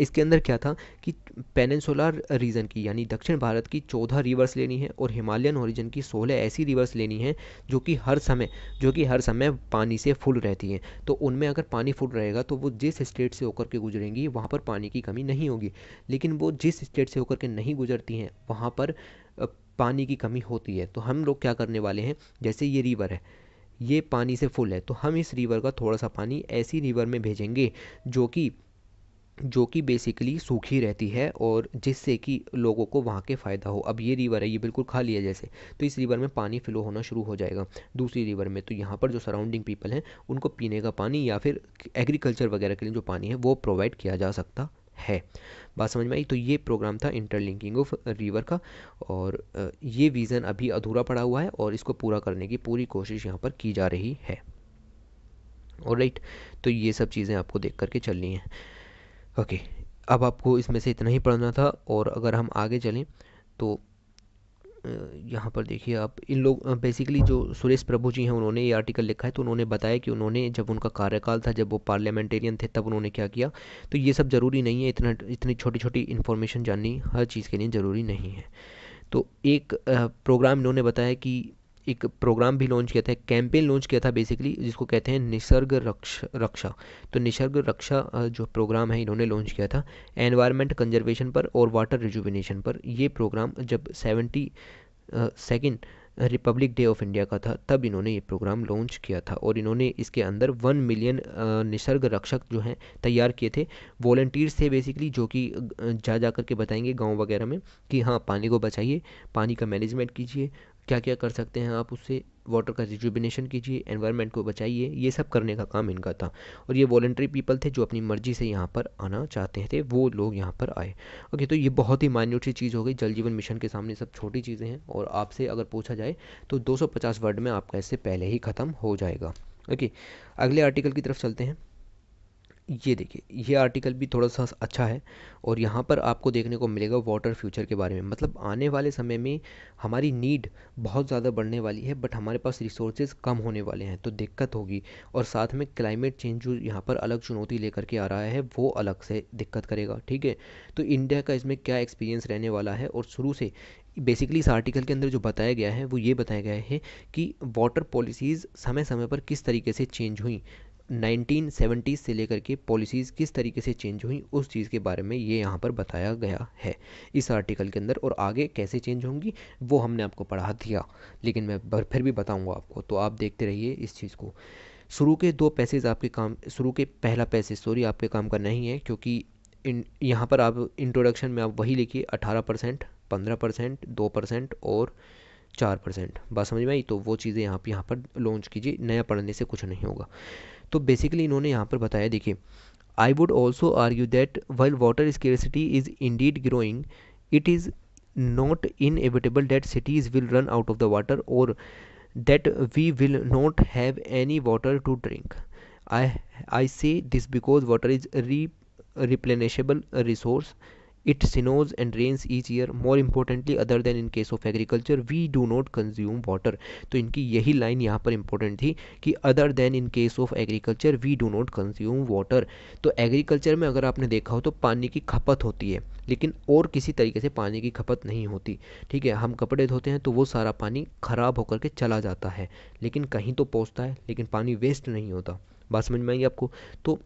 इसके अंदर क्या था कि पेनिनसुलर रीजन की यानी दक्षिण भारत की चौदह रिवर्स लेनी है और हिमालयन ओरिजन की सोलह ऐसी रिवर्स लेनी है जो कि हर समय जो कि हर समय पानी से फुल रहती हैं तो उनमें अगर पानी फुल रहेगा तो वो जिस स्टेट से होकर के गुजरेंगी वहाँ पर पानी की कमी नहीं होगी लेकिन वो जिस स्टेट से होकर के नहीं गुजरती हैं वहाँ पर पानी की कमी होती है तो हम लोग क्या करने वाले हैं जैसे ये रिवर है ये पानी से फुल है तो हम इस रिवर का थोड़ा सा पानी ऐसी रिवर में भेजेंगे जो कि जो कि बेसिकली सूखी रहती है और जिससे कि लोगों को वहाँ के फ़ायदा हो अब ये रिवर है ये बिल्कुल खाली है जैसे तो इस रिवर में पानी फ्लो होना शुरू हो जाएगा दूसरी रिवर में तो यहाँ पर जो सराउंडिंग पीपल हैं उनको पीने का पानी या फिर एग्रीकल्चर वगैरह के लिए जो पानी है वो प्रोवाइड किया जा सकता है बात समझ में आई तो ये प्रोग्राम था इंटरलिंकिंग ऑफ रिवर का और ये विज़न अभी अधूरा पड़ा हुआ है और इसको पूरा करने की पूरी कोशिश यहाँ पर की जा रही है और राइट तो ये सब चीज़ें आपको देख करके चलनी हैं ओके अब आपको इसमें से इतना ही पढ़ना था और अगर हम आगे चलें तो यहाँ पर देखिए आप इन लोग बेसिकली जो सुरेश प्रभु जी हैं उन्होंने ये आर्टिकल लिखा है तो उन्होंने बताया कि उन्होंने जब उनका कार्यकाल था जब वो पार्लियामेंटेरियन थे तब उन्होंने क्या किया तो ये सब ज़रूरी नहीं है इतना इतनी छोटी छोटी इन्फॉर्मेशन जाननी हर चीज़ के लिए ज़रूरी नहीं है तो एक प्रोग्राम इन्होंने बताया कि एक प्रोग्राम भी लॉन्च किया था कैंपेन लॉन्च किया था बेसिकली जिसको कहते हैं निसर्ग रक्ष रक्षा तो निसर्ग रक्षा जो प्रोग्राम है इन्होंने लॉन्च किया था एनवायरमेंट कंजर्वेशन पर और वाटर रिजुविनेशन पर ये प्रोग्राम जब seventy second republic day of India का था तब इन्होंने ये प्रोग्राम लॉन्च किया था और इन्होंने इसके अंदर वन मिलियन निसर्ग रक्षक जो हैं तैयार किए थे वॉल्टियर्स थे बेसिकली जो कि जा जा करके बताएंगे गांव वगैरह में कि हाँ पानी को बचाइए पानी का मैनेजमेंट कीजिए क्या क्या कर सकते हैं आप उससे वाटर का रिजुबिनेशन कीजिए एनवायरनमेंट को बचाइए ये सब करने का काम इनका था और ये वॉल्ट्री पीपल थे जो अपनी मर्जी से यहाँ पर आना चाहते थे वो लोग यहाँ पर आए ओके तो ये बहुत ही माइन्यूटी सी चीज़ हो गई जल जीवन मिशन के सामने सब छोटी चीज़ें हैं और आपसे अगर पूछा जाए तो 250 वर्ड में आपका इससे पहले ही ख़त्म हो जाएगा ओके अगले आर्टिकल की तरफ चलते हैं ये देखिए ये आर्टिकल भी थोड़ा सा अच्छा है और यहाँ पर आपको देखने को मिलेगा वाटर फ्यूचर के बारे में मतलब आने वाले समय में हमारी नीड बहुत ज़्यादा बढ़ने वाली है बट हमारे पास रिसोर्सेज कम होने वाले हैं तो दिक्कत होगी और साथ में क्लाइमेट चेंज जो यहाँ पर अलग चुनौती लेकर के आ रहा है वो अलग से दिक्कत करेगा ठीक है तो इंडिया का इसमें क्या एक्सपीरियंस रहने वाला है और शुरू से बेसिकली इस आर्टिकल के अंदर जो बताया गया है वो ये बताया गया है कि वाटर पॉलिसीज़ समय समय पर किस तरीके से चेंज हुई 1970 से लेकर के पॉलिसीज़ किस तरीके से चेंज हुई उस चीज़ के बारे में ये यहाँ पर बताया गया है इस आर्टिकल के अंदर और आगे कैसे चेंज होंगी वो हमने आपको पढ़ा दिया लेकिन मैं फिर भी बताऊँगा आपको तो आप देखते रहिए इस चीज़ को शुरू के दो पैसेज आपके काम शुरू के पहला पैसेज सॉरी आपके काम का नहीं है क्योंकि इन यहाँ पर आप इंट्रोडक्शन में आप वही लिखिए अठारह परसेंट पंद्रह परसेंट दो परसेंट और चार परसेंट बात समझ में आई तो वो चीज़ें यहाँ पर यहाँ पर लॉन्च कीजिए नया पढ़ने से कुछ नहीं होगा तो बेसिकली इन्होंने यहाँ पर बताया देखिए I would also argue that well water scarcity is indeed growing it is not inevitable that cities will run out of the water और that we will not have any water to drink I I see this because water is re replenishable resource it snows and rains each year more importantly other than in case of agriculture we do not consume water तो इनकी यही लाइन यहाँ पर इंपॉर्टेंट थी कि other than in case of agriculture we do not consume water तो एग्रीकल्चर में अगर आपने देखा हो तो पानी की खपत होती है लेकिन और किसी तरीके से पानी की खपत नहीं होती ठीक है हम कपड़े धोते हैं तो वो सारा पानी ख़राब होकर के चला जाता है लेकिन कहीं तो पहुँचता है लेकिन पानी वेस्ट नहीं होता बात समझ में आएगी आपको तो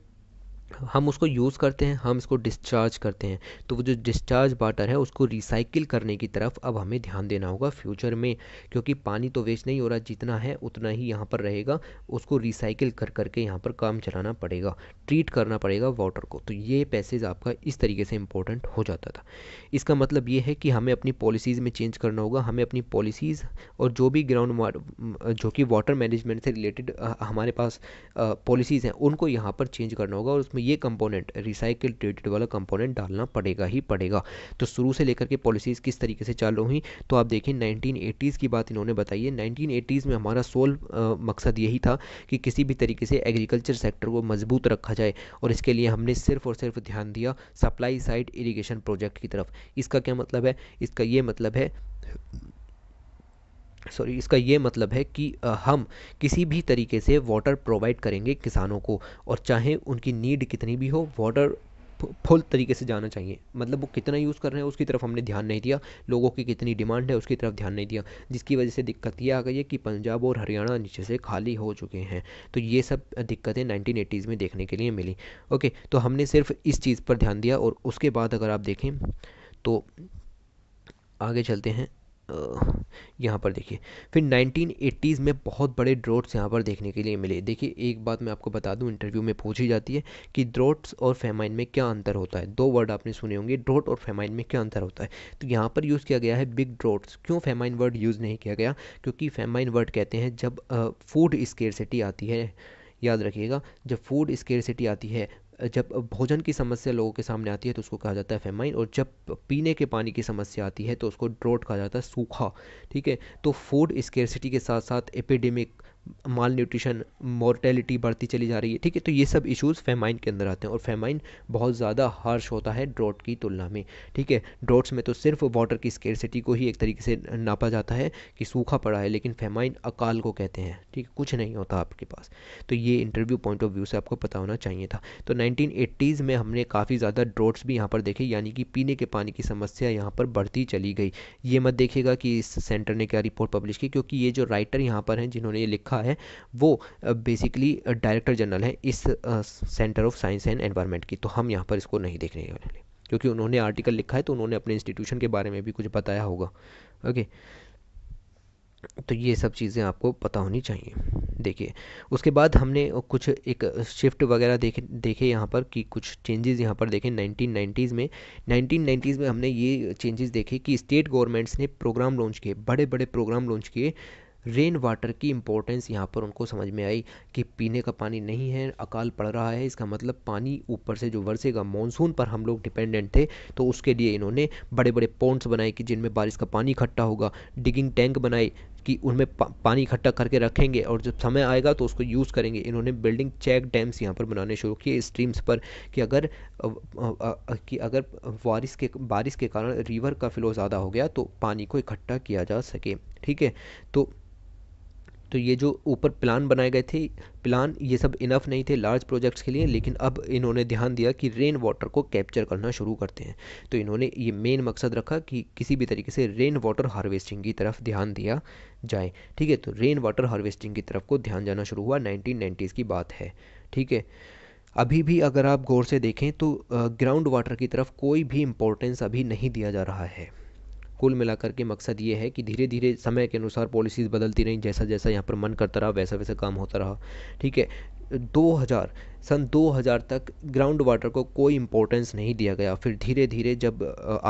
हम उसको यूज़ करते हैं हम इसको डिस्चार्ज करते हैं तो वो जो डिस्चार्ज वाटर है उसको रिसाइकिल करने की तरफ अब हमें ध्यान देना होगा फ्यूचर में क्योंकि पानी तो वेस्ट नहीं हो रहा जितना है उतना ही यहाँ पर रहेगा उसको रिसाइकिल कर करके यहाँ पर काम चलाना पड़ेगा ट्रीट करना पड़ेगा वाटर को तो ये पैसेज आपका इस तरीके से इंपॉर्टेंट हो जाता था इसका मतलब ये है कि हमें अपनी पॉलिसीज़ में चेंज करना होगा हमें अपनी पॉलिसीज़ और जो भी ग्राउंड जो कि वाटर मैनेजमेंट से रिलेटेड हमारे पास पॉलिसीज़ हैं उनको यहाँ पर चेंज करना होगा और उसमें उसमें ये कंपोनेंट रिसाइकिल ट्रेडेड वाला कंपोनेंट डालना पड़ेगा ही पड़ेगा तो शुरू से लेकर के पॉलिसीज़ किस तरीके से चालू हुई तो आप देखें नाइनटीन की बात इन्होंने बताई है नाइनटीन में हमारा सोल मकसद यही था कि किसी भी तरीके से एग्रीकल्चर सेक्टर को मजबूत रखा जाए और इसके लिए हमने सिर्फ और सिर्फ ध्यान दिया सप्लाई साइड इरीगेशन प्रोजेक्ट की तरफ इसका क्या मतलब है इसका ये मतलब है सॉरी इसका ये मतलब है कि हम किसी भी तरीके से वाटर प्रोवाइड करेंगे किसानों को और चाहे उनकी नीड कितनी भी हो वाटर फुल तरीके से जाना चाहिए मतलब वो कितना यूज़ कर रहे हैं उसकी तरफ हमने ध्यान नहीं दिया लोगों की कितनी डिमांड है उसकी तरफ ध्यान नहीं दिया जिसकी वजह से दिक्कत ये आ गई है कि पंजाब और हरियाणा नीचे से खाली हो चुके हैं तो ये सब दिक्कतें नाइनटीन एटीज़ में देखने के लिए मिली ओके तो हमने सिर्फ इस चीज़ पर ध्यान दिया और उसके बाद अगर आप देखें तो आगे चलते हैं यहाँ पर देखिए फिर 1980s में बहुत बड़े ड्रोट्स यहाँ पर देखने के लिए मिले देखिए एक बात मैं आपको बता दूँ इंटरव्यू में पूछी जाती है कि ड्रोट्स और फेमाइन में क्या अंतर होता है दो वर्ड आपने सुने होंगे ड्रोट और फेमाइन में क्या अंतर होता है तो यहाँ पर यूज़ किया गया है बिग ड्रोट्स क्यों फेमाइन वर्ड यूज़ नहीं किया गया क्योंकि फेमाइन वर्ड कहते हैं जब फूड स्केरसिटी आती है याद रखिएगा जब फूड स्केरसिटी आती है जब भोजन की समस्या लोगों के सामने आती है तो उसको कहा जाता है फेमाइन और जब पीने के पानी की समस्या आती है तो उसको ड्रोट कहा जाता है सूखा ठीक है तो फूड स्केरसिटी के साथ साथ एपिडेमिक माल न्यूट्रिशन मोर्टेलिटी बढ़ती चली जा रही है ठीक है तो ये सब इश्यूज़ फेमाइन के अंदर आते हैं और फेमाइन बहुत ज़्यादा हार्श होता है ड्रॉट की तुलना में ठीक है ड्रॉट्स में तो सिर्फ वाटर की स्केरसिटी को ही एक तरीके से नापा जाता है कि सूखा पड़ा है लेकिन फेमाइन अकाल को कहते हैं ठीक है कुछ नहीं होता आपके पास तो ये इंटरव्यू पॉइंट ऑफ व्यू से आपको पता होना चाहिए था तो नाइनटीन में हमने काफ़ी ज़्यादा ड्रॉट्स भी यहाँ पर देखे यानी कि पीने के पानी की समस्या यहाँ पर बढ़ती चली गई ये मत देखेगा कि इस सेंटर ने क्या रिपोर्ट पब्लिश की क्योंकि ये जो राइटर यहाँ पर हैं जिन्होंने ये लिखा रखा है वो बेसिकली डायरेक्टर जनरल है इस centre of science and environment की तो हम यहाँ पर इसको नहीं देखने वाले क्योंकि उन्होंने आर्टिकल लिखा है तो उन्होंने अपने इंस्टीट्यूशन के बारे में भी कुछ बताया होगा ओके तो ये सब चीज़ें आपको पता होनी चाहिए देखिए उसके बाद हमने कुछ एक शिफ्ट वगैरह देखे देखे यहाँ पर कि कुछ चेंजेस यहाँ पर देखे 1990s में 1990s में हमने ये चेंजेस देखे कि स्टेट गवर्नमेंट्स ने प्रोग्राम लॉन्च किए बड़े बड़े प्रोग्राम लॉन्च किए रेन वाटर की इम्पोर्टेंस यहाँ पर उनको समझ में आई कि पीने का पानी नहीं है अकाल पड़ रहा है इसका मतलब पानी ऊपर से जो वर्षेगा मानसून पर हम लोग डिपेंडेंट थे तो उसके लिए इन्होंने बड़े बड़े पॉन्ट्स बनाए कि जिनमें बारिश का पानी इकट्ठा होगा डिगिंग टैंक बनाए कि उनमें पा, पानी इकट्ठा करके रखेंगे और जब समय आएगा तो उसको यूज़ करेंगे इन्होंने बिल्डिंग चेक डैम्स यहाँ पर बनाने शुरू किए स्ट्रीम्स पर कि अगर आ, आ, आ, कि अगर बारिश के बारिश के कारण रिवर का फ्लो ज़्यादा हो गया तो पानी को इकट्ठा किया जा सके ठीक है तो तो ये जो ऊपर प्लान बनाए गए थे प्लान ये सब इनफ नहीं थे लार्ज प्रोजेक्ट्स के लिए लेकिन अब इन्होंने ध्यान दिया कि रेन वाटर को कैप्चर करना शुरू करते हैं तो इन्होंने ये मेन मकसद रखा कि किसी भी तरीके से रेन वाटर हार्वेस्टिंग की तरफ ध्यान दिया जाए ठीक है तो रेन वाटर हार्वेस्टिंग की तरफ को ध्यान जाना शुरू हुआ नाइनटीन की बात है ठीक है अभी भी अगर आप गौर से देखें तो ग्राउंड वाटर की तरफ कोई भी इम्पोर्टेंस अभी नहीं दिया जा रहा है कुल मिलाकर के मकसद ये है कि धीरे धीरे समय के अनुसार पॉलिसीज़ बदलती रहीं जैसा जैसा यहाँ पर मन करता रहा वैसा वैसा काम होता रहा ठीक है दो हज़ार सन 2000 तक ग्राउंड वाटर को कोई इंपॉर्टेंस नहीं दिया गया फिर धीरे धीरे जब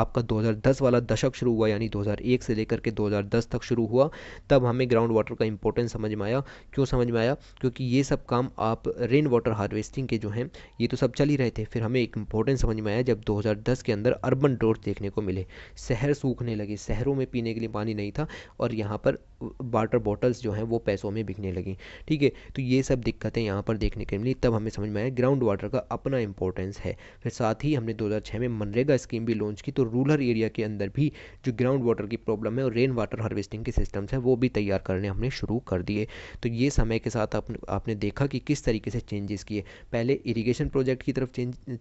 आपका 2010 वाला दशक शुरू हुआ यानी 2001 से लेकर के 2010 तक शुरू हुआ तब हमें ग्राउंड वाटर का इंपॉर्टेंस समझ में आया क्यों समझ में आया क्योंकि ये सब काम आप रेन वाटर हार्वेस्टिंग के जो हैं ये तो सब चल ही रहे थे फिर हमें एक इंपॉर्टेंस समझ में आया जब दो के अंदर अर्बन डोर्स देखने को मिले शहर सूखने लगे शहरों में पीने के लिए पानी नहीं था और यहाँ पर वाटर बॉटल्स जो हैं वो पैसों में बिकने लगी ठीक है तो ये सब दिक्कतें यहाँ पर देखने के मिली तब हमें समझ समझ में आया ग्राउंड वाटर का अपना इंपॉर्टेंस है फिर साथ ही हमने 2006 में मनरेगा स्कीम भी लॉन्च की तो रूरल एरिया के अंदर भी जो ग्राउंड वाटर की प्रॉब्लम है और रेन वाटर हार्वेस्टिंग के सिस्टम्स हैं वो भी तैयार करने हमने शुरू कर दिए तो ये समय के साथ आप, आपने देखा कि किस तरीके से चेंजेस किए पहले इरीगेशन प्रोजेक्ट की तरफ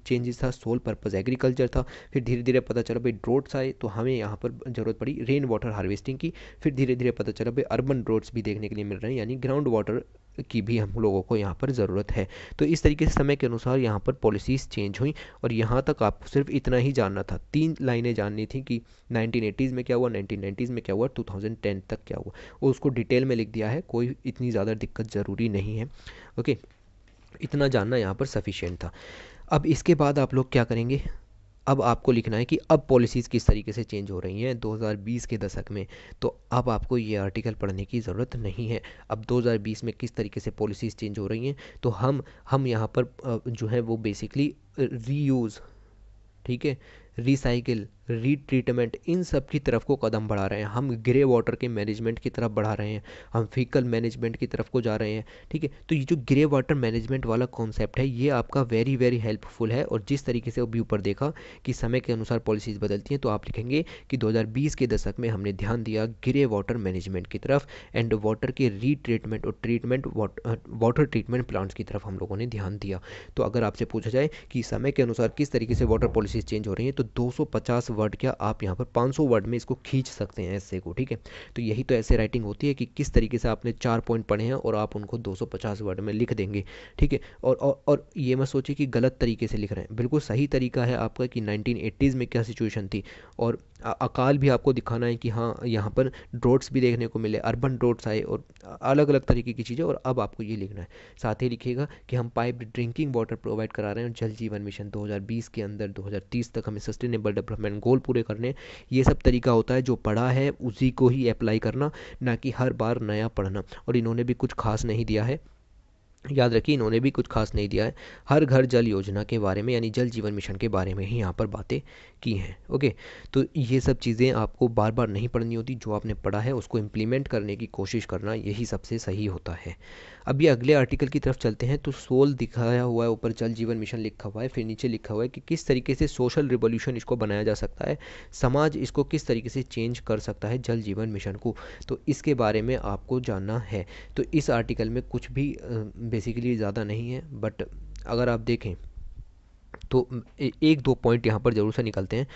चेंजेस था सोल पर्पज़ एग्रीकल्चर था फिर धीरे धीरे पता चला भाई ड्रोट्स आए तो हमें यहाँ पर ज़रूरत पड़ी रेन वाटर हार्वेस्टिंग की फिर धीरे धीरे पता चला भाई अर्बन ड्रोट्स भी देखने के लिए मिल रहे हैं यानी ग्राउंड वाटर की भी हम लोगों को यहाँ पर ज़रूरत है तो इस तरीके से समय के अनुसार यहाँ पर पॉलिसीज़ चेंज हुई और यहाँ तक आपको सिर्फ इतना ही जानना था तीन लाइनें जाननी थी कि नाइनटीन में क्या हुआ नाइनटीन में क्या हुआ टू तक क्या हुआ और उसको डिटेल में लिख दिया है कोई इतनी ज़्यादा दिक्कत ज़रूरी नहीं है ओके इतना जानना यहाँ पर सफिशेंट था अब इसके बाद आप लोग क्या करेंगे अब आपको लिखना है कि अब पॉलिसीज़ किस तरीके से चेंज हो रही हैं 2020 के दशक में तो अब आपको ये आर्टिकल पढ़ने की ज़रूरत नहीं है अब 2020 में किस तरीके से पॉलिसीज़ चेंज हो रही हैं तो हम हम यहाँ पर जो है वो बेसिकली रीयूज़ ठीक है रिसाइकिल रीट्रीटमेंट इन सब की तरफ को कदम बढ़ा रहे हैं हम ग्रे वाटर के मैनेजमेंट की तरफ बढ़ा रहे हैं हम फीकल मैनेजमेंट की तरफ को जा रहे हैं ठीक है तो ये जो ग्रे वाटर मैनेजमेंट वाला कॉन्सेप्ट है ये आपका वेरी वेरी हेल्पफुल है और जिस तरीके से अभी ऊपर देखा कि समय के अनुसार पॉलिसीज़ बदलती हैं तो आप लिखेंगे कि दो के दशक में हमने ध्यान दिया ग्रे वाटर मैनेजमेंट की तरफ एंड वाटर के रीट्रीटमेंट और ट्रीटमेंट वाटर ट्रीटमेंट प्लांट्स की तरफ हम लोगों ने ध्यान दिया तो अगर आपसे पूछा जाए कि समय के अनुसार किस तरीके से वाटर पॉलिसीज़ चेंज हो रही हैं तो दो वर्ड क्या आप यहाँ पर 500 वर्ड में इसको खींच सकते हैं ऐसे को ठीक है तो यही तो ऐसे राइटिंग होती है कि किस तरीके से आपने चार पॉइंट पढ़े हैं और आप उनको 250 वर्ड में लिख देंगे ठीक है और, और और ये मैं सोचिए कि गलत तरीके से लिख रहे हैं बिल्कुल सही तरीका है आपका कि नाइनटीन में क्या सिचुएशन थी और अकाल भी आपको दिखाना है कि हाँ यहाँ पर ड्रोट्स भी देखने को मिले अर्बन ड्रोट्स आए और अलग अलग तरीके की चीज़ें और अब आपको ये लिखना है साथ ही लिखिएगा कि हम पाइप ड्रिंकिंग वाटर प्रोवाइड करा रहे हैं जल जीवन मिशन 2020 के अंदर 2030 तक हमें सस्टेनेबल डेवलपमेंट गोल पूरे करने ये सब तरीका होता है जो पढ़ा है उसी को ही अप्लाई करना ना कि हर बार नया पढ़ना और इन्होंने भी कुछ खास नहीं दिया है याद रखिए इन्होंने भी कुछ खास नहीं दिया है हर घर जल योजना के बारे में यानी जल जीवन मिशन के बारे में ही यहाँ पर बातें की हैं ओके तो ये सब चीज़ें आपको बार बार नहीं पढ़नी होती जो आपने पढ़ा है उसको इम्प्लीमेंट करने की कोशिश करना यही सबसे सही होता है अब ये अगले आर्टिकल की तरफ चलते हैं तो सोल दिखाया हुआ है ऊपर जल जीवन मिशन लिखा हुआ है फिर नीचे लिखा हुआ है कि किस तरीके से सोशल रिवोल्यूशन इसको बनाया जा सकता है समाज इसको किस तरीके से चेंज कर सकता है जल जीवन मिशन को तो इसके बारे में आपको जानना है तो इस आर्टिकल में कुछ भी बेसिकली ज़्यादा नहीं है बट अगर आप देखें तो एक दो पॉइंट यहाँ पर जरूर से निकलते हैं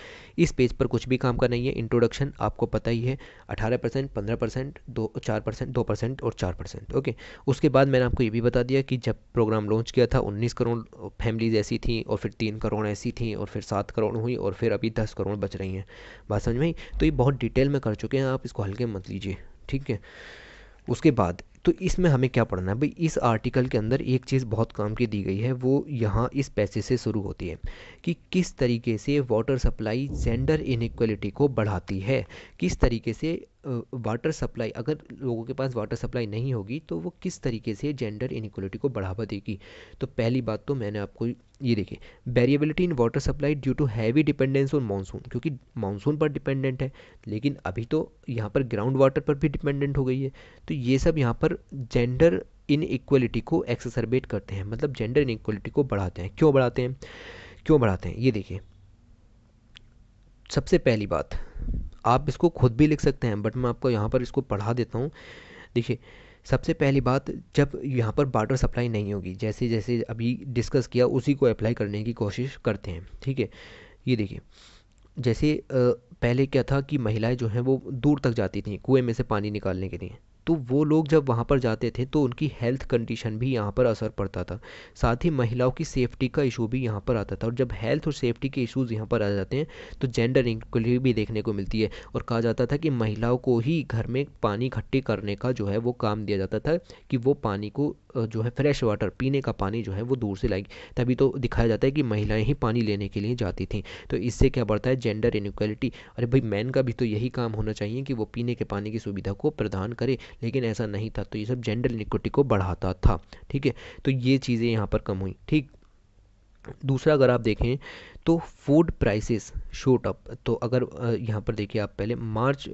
इस पेज पर कुछ भी काम का नहीं है इंट्रोडक्शन आपको पता ही है अठारह परसेंट पंद्रह परसेंट दो चार परसेंट दो परसेंट और चार परसेंट ओके उसके बाद मैंने आपको ये भी बता दिया कि जब प्रोग्राम लॉन्च किया था उन्नीस करोड़ फैमिलीज ऐसी थी और फिर तीन करोड़ ऐसी थी और फिर सात करोड़ हुई और फिर अभी दस करोड़ बच रही हैं बात समझ में तो ये बहुत डिटेल में कर चुके हैं आप इसको हल्के मत लीजिए ठीक है उसके बाद तो इसमें हमें क्या पढ़ना है भाई इस आर्टिकल के अंदर एक चीज़ बहुत काम की दी गई है वो यहाँ इस पैसे से शुरू होती है कि किस तरीके से वाटर सप्लाई जेंडर इनक्वलिटी को बढ़ाती है किस तरीके से वाटर सप्लाई अगर लोगों के पास वाटर सप्लाई नहीं होगी तो वो किस तरीके से जेंडर इनक्वलिटी को बढ़ावा देगी तो पहली बात तो मैंने आपको ये देखिए variability in water supply due to heavy dependence on monsoon क्योंकि मानसून पर डिपेंडेंट है लेकिन अभी तो यहाँ पर ग्राउंड वाटर पर भी डिपेंडेंट हो गई है तो ये सब यहाँ पर जेंडर इनइक्वलिटी को एक्सरबेट करते हैं मतलब जेंडर इनइक्वलिटी को बढ़ाते हैं क्यों बढ़ाते हैं क्यों बढ़ाते हैं ये देखिए सबसे पहली बात आप इसको खुद भी लिख सकते हैं बट मैं आपको यहाँ पर इसको पढ़ा देता हूँ देखिए सबसे पहली बात जब यहाँ पर वाटर सप्लाई नहीं होगी जैसे जैसे अभी डिस्कस किया उसी को अप्लाई करने की कोशिश करते हैं ठीक है ये देखिए जैसे पहले क्या था कि महिलाएं जो हैं वो दूर तक जाती थी कुएं में से पानी निकालने के लिए तो वो लोग जब वहाँ पर जाते थे तो उनकी हेल्थ कंडीशन भी यहाँ पर असर पड़ता था साथ ही महिलाओं की सेफ्टी का इशू भी यहाँ पर आता था और जब हेल्थ और सेफ्टी के इशूज़ यहाँ पर आ जाते हैं तो जेंडर इक्वली भी देखने को मिलती है और कहा जाता था कि महिलाओं को ही घर में पानी इकट्ठे करने का जो है वो काम दिया जाता था कि वो पानी को जो है फ्रेश वाटर पीने का पानी जो है वो दूर से लाएगी तभी तो दिखाया जाता है कि महिलाएं ही पानी लेने के लिए जाती थी तो इससे क्या बढ़ता है जेंडर इनक्वलिटी अरे भाई मैन का भी तो यही काम होना चाहिए कि वो पीने के पानी की सुविधा को प्रदान करे लेकिन ऐसा नहीं था तो ये सब जेंडर इनक्वलिटी को बढ़ाता था ठीक है तो ये चीज़ें यहाँ पर कम हुई ठीक दूसरा अगर आप देखें तो फूड प्राइसेस शूट अप तो अगर यहाँ पर देखिए आप पहले मार्च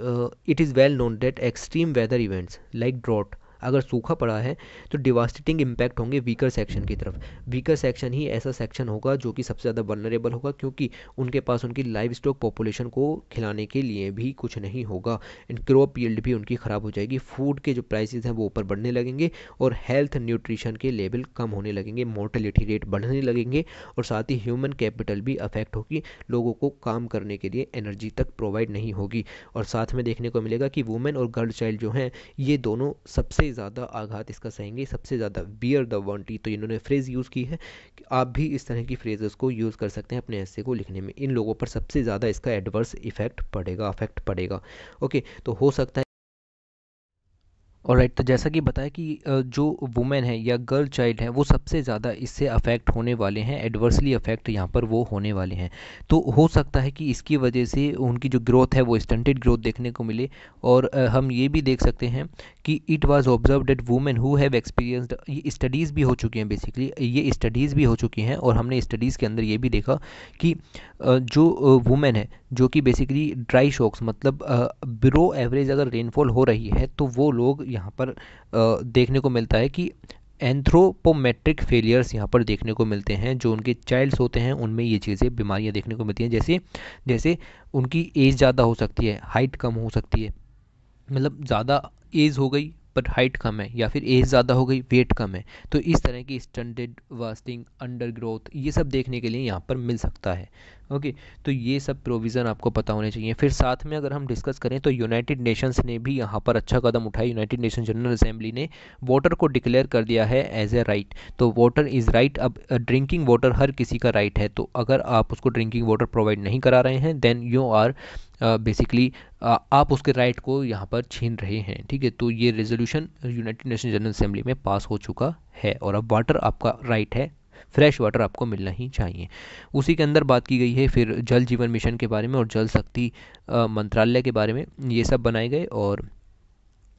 it is well known that extreme weather events like drought अगर सूखा पड़ा है तो डिवास्टिटिंग इम्पैक्ट होंगे वीकर सेक्शन की तरफ वीकर सेक्शन ही ऐसा सेक्शन होगा जो कि सबसे ज़्यादा वर्नरेबल होगा क्योंकि उनके पास उनकी लाइफ स्टॉक पॉपुलेशन को खिलाने के लिए भी कुछ नहीं होगा एंड क्रॉप यील्ड भी उनकी ख़राब हो जाएगी फूड के जो प्राइसेस हैं वो ऊपर बढ़ने लगेंगे और हेल्थ न्यूट्रिशन के लेवल कम होने लगेंगे मोर्टेलिटी रेट बढ़ने लगेंगे और साथ ही ह्यूमन कैपिटल भी अफेक्ट होगी लोगों को काम करने के लिए एनर्जी तक प्रोवाइड नहीं होगी और साथ में देखने को मिलेगा कि वुमेन और गर्ल चाइल्ड जो हैं ये दोनों सबसे ज़्यादा आघात इसका सहेंगे सबसे ज़्यादा बियर द वॉन्टी तो इन्होंने फ्रेज़ यूज़ की है कि आप भी इस तरह की फ्रेजेस को यूज़ कर सकते हैं अपने ऐसे को लिखने में इन लोगों पर सबसे ज़्यादा इसका एडवर्स इफेक्ट पड़ेगा अफेक्ट पड़ेगा ओके तो हो सकता है और राइट तो जैसा कि बताया कि जो वुमेन है या गर्ल चाइल्ड है वो सबसे ज़्यादा इससे अफेक्ट होने वाले हैं एडवर्सली अफेक्ट यहाँ पर वो होने वाले हैं तो हो सकता है कि इसकी वजह से उनकी जो ग्रोथ है वो स्टंटेड ग्रोथ देखने को मिले और हम ये भी देख सकते हैं कि it was observe that women who have experienced ये स्टडीज़ भी हो चुकी हैं बेसिकली ये स्टडीज़ भी हो चुकी हैं और हमने स्टडीज़ के अंदर ये भी देखा कि जो वुमेन है जो कि बेसिकली ड्राई शॉक्स मतलब बिलो एवरेज अगर रेनफॉल हो रही है तो वो लोग यहाँ पर देखने को मिलता है कि एंथ्रोपोमेट्रिक फेलियर्स यहाँ पर देखने को मिलते हैं जो उनके चाइल्ड्स होते हैं उनमें ये चीज़ें बीमारियाँ देखने को मिलती हैं जैसे जैसे उनकी एज ज़्यादा हो सकती है हाइट कम हो सकती है मतलब ज़्यादा एज हो गई बट हाइट कम है या फिर एज ज़्यादा हो गई वेट कम है तो इस तरह की स्टंडेड वास्टिंग अंडर ग्रोथ ये सब देखने के लिए यहाँ पर मिल सकता है ओके तो ये सब प्रोविज़न आपको पता होने चाहिए फिर साथ में अगर हम डिस्कस करें तो यूनाइटेड नेशंस ने भी यहाँ पर अच्छा कदम उठाया यूनाइटेड नेशन जनरल असेंबली ने वाटर को डिक्लेयर कर दिया है एज ए राइट तो वाटर इज़ राइट अब ड्रिंकिंग वाटर हर किसी का राइट है तो अगर आप उसको ड्रिंकिंग वाटर प्रोवाइड नहीं करा रहे हैं देन यू आर बेसिकली आप उसके राइट को यहाँ पर छीन रहे हैं ठीक है तो ये resolution United Nation General Assembly में पास हो चुका है और अब वाटर आपका राइट है फ्रेश वाटर आपको मिलना ही चाहिए उसी के अंदर बात की गई है फिर जल जीवन मिशन के बारे में और जल शक्ति मंत्रालय के बारे में ये सब बनाए गए और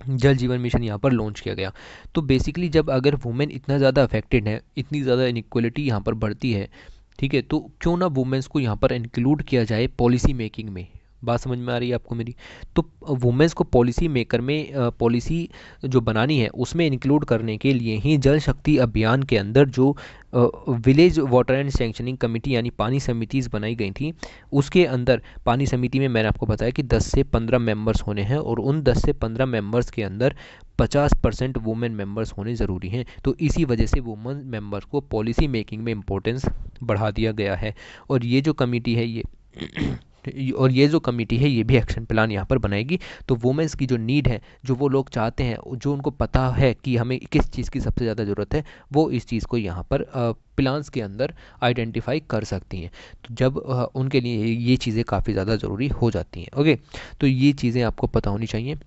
जल जीवन मिशन यहाँ पर लॉन्च किया गया तो बेसिकली जब अगर वुमेन इतना ज़्यादा अफेक्टेड है इतनी ज़्यादा इनक्वलिटी यहाँ पर बढ़ती है ठीक है तो क्यों ना वुमेंस को यहाँ पर इंक्लूड किया जाए पॉलिसी मेकिंग में बात समझ में आ रही है आपको मेरी तो वुमेंस को पॉलिसी मेकर में पॉलिसी जो बनानी है उसमें इंक्लूड करने के लिए ही जल शक्ति अभियान के अंदर जो village water and sanitation committee यानी पानी समितिज़ बनाई गई थी उसके अंदर पानी समिति में मैंने आपको बताया कि 10 से 15 मेंबर्स होने हैं और उन 10 से 15 मेंबर्स के अंदर 50 परसेंट वुमेन मेंबर्स होने ज़रूरी हैं तो इसी वजह से वुमेन मेंबर्स को पॉलिसी मेकिंग में इम्पोर्टेंस बढ़ा दिया गया है और ये जो कमेटी है ये और ये जो कमेटी है ये भी एक्शन प्लान यहाँ पर बनाएगी तो वुमेंस की जो नीड है जो वो लोग चाहते हैं जो उनको पता है कि हमें किस चीज़ की सबसे ज़्यादा ज़रूरत है वो इस चीज़ को यहाँ पर प्लान्स के अंदर आइडेंटिफाई कर सकती हैं तो जब उनके लिए ये चीज़ें काफ़ी ज़्यादा ज़रूरी हो जाती हैं ओके तो ये चीज़ें आपको पता होनी चाहिए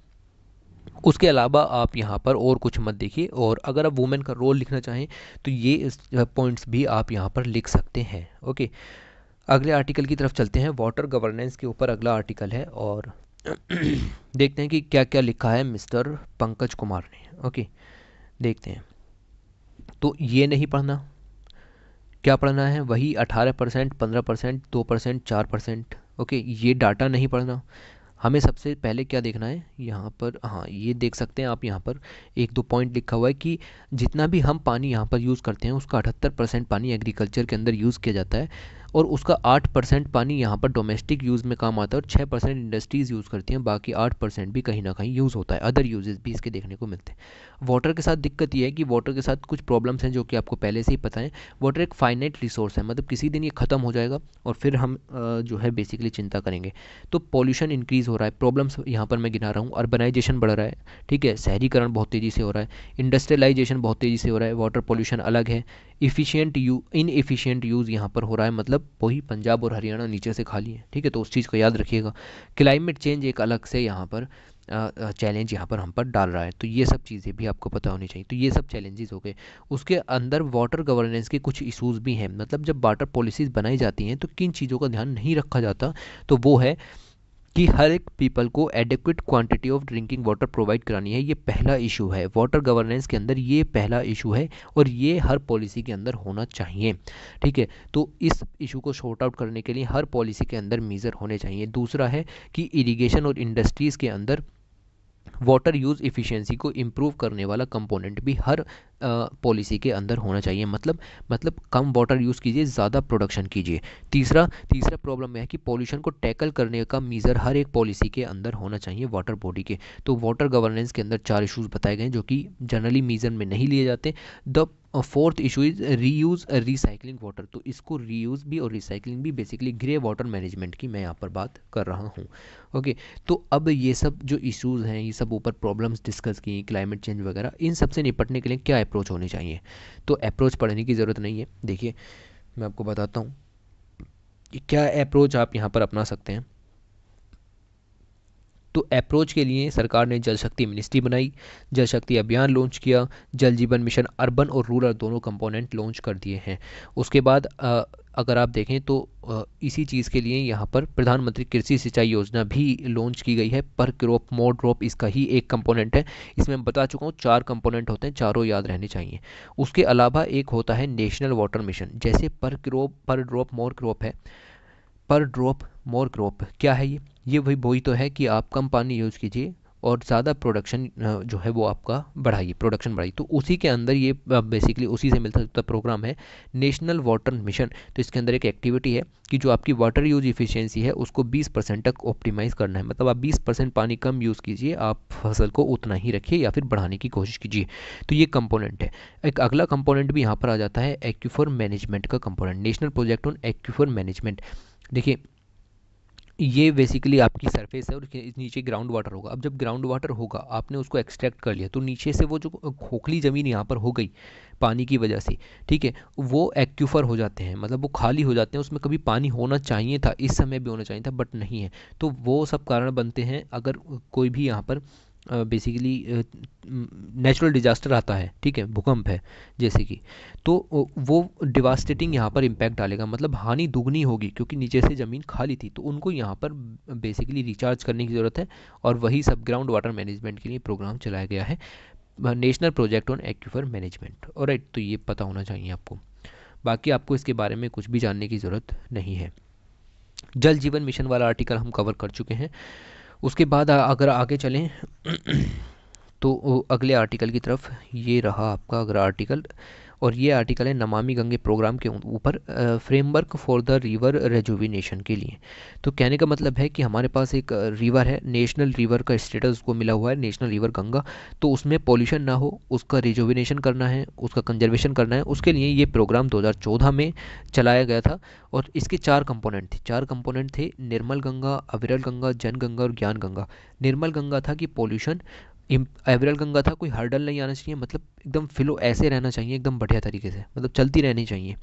उसके अलावा आप यहाँ पर और कुछ मत देखिए और अगर आप वुमेन का रोल लिखना चाहें तो ये पॉइंट्स भी आप यहाँ पर लिख सकते हैं ओके अगले आर्टिकल की तरफ चलते हैं वाटर गवर्नेंस के ऊपर अगला आर्टिकल है और देखते हैं कि क्या क्या लिखा है मिस्टर पंकज कुमार ने ओके देखते हैं तो ये नहीं पढ़ना क्या पढ़ना है वही अठारह परसेंट पंद्रह परसेंट दो परसेंट चार परसेंट ओके ये डाटा नहीं पढ़ना हमें सबसे पहले क्या देखना है यहाँ पर हाँ ये देख सकते हैं आप यहाँ पर एक दो पॉइंट लिखा हुआ है कि जितना भी हम पानी यहाँ पर यूज़ करते हैं उसका अठहत्तर परसेंट पानी एग्रीकल्चर के अंदर यूज़ किया जाता है और उसका आठ परसेंट पानी यहाँ पर डोमेस्टिक यूज़ में काम आता है और छः परसेंट इंडस्ट्रीज़ यूज़ करती हैं बाकी आठ परसेंट भी कहीं ना कहीं यूज़ होता है अदर यूजेज़ भी इसके देखने को मिलते हैं वाटर के साथ दिक्कत यह है कि वाटर के साथ कुछ प्रॉब्लम्स हैं जो कि आपको पहले से ही पता है वाटर एक फाइनाइट रिसोर्स है मतलब किसी दिन ये ख़त्म हो जाएगा और फिर हम जो है बेसिकली चिंता करेंगे तो पॉल्यूशन इंक्रीज़ हो रहा है प्रॉब्लम्स यहाँ पर मैं गिना रहा हूँ अर्बनाइजेशन बढ़ रहा है ठीक है शहरीकरण बहुत तेज़ी से हो रहा है इंडस्ट्रियलाइजेशन बहुत तेज़ी से हो रहा है वाटर पॉल्यूशन अलग है इफिशियंट यू एफिशियंट यूज़ यहाँ पर हो रहा है मतलब वही पंजाब और हरियाणा नीचे से खाली है ठीक है तो उस चीज़ को याद रखिएगा क्लाइमेट चेंज एक अलग से यहाँ पर चैलेंज यहाँ पर हम पर डाल रहा है तो ये सब चीज़ें भी आपको पता होनी चाहिए तो ये सब चैलेंजेस हो गए उसके अंदर वाटर गवर्नेंस के कुछ इशूज़ भी हैं मतलब जब वाटर पॉलिसीज़ बनाई जाती हैं तो किन चीज़ों का ध्यान नहीं रखा जाता तो वो है कि हर एक पीपल को adequate quantity of drinking water provide करानी है ये पहला इशू है वाटर गवर्नेंस के अंदर ये पहला इशू है और ये हर पॉलिसी के अंदर होना चाहिए ठीक है तो इस इशू को शॉर्ट आउट करने के लिए हर पॉलिसी के अंदर मीज़र होने चाहिए दूसरा है कि इरीगेशन और इंडस्ट्रीज़ के अंदर वाटर यूज़ इफिशेंसी को इम्प्रूव करने वाला कंपोनेंट भी हर पॉलिसी के अंदर होना चाहिए मतलब मतलब कम वाटर यूज़ कीजिए ज़्यादा प्रोडक्शन कीजिए तीसरा तीसरा प्रॉब्लम यह है कि पॉल्यूशन को टैकल करने का मीज़र हर एक पॉलिसी के अंदर होना चाहिए वाटर बॉडी के तो वाटर गवर्नेंस के अंदर चार इशूज़ बताए गए हैं जो कि जनरली मीज़र में नहीं लिए जाते the fourth issue is reuse recycling water तो इसको री यूज़ भी और रिसाइकलिंग भी बेसिकली ग्रे वाटर मैनेजमेंट की मैं यहाँ पर बात कर रहा हूँ ओके तो अब ये सब जो इशूज़ हैं ये सब ऊपर प्रॉब्लम्स डिस्कस किए क्लाइमेट चेंज वगैरह इन सब से निपटने के लिए क्या अप्रोच होने चाहिए तो अप्रोच पढ़ने की ज़रूरत नहीं है देखिए मैं आपको बताता हूँ क्या अप्रोच आप यहाँ पर अपना सकते हैं तो अप्रोच के लिए सरकार ने जल शक्ति मिनिस्ट्री बनाई जल शक्ति अभियान लॉन्च किया जल जीवन मिशन अर्बन और रूरल दोनों कंपोनेंट लॉन्च कर दिए हैं उसके बाद अगर आप देखें तो इसी चीज़ के लिए यहाँ पर प्रधानमंत्री कृषि सिंचाई योजना भी लॉन्च की गई है पर क्रॉप मोड ड्रॉप इसका ही एक कंपोनेंट है इसमें बता चुका हूँ चार कंपोनेंट होते हैं चारों याद रहने चाहिए उसके अलावा एक होता है नेशनल वाटर मिशन जैसे पर क्रॉप पर ड्रॉप मोर क्रॉप है पर ड्रॉप मोर क्रॉप क्या है ये ये वही वही तो है कि आप कम पानी यूज़ कीजिए और ज़्यादा प्रोडक्शन जो है वो आपका बढ़ाइए प्रोडक्शन बढ़ाइए तो उसी के अंदर ये बेसिकली उसी से मिल सकता प्रोग्राम है नेशनल वाटर मिशन तो इसके अंदर एक एक्टिविटी है कि जो आपकी वाटर यूज इफिशियंसी है उसको 20 परसेंट तक ऑप्टिमाइज़ करना है मतलब आप 20 परसेंट पानी कम यूज़ कीजिए आप फसल को उतना ही रखिए या फिर बढ़ाने की कोशिश कीजिए तो ये कंपोनेंट है एक अगला कंपोनेंट भी यहाँ पर आ जाता है एक्यूफर मैनेजमेंट का component national project on aquifer management देखिए ये बेसिकली आपकी सरफेस है और नीचे ग्राउंड वाटर होगा अब जब ग्राउंड वाटर होगा आपने उसको एक्सट्रैक्ट कर लिया तो नीचे से वो जो खोखली ज़मीन यहाँ पर हो गई पानी की वजह से ठीक है वो एक्यूफर हो जाते हैं मतलब वो खाली हो जाते हैं उसमें कभी पानी होना चाहिए था इस समय भी होना चाहिए था बट नहीं है तो वो सब कारण बनते हैं अगर कोई भी यहाँ पर बेसिकली नेचुरल डिजास्टर आता है ठीक है भूकंप है जैसे कि तो वो डिवास्टेटिंग यहाँ पर इम्पैक्ट डालेगा मतलब हानि दुगनी होगी क्योंकि नीचे से ज़मीन खाली थी तो उनको यहाँ पर बेसिकली रिचार्ज करने की ज़रूरत है और वही सब ग्राउंड वाटर मैनेजमेंट के लिए प्रोग्राम चलाया गया है national project on aquifer management और राइट तो ये पता होना चाहिए आपको बाकी आपको इसके बारे में कुछ भी जानने की ज़रूरत नहीं है जल जीवन मिशन वाला आर्टिकल हम कवर कर चुके हैं उसके बाद अगर आगे चलें तो अगले आर्टिकल की तरफ ये रहा आपका अगला आर्टिकल और ये आर्टिकल है नमामि गंगे प्रोग्राम के ऊपर framework for the river rejuvenation के लिए तो कहने का मतलब है कि हमारे पास एक रिवर है नेशनल रिवर का स्टेटस उसको मिला हुआ है नेशनल रिवर गंगा तो उसमें पॉल्यूशन ना हो उसका रिजोविनेशन करना है उसका कंजर्वेशन करना है उसके लिए ये प्रोग्राम दो में चलाया गया था और इसके चार कंपोनेंट थे चार कंपोनेंट थे निर्मल गंगा अविरल गंगा जन गंगा और ज्ञान गंगा निर्मल गंगा था कि पॉल्यूशन एवरल गंगा था कोई हर्डल नहीं आना चाहिए मतलब एकदम फ्लो ऐसे रहना चाहिए एकदम बढ़िया तरीके से मतलब चलती रहनी चाहिए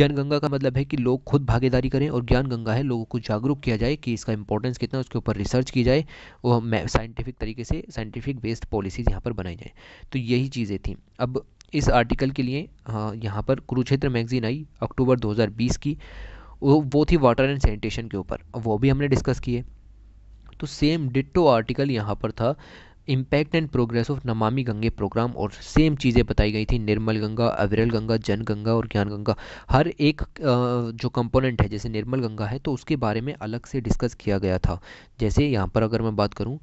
जन गंगा का मतलब है कि लोग खुद भागीदारी करें और ज्ञान गंगा है लोगों को जागरूक किया जाए कि इसका इंपॉर्टेंस कितना उसके ऊपर रिसर्च की जाए वो साइंटिफिक तरीके से साइंटिफिक बेस्ड पॉलिसीज़ यहाँ पर बनाई जाए तो यही चीज़ें थी अब इस आर्टिकल के लिए हाँ, यहाँ पर कुरुक्षेत्र मैगजीन आई अक्टूबर दो की वो थी वाटर एंड सैनिटेशन के ऊपर वो भी हमने डिस्कस किए तो सेम डिट्टो आर्टिकल यहाँ पर था इम्पैक्ट एंड प्रोग्रेस ऑफ नमामि गंगे प्रोग्राम और सेम चीज़ें बताई गई थी निर्मल गंगा अविरल गंगा जन गंगा और ज्ञान गंगा हर एक जो कंपोनेंट है जैसे निर्मल गंगा है तो उसके बारे में अलग से डिस्कस किया गया था जैसे यहाँ पर अगर मैं बात करूँ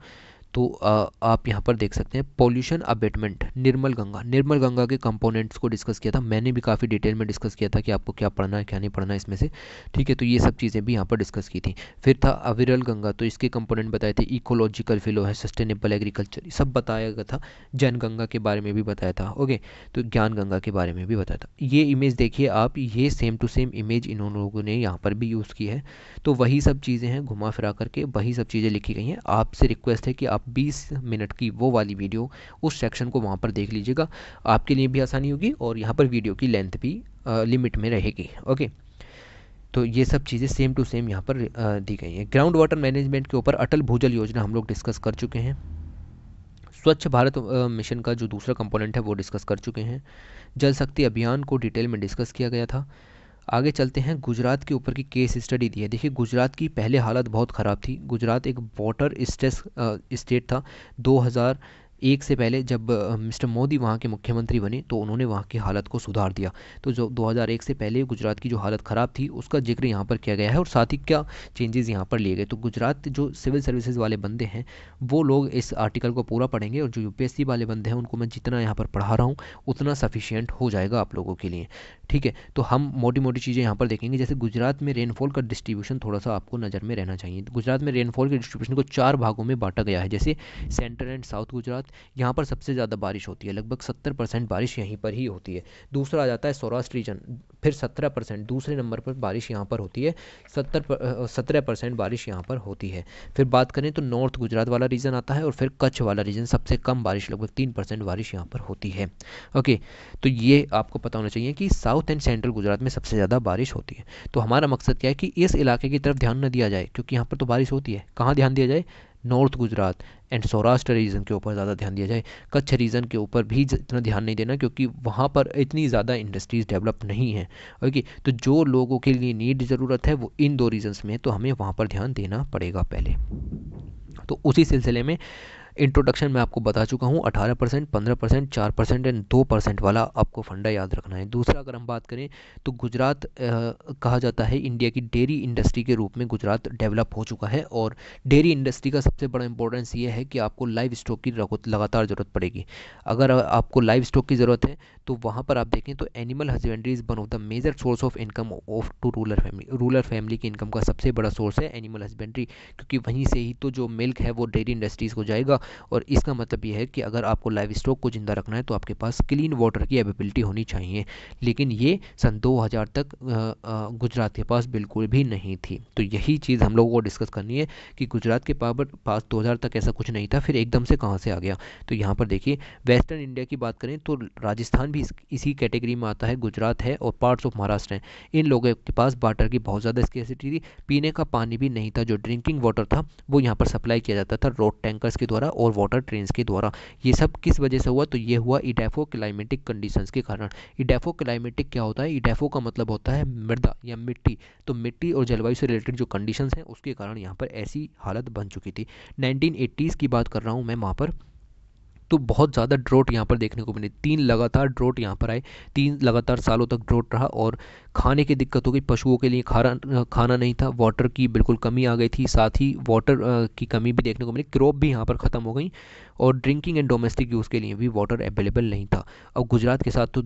तो आ, आप यहाँ पर देख सकते हैं पॉल्यूशन अबेटमेंट निर्मल गंगा निर्मल गंगा के कंपोनेंट्स को डिस्कस किया था मैंने भी काफ़ी डिटेल में डिस्कस किया था कि आपको क्या पढ़ना है क्या नहीं पढ़ना है इसमें से ठीक है तो ये सब चीज़ें भी यहाँ पर डिस्कस की थी फिर था अविरल गंगा तो इसके कंपोनेंट बताए थे इकोलॉजिकल फिलो है सस्टेनेबल एग्रीकल्चर सब बताया गया था जैन गंगा के बारे में भी बताया था ओके तो ज्ञान गंगा के बारे में भी बताया था ये इमेज देखिए आप ये सेम टू सेम इमेज इन लोगों ने यहाँ पर भी यूज़ की है तो वही सब चीज़ें हैं घुमा फिरा करके वही सब चीज़ें लिखी गई हैं आपसे रिक्वेस्ट है कि आप आप 20 मिनट की वो वाली वीडियो उस सेक्शन को वहाँ पर देख लीजिएगा आपके लिए भी आसानी होगी और यहाँ पर वीडियो की लेंथ भी आ, लिमिट में रहेगी ओके तो ये सब चीज़ें सेम टू सेम यहाँ पर आ, दी गई हैं ग्राउंड वाटर मैनेजमेंट के ऊपर अटल भूजल योजना हम लोग डिस्कस कर चुके हैं स्वच्छ भारत मिशन का जो दूसरा कंपोनेंट है वो डिस्कस कर चुके हैं जल शक्ति अभियान को डिटेल में डिस्कस किया गया था आगे चलते हैं गुजरात के ऊपर की केस स्टडी दी है देखिए गुजरात की पहले हालत बहुत ख़राब थी गुजरात एक वाटर स्ट्रेस स्टेट था एक से पहले जब मिस्टर मोदी वहाँ के मुख्यमंत्री बने तो उन्होंने वहाँ की हालत को सुधार दिया तो जो 2001 से पहले गुजरात की जो हालत ख़राब थी उसका जिक्र यहाँ पर किया गया है और साथ ही क्या चेंजेस यहाँ पर लिए गए तो गुजरात जो सिविल सर्विसेज वाले बंदे हैं वो लोग इस आर्टिकल को पूरा पढ़ेंगे और जो यू वाले बंदे हैं उनको मैं जितना यहाँ पर पढ़ा रहा हूँ उतना सफिशियंट हो जाएगा आप लोगों के लिए ठीक है तो हम मोटी मोटी चीज़ें यहाँ पर देखेंगे जैसे गुजरात में रेनफॉल का डिस्ट्रीब्यूशन थोड़ा सा आपको नज़र में रहना चाहिए गुजरात में रेनफॉल के डिस्ट्रीब्यूशन को चार भागों में बांटा गया है जैसे सेंटर एंड साउथ गुजरात यहाँ पर सबसे ज़्यादा बारिश होती है लगभग सत्तर परसेंट बारिश यहीं पर ही होती है दूसरा आ जाता है सौराष्ट्र रीजन फिर सत्रह परसेंट दूसरे नंबर पर बारिश यहाँ पर होती है सत्तर सत्रह परसेंट बारिश यहाँ पर होती है फिर बात करें तो नॉर्थ गुजरात वाला रीजन आता है और फिर कच्छ वाला रीजन सबसे कम बारिश लगभग तीन परसेंट बारिश यहाँ पर होती है ओके तो ये आपको पता होना चाहिए कि साउथ एंड सेंट्रल गुजरात में सबसे ज़्यादा बारिश होती है तो हमारा मकसद क्या है कि इस इलाके की तरफ ध्यान न दिया जाए क्योंकि यहाँ पर तो बारिश होती है कहाँ ध्यान दिया जाए north Gujarat and Saurashtra region के ऊपर ज़्यादा ध्यान दिया जाए कच्छ रीजन के ऊपर भी इतना ध्यान नहीं देना क्योंकि वहाँ पर इतनी ज़्यादा इंडस्ट्रीज़ डेवलप नहीं है ओके तो जो लोगों के लिए नीड ज़रूरत है वो इन दो रीजन्स में तो हमें वहाँ पर ध्यान देना पड़ेगा पहले तो उसी सिलसिले में इंट्रोडक्शन में आपको बता चुका हूँ अठारह परसेंट पंद्रह परसेंट चार परसेंट एंड दो परसेंट वाला आपको फंडा याद रखना है दूसरा अगर हम बात करें तो गुजरात कहा जाता है इंडिया की डेयरी इंडस्ट्री के रूप में गुजरात डेवलप हो चुका है और डेयरी इंडस्ट्री का सबसे बड़ा इंपॉर्टेंस ये है कि आपको लाइव स्टॉक की लगातार ज़रूरत पड़ेगी अगर आपको लाइव स्टॉक की ज़रूरत है तो वहाँ पर आप देखें तो animal husbandry is one of the major source of income of to rural family rural family की इनकम का सबसे बड़ा सोर्स है एनिमल हस्बेंड्री क्योंकि वहीं से ही तो जो मिल्क है वो डेयरी इंडस्ट्रीज़ को जाएगा और इसका मतलब यह है कि अगर आपको लाइव स्टॉक को ज़िंदा रखना है तो आपके पास क्लीन वाटर की एबिलिटी होनी चाहिए लेकिन ये सन 2000 तक गुजरात के पास बिल्कुल भी नहीं थी तो यही चीज़ हम लोगों को डिस्कस करनी है कि गुजरात के पास दो तक ऐसा कुछ नहीं था फिर एकदम से कहाँ से आ गया तो यहाँ पर देखिए वेस्टर्न इंडिया की बात करें तो राजस्थान भी इसी कैटेगरी में आता है गुजरात है और पार्ट्स ऑफ महाराष्ट्र हैं इन लोगों के पास वाटर की बहुत ज़्यादा स्केसिटी थी पीने का पानी भी नहीं था जो ड्रिंकिंग वाटर था वो यहाँ पर सप्लाई किया जाता था रोड टैंकर्स के द्वारा और वाटर ट्रेन के द्वारा ये सब किस वजह से हुआ तो ये हुआ इडेफो क्लाइमेटिक कंडीशंस के कारण इडेफो e क्लाइमेटिक क्या होता है इडेफो e का मतलब होता है मृदा या मिट्टी तो मिट्टी और जलवायु से रिलेटेड जो कंडीशन हैं उसके कारण यहाँ पर ऐसी हालत बन चुकी थी नाइनटीन की बात कर रहा हूँ मैं वहाँ पर तो बहुत ज़्यादा ड्रोट यहाँ पर देखने को मिली तीन लगातार ड्रोट यहाँ पर आए तीन लगातार सालों तक ड्रोट रहा और खाने की दिक्कत हो गई पशुओं के लिए खाना खाना नहीं था वाटर की बिल्कुल कमी आ गई थी साथ ही वाटर की कमी भी देखने को मिली क्रॉप भी यहाँ पर ख़त्म हो गई और ड्रिंकिंग एंड डोमेस्टिक यूज़ के लिए भी वाटर अवेलेबल नहीं था अब गुजरात के साथ तो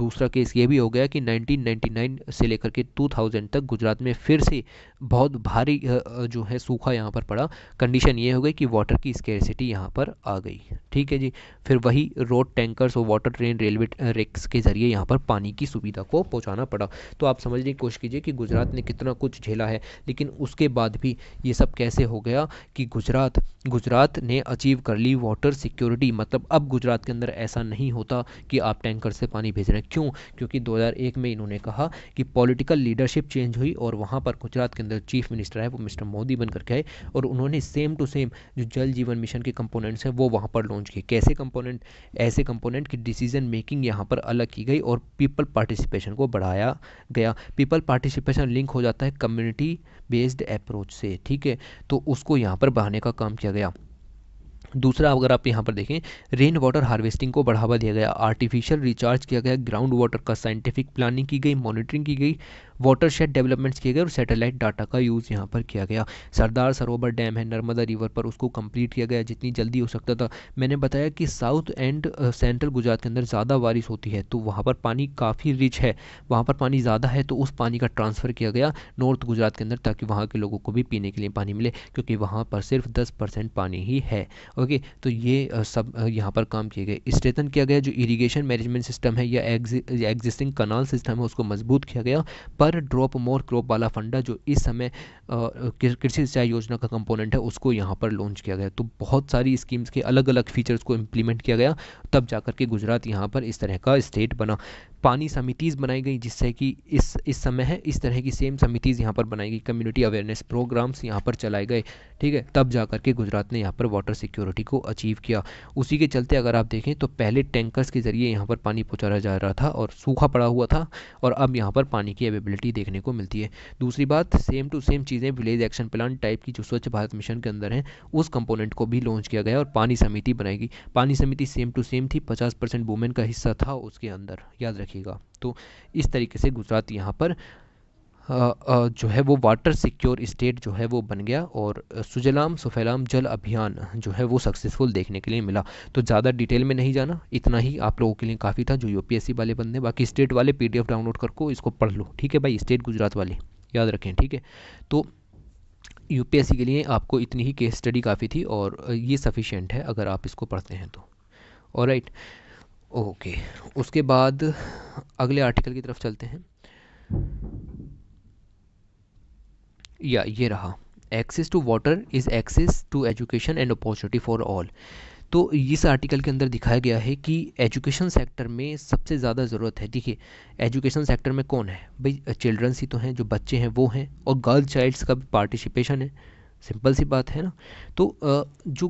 दूसरा केस ये भी हो गया कि 1999 से लेकर के 2000 तक गुजरात में फिर से बहुत भारी जो है सूखा यहाँ पर पड़ा कंडीशन ये हो गई कि वाटर की स्केरसिटी यहाँ पर आ गई ठीक है जी फिर वही रोड टैंकर्स और वाटर ट्रेन रेलवे रिक्स के ज़रिए यहाँ पर पानी की सुविधा को पहुँचाना पड़ा तो आप समझने की कोशिश कीजिए कि गुजरात ने कितना कुछ झेला है लेकिन उसके बाद भी ये सब कैसे हो गया कि गुजरात गुजरात ने अचीव कर ली वाटर सिक्योरिटी मतलब अब गुजरात के अंदर ऐसा नहीं होता कि आप टैंकर से पानी भेज रहे हैं क्यों क्योंकि 2001 में इन्होंने कहा कि पॉलिटिकल लीडरशिप चेंज हुई और वहाँ पर गुजरात के अंदर चीफ मिनिस्टर है वो मिस्टर मोदी बनकर गए और उन्होंने सेम टू सेम जो जल जीवन मिशन के कंपोनेंट्स हैं वो वहाँ पर लॉन्च किए कैसे कंपोनेंट ऐसे कंपोनेंट की डिसीजन मेकिंग यहाँ पर अलग की गई और पीपल पार्टिसिपेशन को बढ़ाया गया पीपल पार्टिसिपेशन लिंक हो जाता है कम्युनिटी बेस्ड अप्रोच से ठीक है तो उसको यहाँ पर बढ़ाने का काम किया गया दूसरा अगर आप यहाँ पर देखें रेन वाटर हार्वेस्टिंग को बढ़ावा दिया गया आर्टिफिशियल रिचार्ज किया गया ग्राउंड वाटर का साइंटिफिक प्लानिंग की गई मॉनिटरिंग की गई वाटर शेड डेवलपमेंट्स किए गए और सैटेलाइट डाटा का यूज़ यहाँ पर किया गया सरदार सरोवर डैम है नर्मदा रिवर पर उसको कंप्लीट किया गया जितनी जल्दी हो सकता था मैंने बताया कि साउथ एंड सेंट्रल गुजरात के अंदर ज़्यादा बारिश होती है तो वहाँ पर पानी काफ़ी रिच है वहाँ पर पानी ज़्यादा है तो उस पानी का ट्रांसफ़र किया गया नॉर्थ गुजरात के अंदर ताकि वहाँ के लोगों को भी पीने के लिए पानी मिले क्योंकि वहाँ पर सिर्फ दस परसेंट पानी ही है ओके तो ये uh, सब uh, यहाँ पर काम किए गए स्ट्रेथन किया गया जो इरीगेशन मैनेजमेंट सिस्टम है या एग्जिस्टिंग कनाल सिस्टम है उसको मजबूत किया गया पर पर ड्रॉप मोर क्रॉप वाला फंडा जो इस समय कृषि सिंचाई योजना का कंपोनेंट है उसको यहाँ पर लॉन्च किया गया तो बहुत सारी स्कीम्स के अलग अलग फीचर्स को इम्प्लीमेंट किया गया तब जाकर के गुजरात यहाँ पर इस तरह का स्टेट बना पानी समितिज़ बनाई गई जिससे कि इस इस समय है इस तरह की सेम समितिज़ यहाँ पर बनाई गई कम्युनिटी अवेयरनेस प्रोग्राम्स यहाँ पर चलाए गए ठीक है तब जा करके गुजरात ने यहाँ पर वाटर सिक्योरिटी को अचीव किया उसी के चलते अगर आप देखें तो पहले टैंकर्स के ज़रिए यहाँ पर पानी पहुँचाया जा रहा था और सूखा पड़ा हुआ था और अब यहाँ पर पानी की अवेबिलिटी फैसिलिटी देखने को मिलती है दूसरी बात सेम टू सेम चीज़ें विलेज एक्शन प्लान टाइप की जो स्वच्छ भारत मिशन के अंदर है उस कंपोनेंट को भी लॉन्च किया गया और पानी समिति बनाएगी पानी समिति सेम टू सेम थी पचास परसेंट वुमेन का हिस्सा था उसके अंदर याद रखिएगा तो इस तरीके से गुजरात यहाँ पर जो है वो वाटर सिक्योर स्टेट जो है वो बन गया और सुजलाम सुफेलाम जल अभियान जो है वो सक्सेसफुल देखने के लिए मिला तो ज़्यादा डिटेल में नहीं जाना इतना ही आप लोगों के लिए काफ़ी था जो यूपीएससी वाले बंदे बाकी स्टेट वाले पीडीएफ डाउनलोड करको इसको पढ़ लो ठीक है भाई स्टेट गुजरात वाले याद रखें ठीक है तो यू के लिए आपको इतनी ही केस स्टडी काफ़ी थी और ये सफिशेंट है अगर आप इसको पढ़ते हैं तो और राइट ओके उसके बाद अगले आर्टिकल की तरफ चलते हैं या ये रहा access to water is access to education and opportunity for all तो इस आर्टिकल के अंदर दिखाया गया है कि एजुकेशन सेक्टर में सबसे ज़्यादा ज़रूरत है देखिए एजुकेशन सेक्टर में कौन है भाई चिल्ड्रंस ही तो हैं जो बच्चे हैं वो हैं और गर्ल चाइल्ड्स का भी पार्टिसिपेशन है सिंपल सी बात है ना तो जो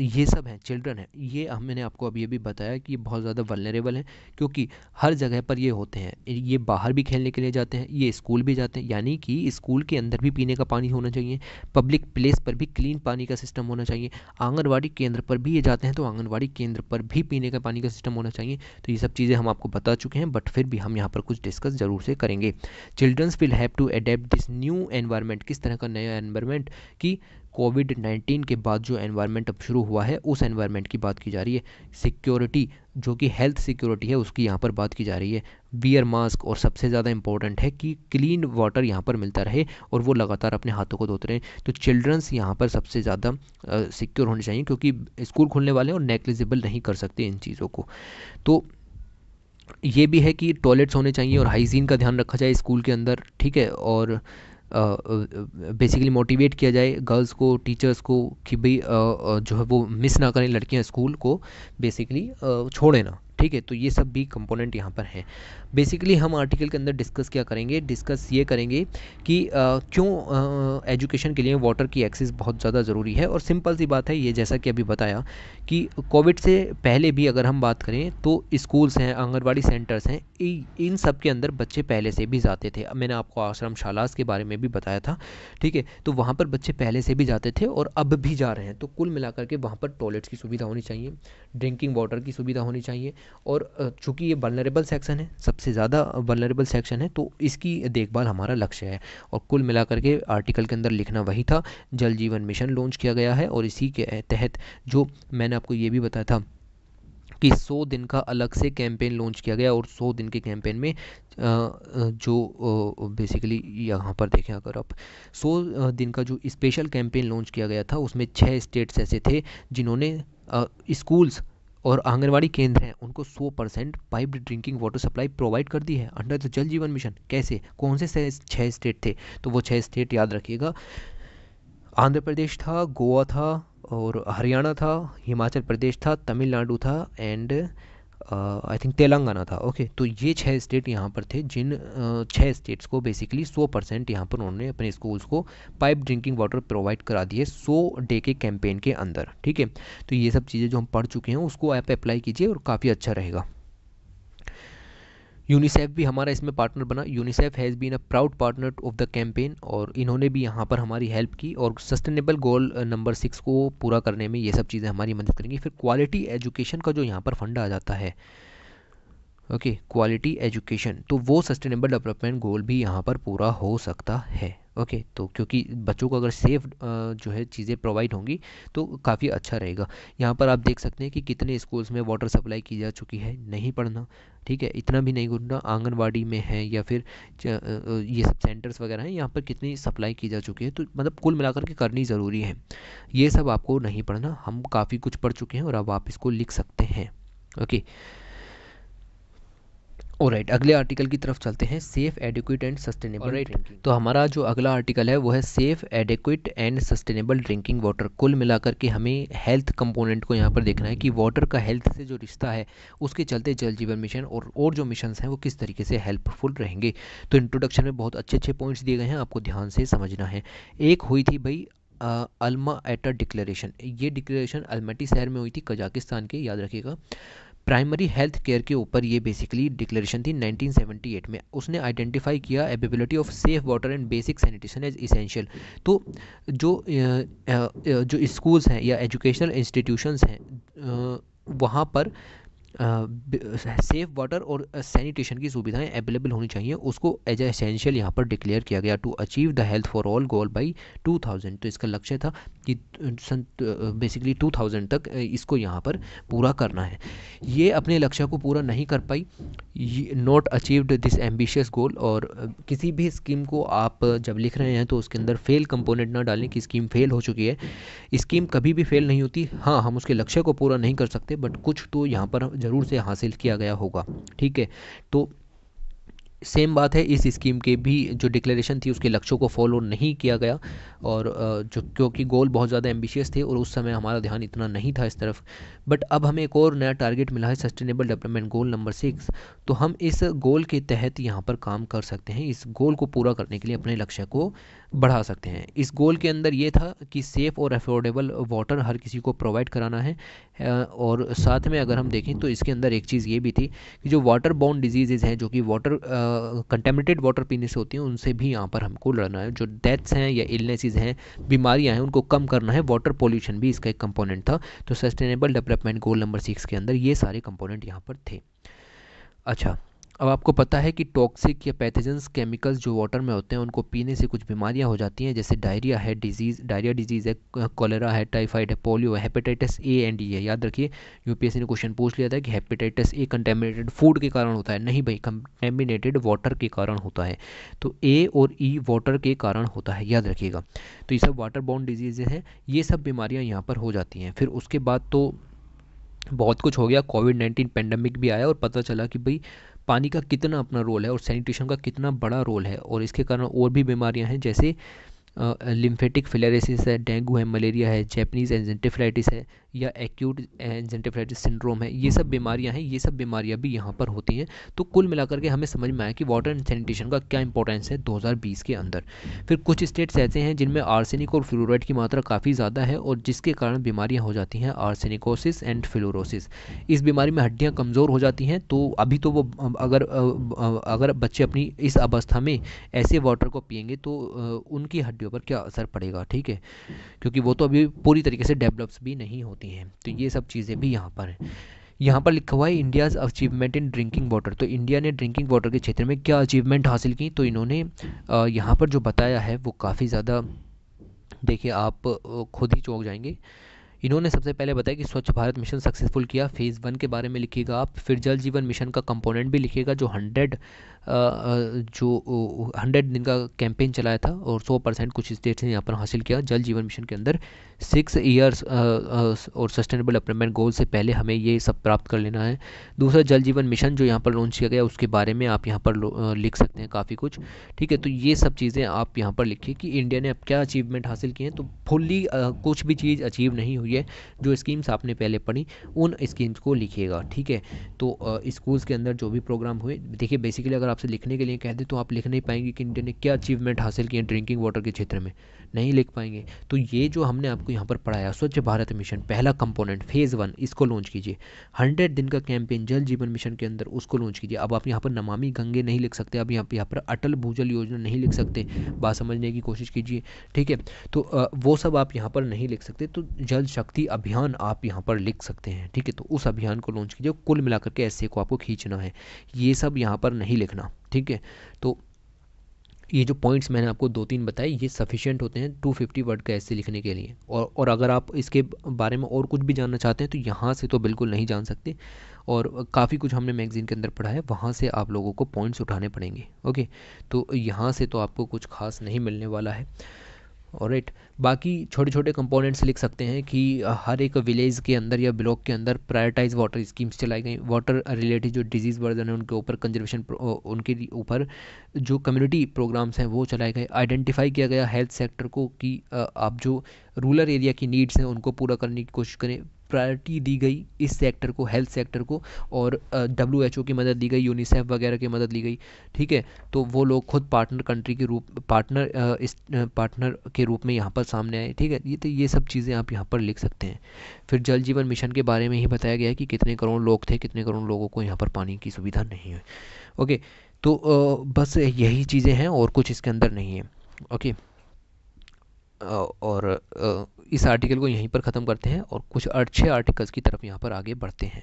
ये सब हैं चिल्ड्रन हैं ये हमने मैंने आपको अभी अभी बताया कि ये बहुत ज़्यादा वलनरेबल हैं क्योंकि हर जगह पर ये होते हैं ये बाहर भी खेलने के लिए जाते हैं ये स्कूल भी जाते हैं यानी कि स्कूल के अंदर भी पीने का पानी होना चाहिए पब्लिक प्लेस पर भी क्लीन पानी का सिस्टम होना चाहिए आंगनबाड़ी केंद्र पर भी ये जाते हैं तो आंगनबाड़ी केंद्र पर भी पीने का पानी का सिस्टम होना चाहिए तो ये सब चीज़ें हम आपको बता चुके हैं बट फिर भी हम यहाँ पर कुछ डिस्कस ज़रूर से करेंगे childrens will have to adapt this new environment किस तरह का नया एनवायरमेंट कि कोविड 19 के बाद जो एनवायरनमेंट अब शुरू हुआ है उस एनवायरनमेंट की बात की जा रही है सिक्योरिटी जो कि हेल्थ सिक्योरिटी है उसकी यहाँ पर बात की जा रही है वियर मास्क और सबसे ज़्यादा इंपॉर्टेंट है कि क्लीन वाटर यहाँ पर मिलता रहे और वो लगातार अपने हाथों को धोते रहें तो चिल्ड्रंस यहाँ पर सबसे ज़्यादा सिक्योर होने चाहिए क्योंकि स्कूल खुलने वाले हैं और नेग्लिजिबल नहीं कर सकते इन चीज़ों को तो ये भी है कि टॉयलेट्स होने चाहिए और हाइजीन का ध्यान रखा जाए स्कूल के अंदर ठीक है और बेसिकली मोटिवेट किया जाए गर्ल्स को टीचर्स को कि भाई जो है वो मिस ना करें लड़कियां स्कूल को बेसिकली छोड़े ना ठीक है तो ये सब भी कंपोनेंट यहाँ पर हैं बेसिकली हम आर्टिकल के अंदर डिस्कस क्या करेंगे डिस्कस ये करेंगे कि आ, क्यों एजुकेशन के लिए वाटर की एक्सेस बहुत ज़्यादा ज़रूरी है और सिंपल सी बात है ये जैसा कि अभी बताया कि कोविड से पहले भी अगर हम बात करें तो स्कूल्स हैं आंगनबाड़ी सेंटर्स हैं इन सब के अंदर बच्चे पहले से भी जाते थे मैंने आपको शालास के बारे में भी बताया था ठीक है तो वहाँ पर बच्चे पहले से भी जाते थे और अब भी जा रहे हैं तो कुल मिलाकर के वहाँ पर टॉयलेट्स की सुविधा होनी चाहिए ड्रिंकिंग वाटर की सुविधा होनी चाहिए और चूँकि ये वनरेबल सेक्शन है सबसे ज़्यादा वनरेबल सेक्शन है तो इसकी देखभाल हमारा लक्ष्य है और कुल मिलाकर के आर्टिकल के अंदर लिखना वही था जल जीवन मिशन लॉन्च किया गया है और इसी के तहत जो मैंने मैंने आपको ये भी बताया था कि 100 दिन का अलग से कैंपेन लॉन्च किया गया और 100 दिन के कैंपेन में जो बेसिकली यहाँ पर देखें अगर आप 100 दिन का जो स्पेशल कैंपेन लॉन्च किया गया था उसमें छः स्टेट्स ऐसे थे जिन्होंने स्कूल्स और आंगनवाड़ी केंद्र हैं उनको 100 percent piped drinking water supply provide कर दी है अंडर द जल जीवन मिशन कैसे कौन से छः स्टेट थे तो वो छः स्टेट याद रखिएगा आंध्र प्रदेश था गोवा था और हरियाणा था हिमाचल प्रदेश था तमिलनाडु था एंड आई थिंक तेलंगाना था ओके तो ये छः स्टेट यहाँ पर थे जिन uh, छह छः स्टेट्स को बेसिकली 100 परसेंट यहाँ पर उन्होंने अपने स्कूल्स को पाइप ड्रिंकिंग वाटर प्रोवाइड करा दिए 100 डे के कैंपेन के अंदर ठीक है तो ये सब चीज़ें जो हम पढ़ चुके हैं उसको आप अप्लाई कीजिए और काफ़ी अच्छा रहेगा यूनिसेफ भी हमारा इसमें पार्टनर बना UNICEF has been a proud partner of the campaign और इन्होंने भी यहाँ पर हमारी हेल्प की और सस्टेनेबल गोल नंबर सिक्स को पूरा करने में ये सब चीज़ें हमारी मदद करेंगी फिर क्वालिटी एजुकेशन का जो यहाँ पर फंड आ जाता है ओके क्वालिटी एजुकेशन तो वो सस्टेनेबल डेवलपमेंट गोल भी यहाँ पर पूरा हो सकता है ओके तो क्योंकि बच्चों को अगर सेफ जो है चीज़ें प्रोवाइड होंगी तो काफ़ी अच्छा रहेगा यहाँ पर आप देख सकते हैं कि कितने स्कूल्स में वाटर सप्लाई की जा चुकी है नहीं पढ़ना ठीक है इतना भी नहीं घूमना आंगनबाड़ी में है या फिर ये सब सेंटर्स वगैरह हैं यहाँ पर कितनी सप्लाई की जा चुकी है तो मतलब कुल मिलाकर के करनी ज़रूरी है ये सब आपको नहीं पढ़ना हम काफ़ी कुछ पढ़ चुके हैं और अब आप इसको लिख सकते हैं ओके okay, राइट right, अगले आर्टिकल की तरफ चलते हैं safe adequate and sustainable right तो हमारा जो अगला आर्टिकल है वो है safe adequate and sustainable drinking water कुल मिलाकर के हमें हेल्थ कंपोनेंट को यहाँ पर देखना है कि वाटर का हेल्थ से जो रिश्ता है उसके चलते जल जीवन मिशन और और जो मिशन हैं वो किस तरीके से हेल्पफुल रहेंगे तो इंट्रोडक्शन में बहुत अच्छे अच्छे पॉइंट्स दिए गए हैं आपको ध्यान से समझना है एक हुई थी भाई अल्मा एटा डिक्लेरेशन ये डिक्लेरेशन अल्मेटी शहर में हुई थी कजाकिस्तान के याद रखिएगा प्राइमरी हेल्थ केयर के ऊपर ये बेसिकली डिक्लेरेशन थी 1978 में उसने आइडेंटिफाई किया ability of safe water and basic sanitation as essential तो जो जो स्कूल्स हैं या एजुकेशनल इंस्टीट्यूशंस हैं वहाँ पर सेफ वाटर और सैनिटेशन की सुविधाएं अवेलेबल होनी चाहिए उसको एज ए एसेंशियल यहाँ पर डिक्लेयर किया गया to achieve the health for all goal by 2000 तो इसका लक्ष्य था कि बेसिकली 2000 तक इसको यहाँ पर पूरा करना है ये अपने लक्ष्य को पूरा नहीं कर पाई not achieved this ambitious goal और किसी भी स्कीम को आप जब लिख रहे हैं तो उसके अंदर फेल कंपोनेंट ना डालें कि स्कीम फेल हो चुकी है स्कीम कभी भी फेल नहीं होती हाँ हम उसके लक्ष्य को पूरा नहीं कर सकते बट कुछ तो यहाँ पर ज़रूर से हासिल किया गया होगा ठीक है तो सेम बात है इस स्कीम के भी जो डिक्लेरेशन थी उसके लक्ष्यों को फॉलो नहीं किया गया और जो क्योंकि गोल बहुत ज़्यादा एम्बिशियस थे और उस समय हमारा ध्यान इतना नहीं था इस तरफ बट अब हमें एक और नया टारगेट मिला है sustainable development goal number six तो हम इस गोल के तहत यहाँ पर काम कर सकते हैं इस गोल को पूरा करने के लिए अपने लक्ष्य को बढ़ा सकते हैं इस गोल के अंदर ये था कि सेफ़ और अफोर्डेबल वाटर हर किसी को प्रोवाइड कराना है और साथ में अगर हम देखें तो इसके अंदर एक चीज़ ये भी थी कि जो वाटर बॉर्न डिजीजेज़ हैं जो कि वाटर कंटेमिनेटेड वाटर पीने से होती हैं उनसे भी यहाँ पर हमको लड़ना है जो डेथ्स हैं या इलनेसेज हैं बीमारियाँ हैं उनको कम करना है वाटर पॉल्यूशन भी इसका एक कंपोनेंट था तो sustainable develop development goal number six के अंदर ये सारे कंपोनेंट यहाँ पर थे अच्छा अब आपको पता है कि टॉक्सिक या पैथजेंस केमिकल्स जो वाटर में होते हैं उनको पीने से कुछ बीमारियां हो जाती हैं जैसे डायरिया है डिजीज़ डायरिया डिजीज़ है कॉलेरा है टाइफाइड है पोलियो है हेपेटाइटिस ए एंड ई है याद रखिए यूपीएससी ने क्वेश्चन पूछ लिया था कि हेपेटाइटिस ए कंटेमिनेटेड फूड के कारण होता है नहीं भाई कंटेमिनेटेड वाटर के कारण होता है तो ए और ई e, वाटर के कारण होता है याद रखिएगा तो ये सब वाटर बॉन्ड डिजीजे हैं ये सब बीमारियाँ यहाँ पर हो जाती हैं फिर उसके बाद तो बहुत कुछ हो गया कोविड नाइन्टीन पेंडेमिक भी आया और पता चला कि भाई पानी का कितना अपना रोल है और सैनिटेशन का कितना बड़ा रोल है और इसके कारण और भी बीमारियां हैं जैसे लिम्फेटिक फिलेरिसिस है डेंगू है मलेरिया है जैपनीज़ एजेंटिफ्लाइटिस है या एक्यूट जेंटिफ्राइटिस सिंड्रोम है ये सब बीमारियां हैं ये सब बीमारियां भी यहाँ पर होती हैं तो कुल मिलाकर के हमें समझ में आया कि वाटर एंड सैनिटेशन का क्या इंपॉर्टेंस है 2020 के अंदर फिर कुछ स्टेट्स ऐसे हैं जिनमें आर्सेनिक और फ्लोराइड की मात्रा काफ़ी ज़्यादा है और जिसके कारण बीमारियाँ हो जाती हैं आर्सेनिकोसिस एंड फ्लोरोसिस इस बीमारी में हड्डियाँ कमज़ोर हो जाती हैं तो अभी तो वो अगर अगर बच्चे अपनी इस अवस्था में ऐसे वाटर को पियेंगे तो उनकी हड्डियों पर क्या असर पड़ेगा ठीक है क्योंकि वो तो अभी पूरी तरीके से डेवलप्स भी नहीं होती सकती हैं तो ये सब चीज़ें भी यहाँ पर हैं यहाँ पर लिखा हुआ है India's achievement in drinking water तो इंडिया ने ड्रिंकिंग वाटर के क्षेत्र में क्या अचीवमेंट हासिल की तो इन्होंने यहाँ पर जो बताया है वो काफ़ी ज़्यादा देखिए आप खुद ही चौंक जाएंगे इन्होंने सबसे पहले बताया कि स्वच्छ भारत मिशन सक्सेसफुल किया फेज़ वन के बारे में लिखिएगा आप फिर जल जीवन मिशन का कंपोनेंट भी लिखिएगा जो हंड्रेड जो हंड्रेड दिन का कैंपेन चलाया था और सौ परसेंट कुछ स्टेट्स ने यहाँ पर हासिल किया जल जीवन मिशन के अंदर सिक्स ईयर्स और सस्टेनेबल डेवलपमेंट गोल से पहले हमें ये सब प्राप्त कर लेना है दूसरा जल जीवन मिशन जो यहाँ पर लॉन्च किया गया उसके बारे में आप यहाँ पर लिख सकते हैं काफ़ी कुछ ठीक है तो ये सब चीज़ें आप यहाँ पर लिखिए कि इंडिया ने अब क्या अचीवमेंट हासिल किए हैं तो फुल्ली कुछ भी चीज़ अचीव नहीं हुई है जो स्कीम्स आपने पहले पढ़ी उन स्कीम्स को लिखिएगा ठीक है तो स्कूल्स के अंदर जो भी प्रोग्राम हुए देखिए बेसिकली अगर आपसे लिखने के लिए कह दें तो आप लिख नहीं पाएंगे कि इंडिया ने क्या अचीवमेंट हासिल किए हैं ड्रिंकिंग वाटर के क्षेत्र में नहीं लिख पाएंगे तो ये जो हमने आपको यहाँ पर पढ़ाया स्वच्छ भारत मिशन पहला कंपोनेंट फेज़ वन इसको लॉन्च कीजिए हंड्रेड दिन का कैंपेन जल जीवन मिशन के अंदर उसको लॉन्च कीजिए अब आप यहाँ पर नमामि गंगे नहीं लिख सकते अब यहाँ पर यहाँ पर अटल भूजल योजना नहीं लिख सकते बात समझने की कोशिश कीजिए ठीक है तो वो सब आप यहाँ पर नहीं लिख सकते तो जल शक्ति अभियान आप यहाँ पर लिख सकते हैं ठीक है तो उस अभियान को लॉन्च कीजिए कुल मिलाकर के ऐसे को आपको खींचना है ये सब यहाँ पर नहीं लिखना ठीक है तो ये जो पॉइंट्स मैंने आपको दो तीन बताए ये सफिशिएंट होते हैं 250 वर्ड का ऐसे लिखने के लिए और और अगर आप इसके बारे में और कुछ भी जानना चाहते हैं तो यहाँ से तो बिल्कुल नहीं जान सकते और काफ़ी कुछ हमने मैगज़ीन के अंदर पढ़ा है वहाँ से आप लोगों को पॉइंट्स उठाने पड़ेंगे ओके तो यहाँ से तो आपको कुछ खास नहीं मिलने वाला है और राइट बाकी छोटे छोटे कंपोनेंट्स लिख सकते हैं कि हर एक विलेज के अंदर या ब्लॉक के अंदर प्रायोरटाइज वाटर स्कीम्स चलाई गई वाटर रिलेटेड जो डिजीज़ वर्जन है उनके ऊपर कंजर्वेशन उनके ऊपर जो कम्युनिटी प्रोग्राम्स हैं वो चलाए गए आइडेंटिफाई किया गया हेल्थ सेक्टर को कि आप जो रूरल एरिया की नीड्स हैं उनको पूरा करने की कोशिश करें प्रायोरिटी दी गई इस सेक्टर को हेल्थ सेक्टर को और डब्ल्यू एच ओ की मदद ली गई यूनिसेफ वगैरह की मदद ली गई ठीक है तो वो लोग खुद पार्टनर कंट्री के रूप पार्टनर इस पार्टनर के रूप में यहाँ पर सामने आए ठीक है ये तो ये सब चीज़ें आप यहाँ पर लिख सकते हैं फिर जल जीवन मिशन के बारे में ही बताया गया है कि कितने करोड़ लोग थे कितने करोड़ लोगों को यहाँ पर पानी की सुविधा नहीं है ओके तो बस यही चीज़ें हैं और कुछ इसके अंदर नहीं है ओके और इस आर्टिकल को यहीं पर ख़त्म करते हैं और कुछ अच्छे आर्टिकल्स की तरफ यहाँ पर आगे बढ़ते हैं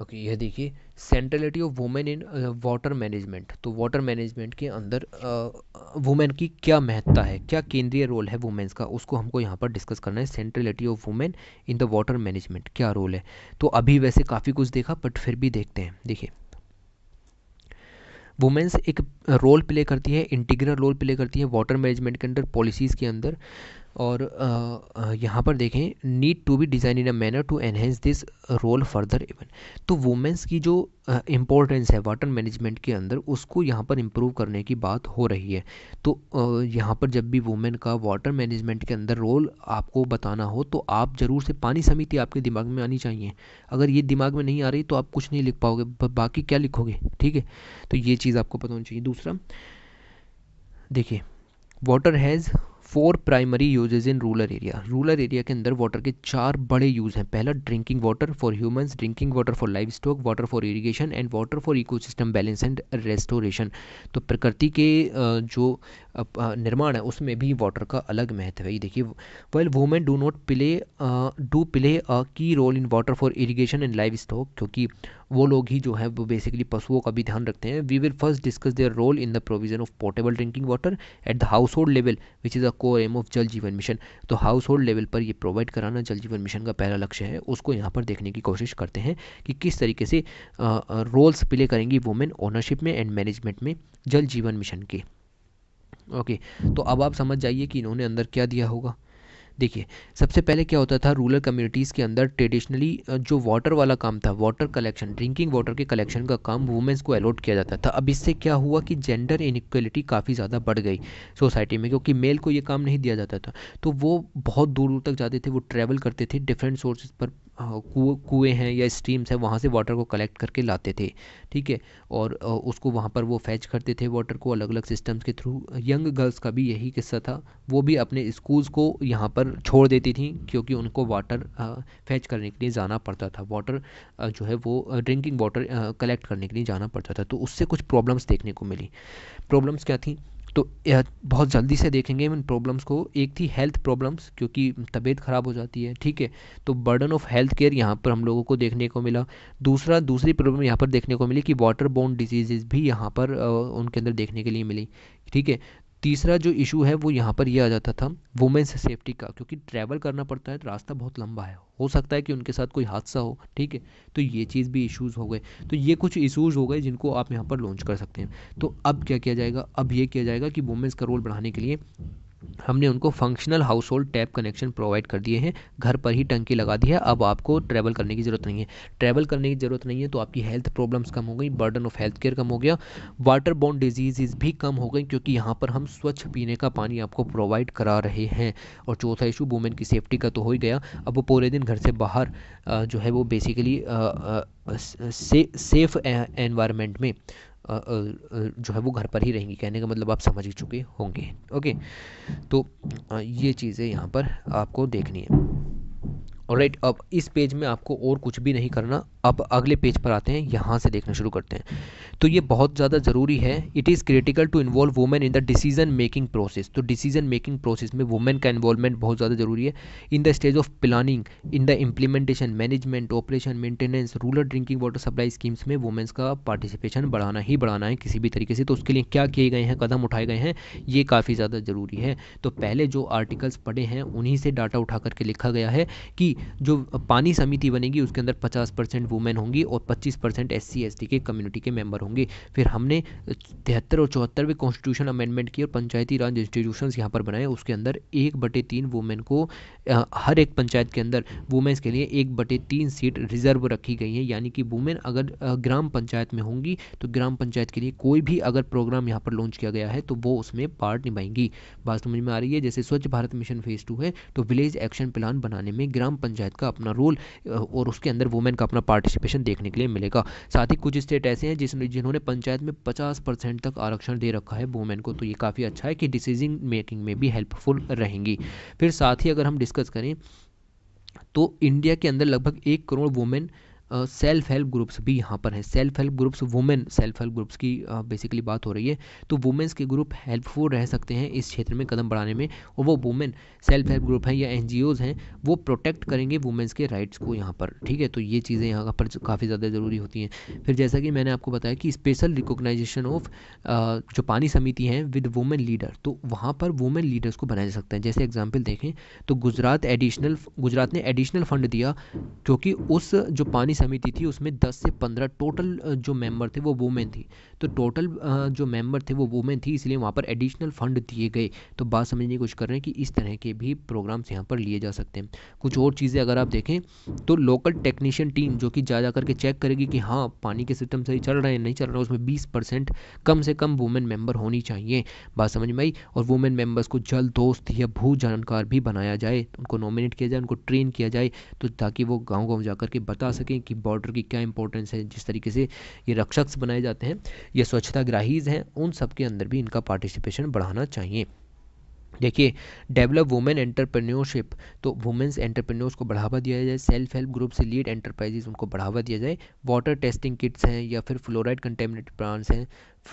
ओके okay, यह देखिए centrality of women in water management तो वाटर मैनेजमेंट के अंदर वुमेन uh, की क्या महत्ता है क्या केंद्रीय रोल है वुमेन्स का उसको हमको यहाँ पर डिस्कस करना है centrality of women in the water management क्या रोल है तो अभी वैसे काफ़ी कुछ देखा बट फिर भी देखते हैं देखिए वुमेंस एक रोल प्ले करती है इंटीग्रल रोल प्ले करती है वाटर मैनेजमेंट के अंदर पॉलिसीज़ के अंदर और यहाँ पर देखें need to be design in a manner to enhance this role further even तो वुमेंस की जो इम्पोर्टेंस है वाटर मैनेजमेंट के अंदर उसको यहाँ पर इम्प्रूव करने की बात हो रही है तो यहाँ पर जब भी वुमेन का वाटर मैनेजमेंट के अंदर रोल आपको बताना हो तो आप ज़रूर से पानी समिति आपके दिमाग में आनी चाहिए अगर ये दिमाग में नहीं आ रही तो आप कुछ नहीं लिख पाओगे बाकी क्या लिखोगे ठीक है तो ये चीज़ आपको पता होनी चाहिए दूसरा देखिए water has four primary usages in rural area rural area के अंदर वाटर के चार बड़े यूज़ हैं पहला drinking water for humans drinking water for livestock water for irrigation and water for ecosystem balance and restoration तो प्रकृति के जो निर्माण है उसमें भी वाटर का अलग महत्व है ये देखिए well women do not play do play a key role in water for irrigation and livestock क्योंकि वो लोग ही जो है वो बेसिकली पशुओं का भी ध्यान रखते हैं we will first discuss their role in the provision of portable drinking water at the household level which is a core aim of Jal Jeevan mission तो हाउस होल्ड लेवल पर ये प्रोवाइड कराना जल जीवन मिशन का पहला लक्ष्य है उसको यहाँ पर देखने की कोशिश करते हैं कि किस तरीके से रोल्स प्ले करेंगी वुमेन ओनरशिप में एंड मैनेजमेंट में जल जीवन मिशन के ओके okay, तो अब आप समझ जाइए कि इन्होंने अंदर क्या दिया होगा देखिए सबसे पहले क्या होता था रूरल कम्युनिटीज़ के अंदर ट्रेडिशनली जो वाटर वाला काम था वाटर कलेक्शन ड्रिंकिंग वाटर के कलेक्शन का काम वुमेंस को अलॉट किया जाता था अब इससे क्या हुआ कि जेंडर इनक्वलिटी काफ़ी ज़्यादा बढ़ गई सोसाइटी में क्योंकि मेल को ये काम नहीं दिया जाता था तो वो बहुत दूर दूर तक जाते थे वो ट्रैवल करते थे डिफरेंट सोर्सेज पर कुएँ हैं या स्ट्रीम्स हैं वहाँ से वाटर को कलेक्ट करके लाते थे ठीक है और उसको वहाँ पर वो फैच करते थे वाटर को अलग अलग सिस्टम्स के थ्रू यंग गर्ल्स का भी यही किस्सा था वो भी अपने स्कूल्स को यहाँ पर छोड़ देती थी क्योंकि उनको वाटर फैच करने के लिए जाना पड़ता था वाटर जो है वो ड्रिंकिंग वाटर कलेक्ट करने के लिए जाना पड़ता था तो उससे कुछ प्रॉब्लम्स देखने को मिली प्रॉब्लम्स क्या थी तो बहुत जल्दी से देखेंगे इन प्रॉब्लम्स को एक थी हेल्थ प्रॉब्लम्स क्योंकि तबीयत ख़राब हो जाती है ठीक है तो बर्डन ऑफ हेल्थ केयर यहाँ पर हम लोगों को देखने को मिला दूसरा दूसरी प्रॉब्लम यहाँ पर देखने को मिली कि वाटर बोन डिजीज़ भी यहाँ पर उनके अंदर देखने के लिए मिली ठीक है तीसरा जो इशू है वो यहाँ पर ये यह आ जाता था वुमेंस सेफ्टी का क्योंकि ट्रैवल करना पड़ता है तो रास्ता बहुत लंबा है हो सकता है कि उनके साथ कोई हादसा हो ठीक है तो ये चीज़ भी इशूज़ हो गए तो ये कुछ इशूज़ हो गए जिनको आप यहाँ पर लॉन्च कर सकते हैं तो अब क्या किया जाएगा अब ये किया जाएगा कि वुमेंस का रोल बढ़ाने के लिए हमने उनको functional household tap connection provide कर दिए हैं घर पर ही टंकी लगा दी है अब आपको ट्रैवल करने की ज़रूरत नहीं है ट्रैवल करने की ज़रूरत नहीं है तो आपकी हेल्थ प्रॉब्लम्स कम हो गई बर्डन ऑफ हेल्थ केयर कम हो गया वाटर बॉन्ड डिजीज़ भी कम हो गई क्योंकि यहाँ पर हम स्वच्छ पीने का पानी आपको प्रोवाइड करा रहे हैं और चौथा इशू वुमेन की सेफ्टी का तो हो ही गया अब वो पूरे दिन घर से बाहर जो है वो बेसिकली से, सेफ एनवायरमेंट में जो है वो घर पर ही रहेंगी कहने का मतलब आप समझ ही चुके होंगे ओके तो ये चीज़ें यहाँ पर आपको देखनी है राइट अब इस पेज में आपको और कुछ भी नहीं करना अब अगले पेज पर आते हैं यहाँ से देखना शुरू करते हैं तो ये बहुत ज़्यादा ज़रूरी है it is critical to involve women in the decision making process तो डिसीजन मेकिंग प्रोसेस में वुमेन का इन्वॉल्वमेंट बहुत ज़्यादा ज़रूरी है in the stage of planning in the implementation management operation maintenance rural drinking water supply schemes में वुमेंस का पार्टिसिपेशन बढ़ाना ही बढ़ाना है किसी भी तरीके से तो उसके लिए क्या किए गए हैं कदम उठाए गए हैं ये काफ़ी ज़्यादा ज़रूरी है तो पहले जो आर्टिकल्स पढ़े हैं उन्हीं से डाटा उठा करके लिखा गया है कि जो पानी समिति बनेगी उसके अंदर पचास परसेंट वुमेन होंगी और 25 परसेंट एस सी के कम्युनिटी के मेंबर होंगे फिर हमने तिहत्तर और चौहत्तरवें कॉन्स्टिट्यूशन अमेंडमेंट की और पंचायती राज इंस्टीट्यूशन यहाँ पर बनाए उसके अंदर एक बटे तीन वुमेन को हर एक पंचायत के अंदर वुमेन्स के लिए एक बटे तीन सीट रिजर्व रखी गई है यानी कि वुमेन अगर ग्राम पंचायत में होंगी तो ग्राम पंचायत के लिए कोई भी अगर प्रोग्राम यहाँ पर लॉन्च किया गया है तो वो उसमें पार्ट निभाएंगी बात समझ में आ रही है जैसे स्वच्छ भारत मिशन फेज टू है तो विलेज एक्शन प्लान बनाने में ग्राम पंचायत का अपना रोल और उसके अंदर वुमेन का अपना पार्ट पार्टिसिपेशन देखने के लिए मिलेगा साथ ही कुछ स्टेट ऐसे हैं जिसमें जिन्होंने पंचायत में पचास परसेंट तक आरक्षण दे रखा है वुमेन को तो ये काफ़ी अच्छा है कि डिसीजन मेकिंग में भी हेल्पफुल रहेंगी फिर साथ ही अगर हम डिस्कस करें तो इंडिया के अंदर लगभग एक crore women self help groups भी यहाँ पर हैं self help groups women self help groups की बेसिकली बात हो रही है तो वुमेंस के ग्रुप हेल्पफुल रह सकते हैं इस क्षेत्र में कदम बढ़ाने में और वो वुमेन सेल्फ हेल्प ग्रुप हैं या एन हैं वो प्रोटेक्ट करेंगे वुमेंस के राइट्स को यहाँ पर ठीक है तो ये चीज़ें यहाँ पर काफ़ी ज़्यादा ज़रूरी होती हैं फिर जैसा कि मैंने आपको बताया कि स्पेशल रिकोगनाइजेशन ऑफ जो पानी समिति हैं विद वुमेन लीडर तो वहाँ पर वुमेन लीडर्स को बनाया जा सकता है जैसे एग्जाम्पल देखें तो गुजरात एडिशनल गुजरात ने एडिशनल फंड दिया जो कि उस पानी समिति थी उसमें 10 से 15 टोटल जो मेंबर थे वो वुमेन थी तो टोटल जो मेंबर थे वो वुमेन थी इसलिए वहाँ पर एडिशनल फंड दिए गए तो बात समझने की कोशिश कर रहे हैं कि इस तरह के भी प्रोग्राम्स यहाँ पर लिए जा सकते हैं कुछ और चीज़ें अगर आप देखें तो लोकल टेक्नीशियन टीम जो कि जा जा करके चेक करेगी कि हाँ पानी के सिस्टम सही चल रहे हैं नहीं चल रहा है उसमें बीस परसेंट कम से कम वुमेन मेम्बर होनी चाहिए बात समझ में आई और वुमेन मेंबर्स को जल दोस्त या भू जानकार भी बनाया जाए उनको नॉमिनेट किया जाए उनको ट्रेन किया जाए तो ताकि वो गाँव गाँव जा करके बता सकें कि बॉर्डर की क्या इंपॉर्टेंस है जिस तरीके से ये रक्षक बनाए जाते हैं ये ग्राहीज़ हैं उन सब के अंदर भी इनका पार्टिसिपेशन बढ़ाना चाहिए देखिए डेवलप वुमेन एंटरप्रेन्योरशिप तो वुमेन्स एंटरप्रेन्योर्स को बढ़ावा दिया जाए सेल्फ हेल्प ग्रुप से लीड एंटरप्राइजेज उनको बढ़ावा दिया जाए वाटर टेस्टिंग किट्स हैं या फिर फ्लोराइड कंटेमिनेट प्लांट्स हैं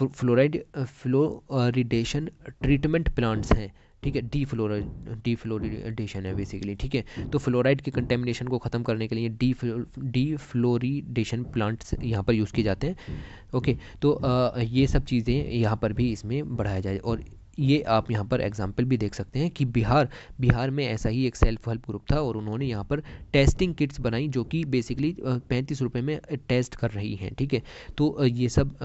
फ्लोराइड फ्लोरिडेशन ट्रीटमेंट प्लांट्स हैं ठीक है डी फ्लोरा डी फ्लोरीडेशन है बेसिकली ठीक है तो फ्लोराइड के कंटेमिनेशन को ख़त्म करने के लिए डी डी फ्लोरीडेशन प्लांट्स यहाँ पर यूज़ किए जाते हैं ओके तो आ, ये सब चीज़ें यहाँ पर भी इसमें बढ़ाया जाए और ये आप यहाँ पर एग्जाम्पल भी देख सकते हैं कि बिहार बिहार में ऐसा ही एक सेल्फ हेल्प ग्रुप था और उन्होंने यहाँ पर टेस्टिंग किट्स बनाई जो कि बेसिकली पैंतीस रुपये में टेस्ट कर रही हैं ठीक है तो ये सब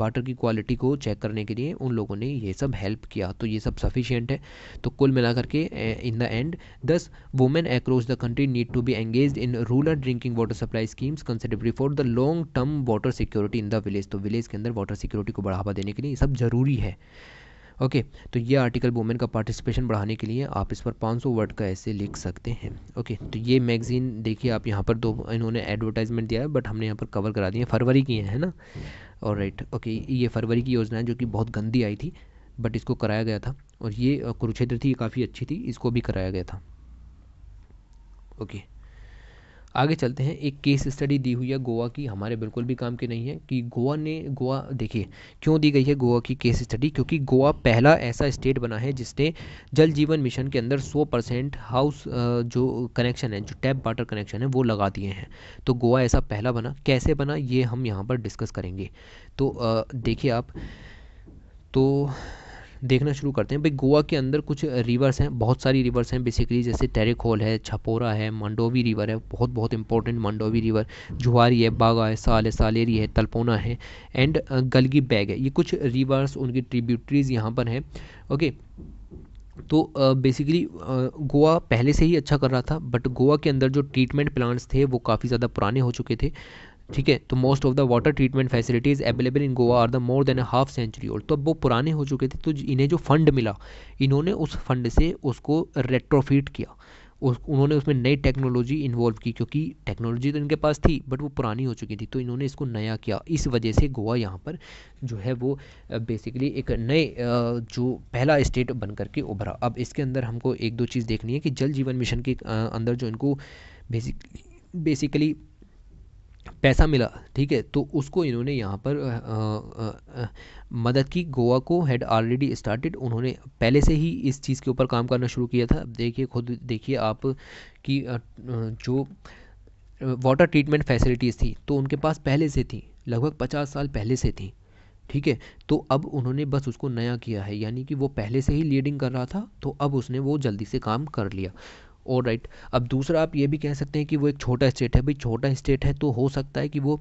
वाटर की क्वालिटी को चेक करने के लिए उन लोगों ने ये सब हेल्प किया तो ये सब सफिशियंट है तो कुल मिला के इन द एंड दस women across the country need to be engage in rural drinking water supply schemes consider for the long term water security in the village तो विलेज के अंदर वाटर सिक्योरिटी को बढ़ावा देने के लिए ये सब ज़रूरी है ओके तो ये आर्टिकल वुमेन का पार्टिसिपेशन बढ़ाने के लिए आप इस पर 500 वर्ड का ऐसे लिख सकते हैं ओके तो ये मैगज़ीन देखिए आप यहाँ पर दो इन्होंने एडवर्टाइजमेंट दिया है बट हमने यहाँ पर कवर करा दिए फरवरी की है ना और राइट ओके ये फरवरी की योजना है जो कि बहुत गंदी आई थी बट इसको कराया गया था और ये कुरुक्षेत्र थी काफ़ी अच्छी थी इसको भी कराया गया था ओके आगे चलते हैं एक केस स्टडी दी हुई है गोवा की हमारे बिल्कुल भी काम की नहीं है कि गोवा ने गोवा देखिए क्यों दी गई है गोवा की केस स्टडी क्योंकि गोवा पहला ऐसा स्टेट बना है जिसने जल जीवन मिशन के अंदर सौ परसेंट हाउस जो कनेक्शन है जो टैप वाटर कनेक्शन है वो लगा दिए हैं तो गोवा ऐसा पहला बना कैसे बना ये हम यहाँ पर डिस्कस करेंगे तो देखिए आप तो देखना शुरू करते हैं भाई गोवा के अंदर कुछ रिवर्स हैं बहुत सारी रिवर्स हैं बेसिकली जैसे टेरेखोल है छपोरा है मंडोवी रिवर है बहुत बहुत इंपॉर्टेंट मंडोवी रिवर जुहारी है बागा है साल है सालेरी है तलपोना है एंड गलगी बैग है ये कुछ रिवर्स उनकी ट्रिब्यूटरीज यहाँ पर हैं ओके तो बेसिकली uh, uh, गोवा पहले से ही अच्छा कर रहा था बट गोवा के अंदर जो ट्रीटमेंट प्लांट्स थे वो काफ़ी ज़्यादा पुराने हो चुके थे ठीक है तो most of the water treatment facilities available in Goa are the more than half century old तो अब वो पुराने हो चुके थे तो इन्हें जो फंड मिला इन्होंने उस फंड से उसको रेट्रोफिट किया उस उन्होंने उसमें नई टेक्नोलॉजी इन्वॉल्व की क्योंकि टेक्नोलॉजी तो इनके पास थी बट वो पुरानी हो चुकी थी तो इन्होंने इसको नया किया इस वजह से गोवा यहाँ पर जो है वो बेसिकली एक नए जो पहला स्टेट बन करके उभरा अब इसके अंदर हमको एक दो चीज़ देखनी है कि जल जीवन मिशन के अंदर जो इनको बेसिकली बेसिकली पैसा मिला ठीक है तो उसको इन्होंने यहाँ पर आ, आ, आ, मदद की गोवा को हैड ऑलरेडी स्टार्टेड उन्होंने पहले से ही इस चीज़ के ऊपर काम करना शुरू किया था देखिए खुद देखिए आप कि जो वाटर ट्रीटमेंट फैसिलिटीज़ थी तो उनके पास पहले से थी लगभग पचास साल पहले से थी ठीक है तो अब उन्होंने बस उसको नया किया है यानी कि वो पहले से ही लीडिंग कर रहा था तो अब उसने वो जल्दी से काम कर लिया और राइट अब दूसरा आप ये भी कह सकते हैं कि वो एक छोटा स्टेट है भाई छोटा स्टेट है तो हो सकता है कि वो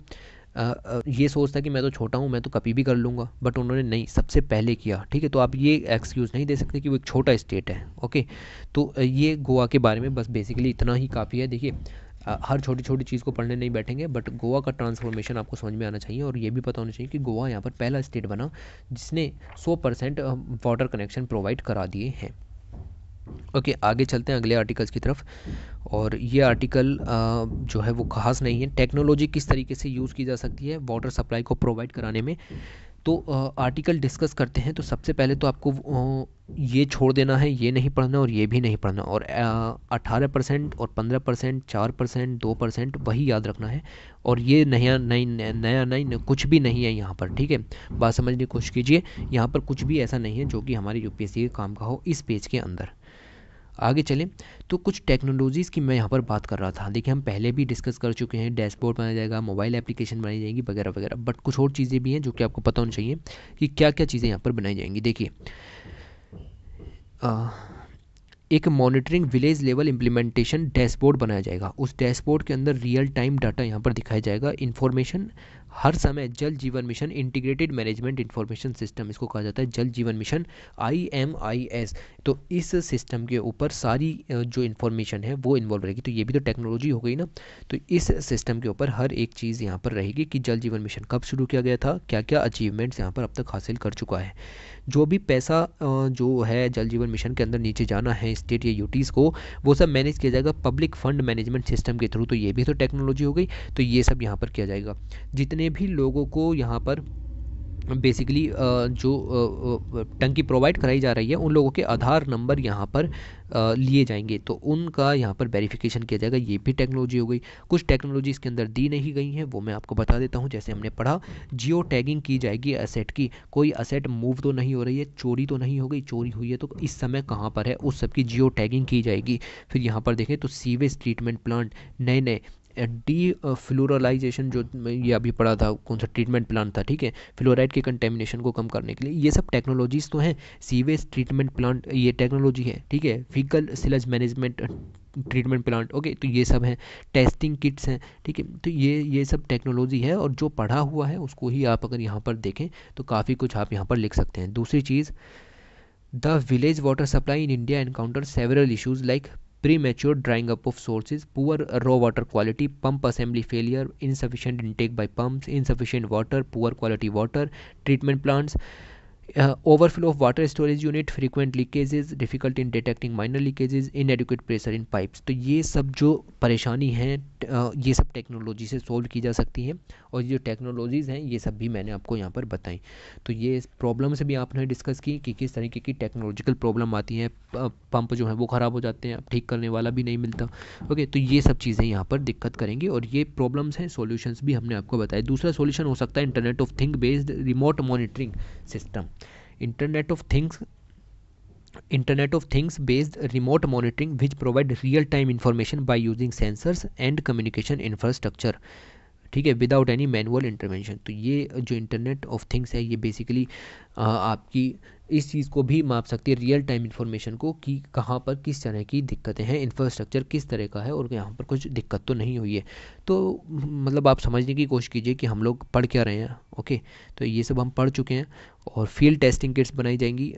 आ, ये सोचता है कि मैं तो छोटा हूँ मैं तो कभी भी कर लूँगा बट उन्होंने नहीं सबसे पहले किया ठीक है तो आप ये एक्सक्यूज़ नहीं दे सकते कि वो एक छोटा स्टेट है ओके तो ये गोवा के बारे में बस बेसिकली इतना ही काफ़ी है देखिए हर छोटी छोटी चीज़ को पढ़ने नहीं बैठेंगे बट गोवा का ट्रांसफॉर्मेशन आपको समझ में आना चाहिए और ये भी पता होना चाहिए कि गोवा यहाँ पर पहला स्टेट बना जिसने 100 परसेंट वाटर कनेक्शन प्रोवाइड करा दिए हैं ओके okay, आगे चलते हैं अगले आर्टिकल्स की तरफ और ये आर्टिकल जो है वो खास नहीं है टेक्नोलॉजी किस तरीके से यूज़ की जा सकती है वाटर सप्लाई को प्रोवाइड कराने में तो आर्टिकल डिस्कस करते हैं तो सबसे पहले तो आपको ये छोड़ देना है ये नहीं पढ़ना और ये भी नहीं पढ़ना और अठारह परसेंट और पंद्रह परसेंट चार परसेंट दो परसेंट वही याद रखना है और ये नया नई नया नई कुछ भी नहीं है यहाँ पर ठीक है बात समझने की कोशिश कीजिए यहाँ पर कुछ भी ऐसा नहीं है जो कि हमारे यूपीएससी के काम का हो इस पेज के अंदर आगे चलें तो कुछ टेक्नोलॉजीज़ की मैं यहाँ पर बात कर रहा था देखिए हम पहले भी डिस्कस कर चुके हैं डैशबोर्ड बनाया जाएगा मोबाइल एप्लीकेशन बनाई जाएगी वगैरह वगैरह बट कुछ और चीज़ें भी हैं जो कि आपको पता होना चाहिए कि क्या क्या चीज़ें यहाँ पर बनाई जाएंगी देखिए एक monitoring village level implementation dashboard बनाया जाएगा उस डैशबोर्ड के अंदर रियल टाइम डाटा यहाँ पर दिखाया जाएगा इन्फॉर्मेशन हर समय Jal Jeevan mission integrated management information system इसको कहा जाता है Jal Jeevan mission I M I S तो इस सिस्टम के ऊपर सारी जो इन्फॉर्मेशन है वो इन्वॉल्व रहेगी तो ये भी तो टेक्नोलॉजी हो गई ना तो इस सिस्टम के ऊपर हर एक चीज़ यहाँ पर रहेगी कि जल जीवन मिशन कब शुरू किया गया था क्या क्या अचीवमेंट्स यहाँ पर अब तक हासिल कर चुका है जो भी पैसा जो है जल जीवन मिशन के अंदर नीचे जाना है स्टेट या यूटीज़ को वो सब मैनेज किया जाएगा पब्लिक फंड मैनेजमेंट सिस्टम के थ्रू तो ये भी तो टेक्नोलॉजी हो गई तो ये सब यहाँ पर किया जाएगा जितने भी लोगों को यहाँ पर बेसिकली uh, जो uh, uh, टंकी प्रोवाइड कराई जा रही है उन लोगों के आधार नंबर यहाँ पर लिए जाएंगे तो उनका यहाँ पर वेरिफिकेशन किया जाएगा ये भी टेक्नोलॉजी हो गई कुछ टेक्नोलॉजी इसके अंदर दी नहीं गई हैं वो मैं आपको बता देता हूँ जैसे हमने पढ़ा जियो टैगिंग की जाएगी असेट की कोई असेट मूव तो नहीं हो रही है चोरी तो नहीं हो गई चोरी हुई है तो इस समय कहाँ पर है उस सब की जियो टैगिंग की जाएगी फिर यहाँ पर देखें तो सीवेज ट्रीटमेंट प्लांट नए नए डी फ्लोरलाइजेशन जो ये अभी पढ़ा था कौन सा ट्रीटमेंट प्लान था ठीक है फ्लोराइड के कंटेमिनेशन को कम करने के लिए ये सब टेक्नोलॉजीज़ तो हैं सीवेज ट्रीटमेंट प्लांट ये टेक्नोलॉजी है ठीक है faecal sludge management treatment plant okay तो ये सब हैं टेस्टिंग किट्स हैं ठीक है तो ये ये सब टेक्नोलॉजी है और जो पढ़ा हुआ है उसको ही आप अगर यहाँ पर देखें तो काफ़ी कुछ आप यहाँ पर लिख सकते हैं दूसरी चीज़ the village water supply in India encounter several issues like premature drying up of sources, poor raw water quality, pump assembly failure, insufficient intake by pumps, insufficient water, poor quality water, treatment plants, uh, overflow of water storage unit frequent leakages difficult in detecting minor leakages inadequate pressure in pipes तो ये सब जो परेशानी है ये सब टेक्नोलॉजी से सोल्व की जा सकती है और जो टेक्नोलॉजीज़ हैं ये सब भी मैंने आपको यहाँ पर बताई तो ये प्रॉब्लम से भी आपने डिस्कस की कि किस तरीके की टेक्नोलॉजिकल प्रॉब्लम आती हैं पंप जो है वो ख़राब हो जाते हैं ठीक करने वाला भी नहीं मिलता ओके तो ये सब चीज़ें यहाँ पर दिक्कत करेंगी और ये प्रॉब्लम्स हैं सोल्यूशन भी हमने आपको बताए दूसरा सोल्यूशन हो सकता है internet of thing based remote monitoring system internet of things Internet of Things based remote monitoring which provide real-time information by using sensors and communication infrastructure. ठीक है विदाउट एनी मैनुअल इंटरवेंशन तो ये जो इंटरनेट ऑफ थिंग्स है ये बेसिकली आपकी इस चीज़ को भी माप सकती है रियल टाइम इन्फॉर्मेशन को कि कहाँ पर किस तरह की दिक्कतें हैं इंफ्रास्ट्रक्चर किस तरह का है और यहाँ पर कुछ दिक्कत तो नहीं हुई है तो मतलब आप समझने की कोशिश कीजिए कि हम लोग पढ़ क्या रहे हैं ओके तो ये सब हम पढ़ चुके हैं और फील्ड टेस्टिंग किट्स बनाई जाएंगी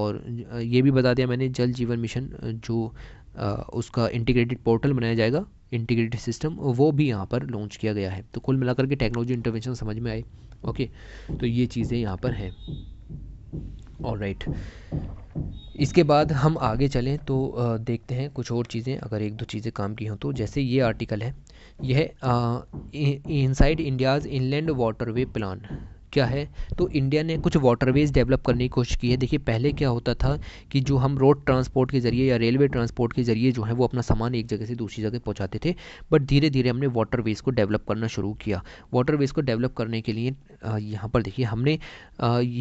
और ये भी बता दिया मैंने जल जीवन मिशन जो उसका इंटीग्रेटेड पोर्टल बनाया जाएगा इंटीग्रेटेड सिस्टम वो भी यहाँ पर लॉन्च किया गया है तो कुल मिलाकर के टेक्नोलॉजी इंटरवेंशन समझ में आए ओके तो ये चीज़ें यहाँ पर हैं और राइट इसके बाद हम आगे चलें तो देखते हैं कुछ और चीज़ें अगर एक दो चीज़ें काम की हों तो जैसे ये आर्टिकल है यह inside India's inland waterway plan क्या है तो इंडिया ने कुछ वाटरवेज डेवलप करने की कोशिश की है देखिए पहले क्या होता था कि जो हम रोड ट्रांसपोर्ट के ज़रिए या रेलवे ट्रांसपोर्ट के ज़रिए जो है वो अपना सामान एक जगह से दूसरी जगह पहुँचाते थे बट धीरे धीरे हमने वाटरवेज को डेवलप करना शुरू किया वाटरवेज को डेवलप करने के लिए यहाँ पर देखिए हमने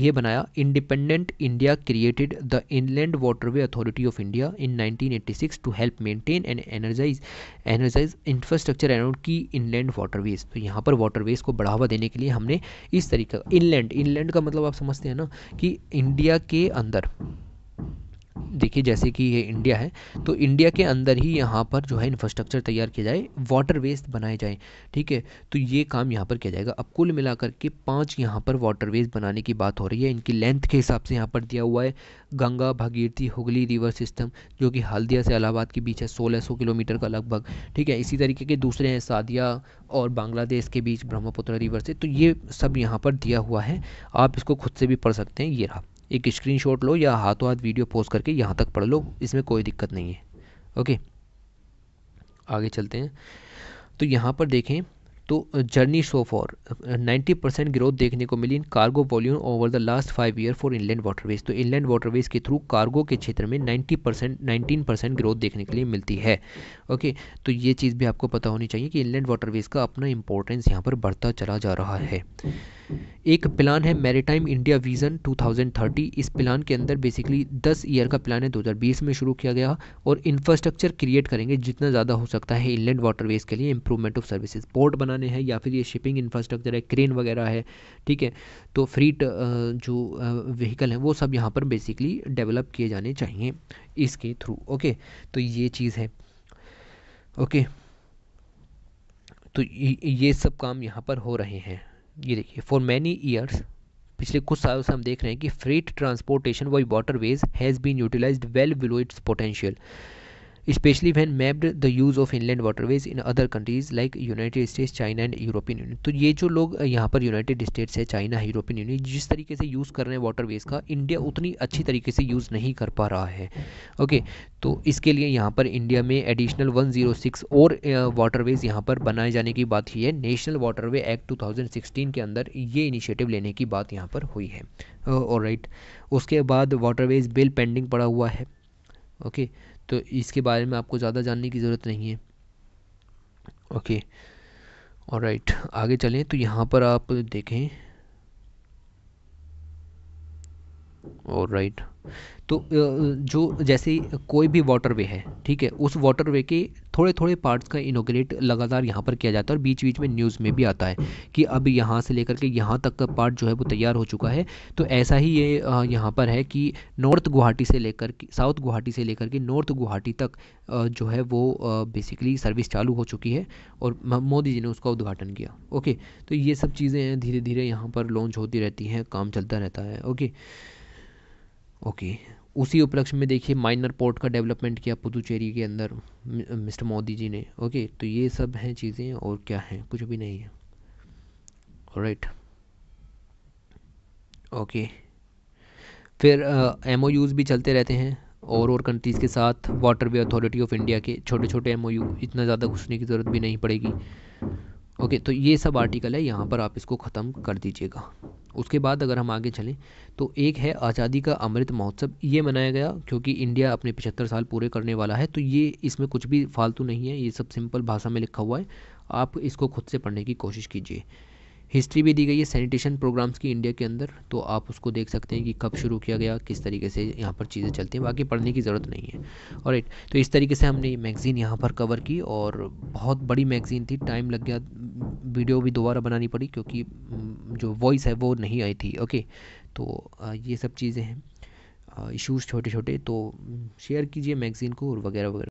ये बनाया independent India created the inland waterway authority of India in nineteen to help maintain and energize energize infrastructure and key inland waterways तो यहाँ पर वाटरवेज को बढ़ावा देने के लिए हमने इस तरीका इनलैंड इनलैंड का मतलब आप समझते हैं ना कि इंडिया के अंदर देखिए जैसे कि ये इंडिया है तो इंडिया के अंदर ही यहाँ पर जो है इंफ्रास्ट्रक्चर तैयार किया जाए वाटर वेस्ट बनाए जाए ठीक है तो ये काम यहाँ पर किया जाएगा अब कुल मिलाकर के पांच यहाँ पर वाटर वेस्ट बनाने की बात हो रही है इनकी लेंथ के हिसाब से यहाँ पर दिया हुआ है गंगा भागीरथी हुगली रिवर सिस्टम जो कि हल्दिया से इलाहाबाद के बीच है सोलह सौ किलोमीटर का लगभग ठीक है इसी तरीके के दूसरे हैं सादिया और बांग्लादेश के बीच ब्रह्मपुत्र रिवर से तो ये सब यहाँ पर दिया हुआ है आप इसको खुद से भी पढ़ सकते हैं ये रहा एक स्क्रीन लो या हाथों हाथ वीडियो पोस्ट करके यहाँ तक पढ़ लो इसमें कोई दिक्कत नहीं है ओके आगे चलते हैं तो यहाँ पर देखें तो journey show for 90 percent growth देखने को मिली in cargo volume over the last five year for inland waterways तो इनलैंड वाटरवेज के थ्रू कार्गो के क्षेत्र में 90 परसेंट नाइन्टीन परसेंट ग्रोथ देखने के लिए मिलती है ओके तो ये चीज़ भी आपको पता होनी चाहिए कि इनलैंड वाटरवेज का अपना इंपॉर्टेंस यहाँ पर बढ़ता चला जा रहा है एक प्लान है मैरीटाइम इंडिया विज़न 2030 इस प्लान के अंदर बेसिकली 10 ईयर का प्लान है 2020 में शुरू किया गया और इंफ्रास्ट्रक्चर क्रिएट करेंगे जितना ज़्यादा हो सकता है इनलैंड वाटरवेज के लिए इंप्रूवमेंट ऑफ सर्विसेज पोर्ट बनाने हैं या फिर ये शिपिंग इंफ्रास्ट्रक्चर है क्रेन वगैरह है ठीक है तो फ्री जो व्हीकल हैं वो सब यहाँ पर बेसिकली डेवलप किए जाने चाहिए इसके थ्रू ओके तो ये चीज़ है ओके तो ये सब काम यहाँ पर हो रहे हैं ये देखिए फॉर मैनी ईयर्स पिछले कुछ सालों से हम देख रहे हैं कि freight transportation by waterways has been utilise well below its potential specially when mapped the use of inland waterways in other countries like United States China and European Union तो ये जो लोग यहाँ पर यूनाइटेड स्टेट्स है चाइना है यूरोपियन यूनियन जिस तरीके से यूज़ कर रहे हैं वाटरवेज का इंडिया उतनी अच्छी तरीके से यूज़ नहीं कर पा रहा है ओके तो इसके लिए यहाँ पर इंडिया में एडिशनल 106 और वाटरवेज यहाँ पर बनाए जाने की बात ही है नेशनल वाटरवे एक्ट सिक्सटीन के अंदर ये इनिशिएटिव लेने की बात यहाँ पर हुई है और राइट उसके बाद वाटरवेज बिल पेंडिंग पड़ा हुआ है ओके okay. तो इसके बारे में आपको ज़्यादा जानने की ज़रूरत नहीं है ओके और राइट आगे चलें तो यहाँ पर आप देखें और राइट तो जो जैसे कोई भी वाटरवे है ठीक है उस वाटरवे के थोड़े थोड़े पार्ट्स का इनोग्रेट लगातार यहाँ पर किया जाता है और बीच बीच में न्यूज़ में भी आता है कि अब यहाँ से लेकर के यहाँ तक का पार्ट जो है वो तैयार हो चुका है तो ऐसा ही ये यह यहाँ पर है कि नॉर्थ गुवाहाटी से लेकर के साउथ गुवाहाटी से लेकर के नॉर्थ गुवाहाटी तक जो है वो बेसिकली सर्विस चालू हो चुकी है और मोदी जी ने उसका उद्घाटन किया ओके तो ये सब चीज़ें हैं धीरे धीरे यहाँ पर लॉन्च होती रहती हैं काम चलता रहता है ओके ओके उसी उपलक्ष्य में देखिए माइनर पोर्ट का डेवलपमेंट किया पुदुचेरी के अंदर मिस्टर मोदी जी ने ओके तो ये सब हैं चीज़ें और क्या हैं कुछ भी नहीं है राइट ओके फिर एम uh, भी चलते रहते हैं और और कंट्रीज़ के साथ waterway authority of India के छोटे छोटे एम इतना ज़्यादा घुसने की ज़रूरत भी नहीं पड़ेगी ओके तो ये सब आर्टिकल है यहाँ पर आप इसको ख़त्म कर दीजिएगा उसके बाद अगर हम आगे चलें तो एक है आज़ादी का अमृत महोत्सव ये मनाया गया क्योंकि इंडिया अपने पिछहत्तर साल पूरे करने वाला है तो ये इसमें कुछ भी फालतू नहीं है ये सब सिंपल भाषा में लिखा हुआ है आप इसको खुद से पढ़ने की कोशिश कीजिए हिस्ट्री भी दी गई है सैनिटेशन प्रोग्राम्स की इंडिया के अंदर तो आप उसको देख सकते हैं कि कब शुरू किया गया किस तरीके से यहाँ पर चीज़ें चलती हैं बाकी पढ़ने की ज़रूरत नहीं है और right, तो इस तरीके से हमने ये मैगज़ीन यहाँ पर कवर की और बहुत बड़ी मैगज़ीन थी टाइम लग गया वीडियो भी दोबारा बनानी पड़ी क्योंकि जो वॉइस है वो नहीं आई थी ओके तो ये सब चीज़ें हैं इशूज़ छोटे छोटे तो शेयर कीजिए मैगज़ीन को और वगैरह वगैरह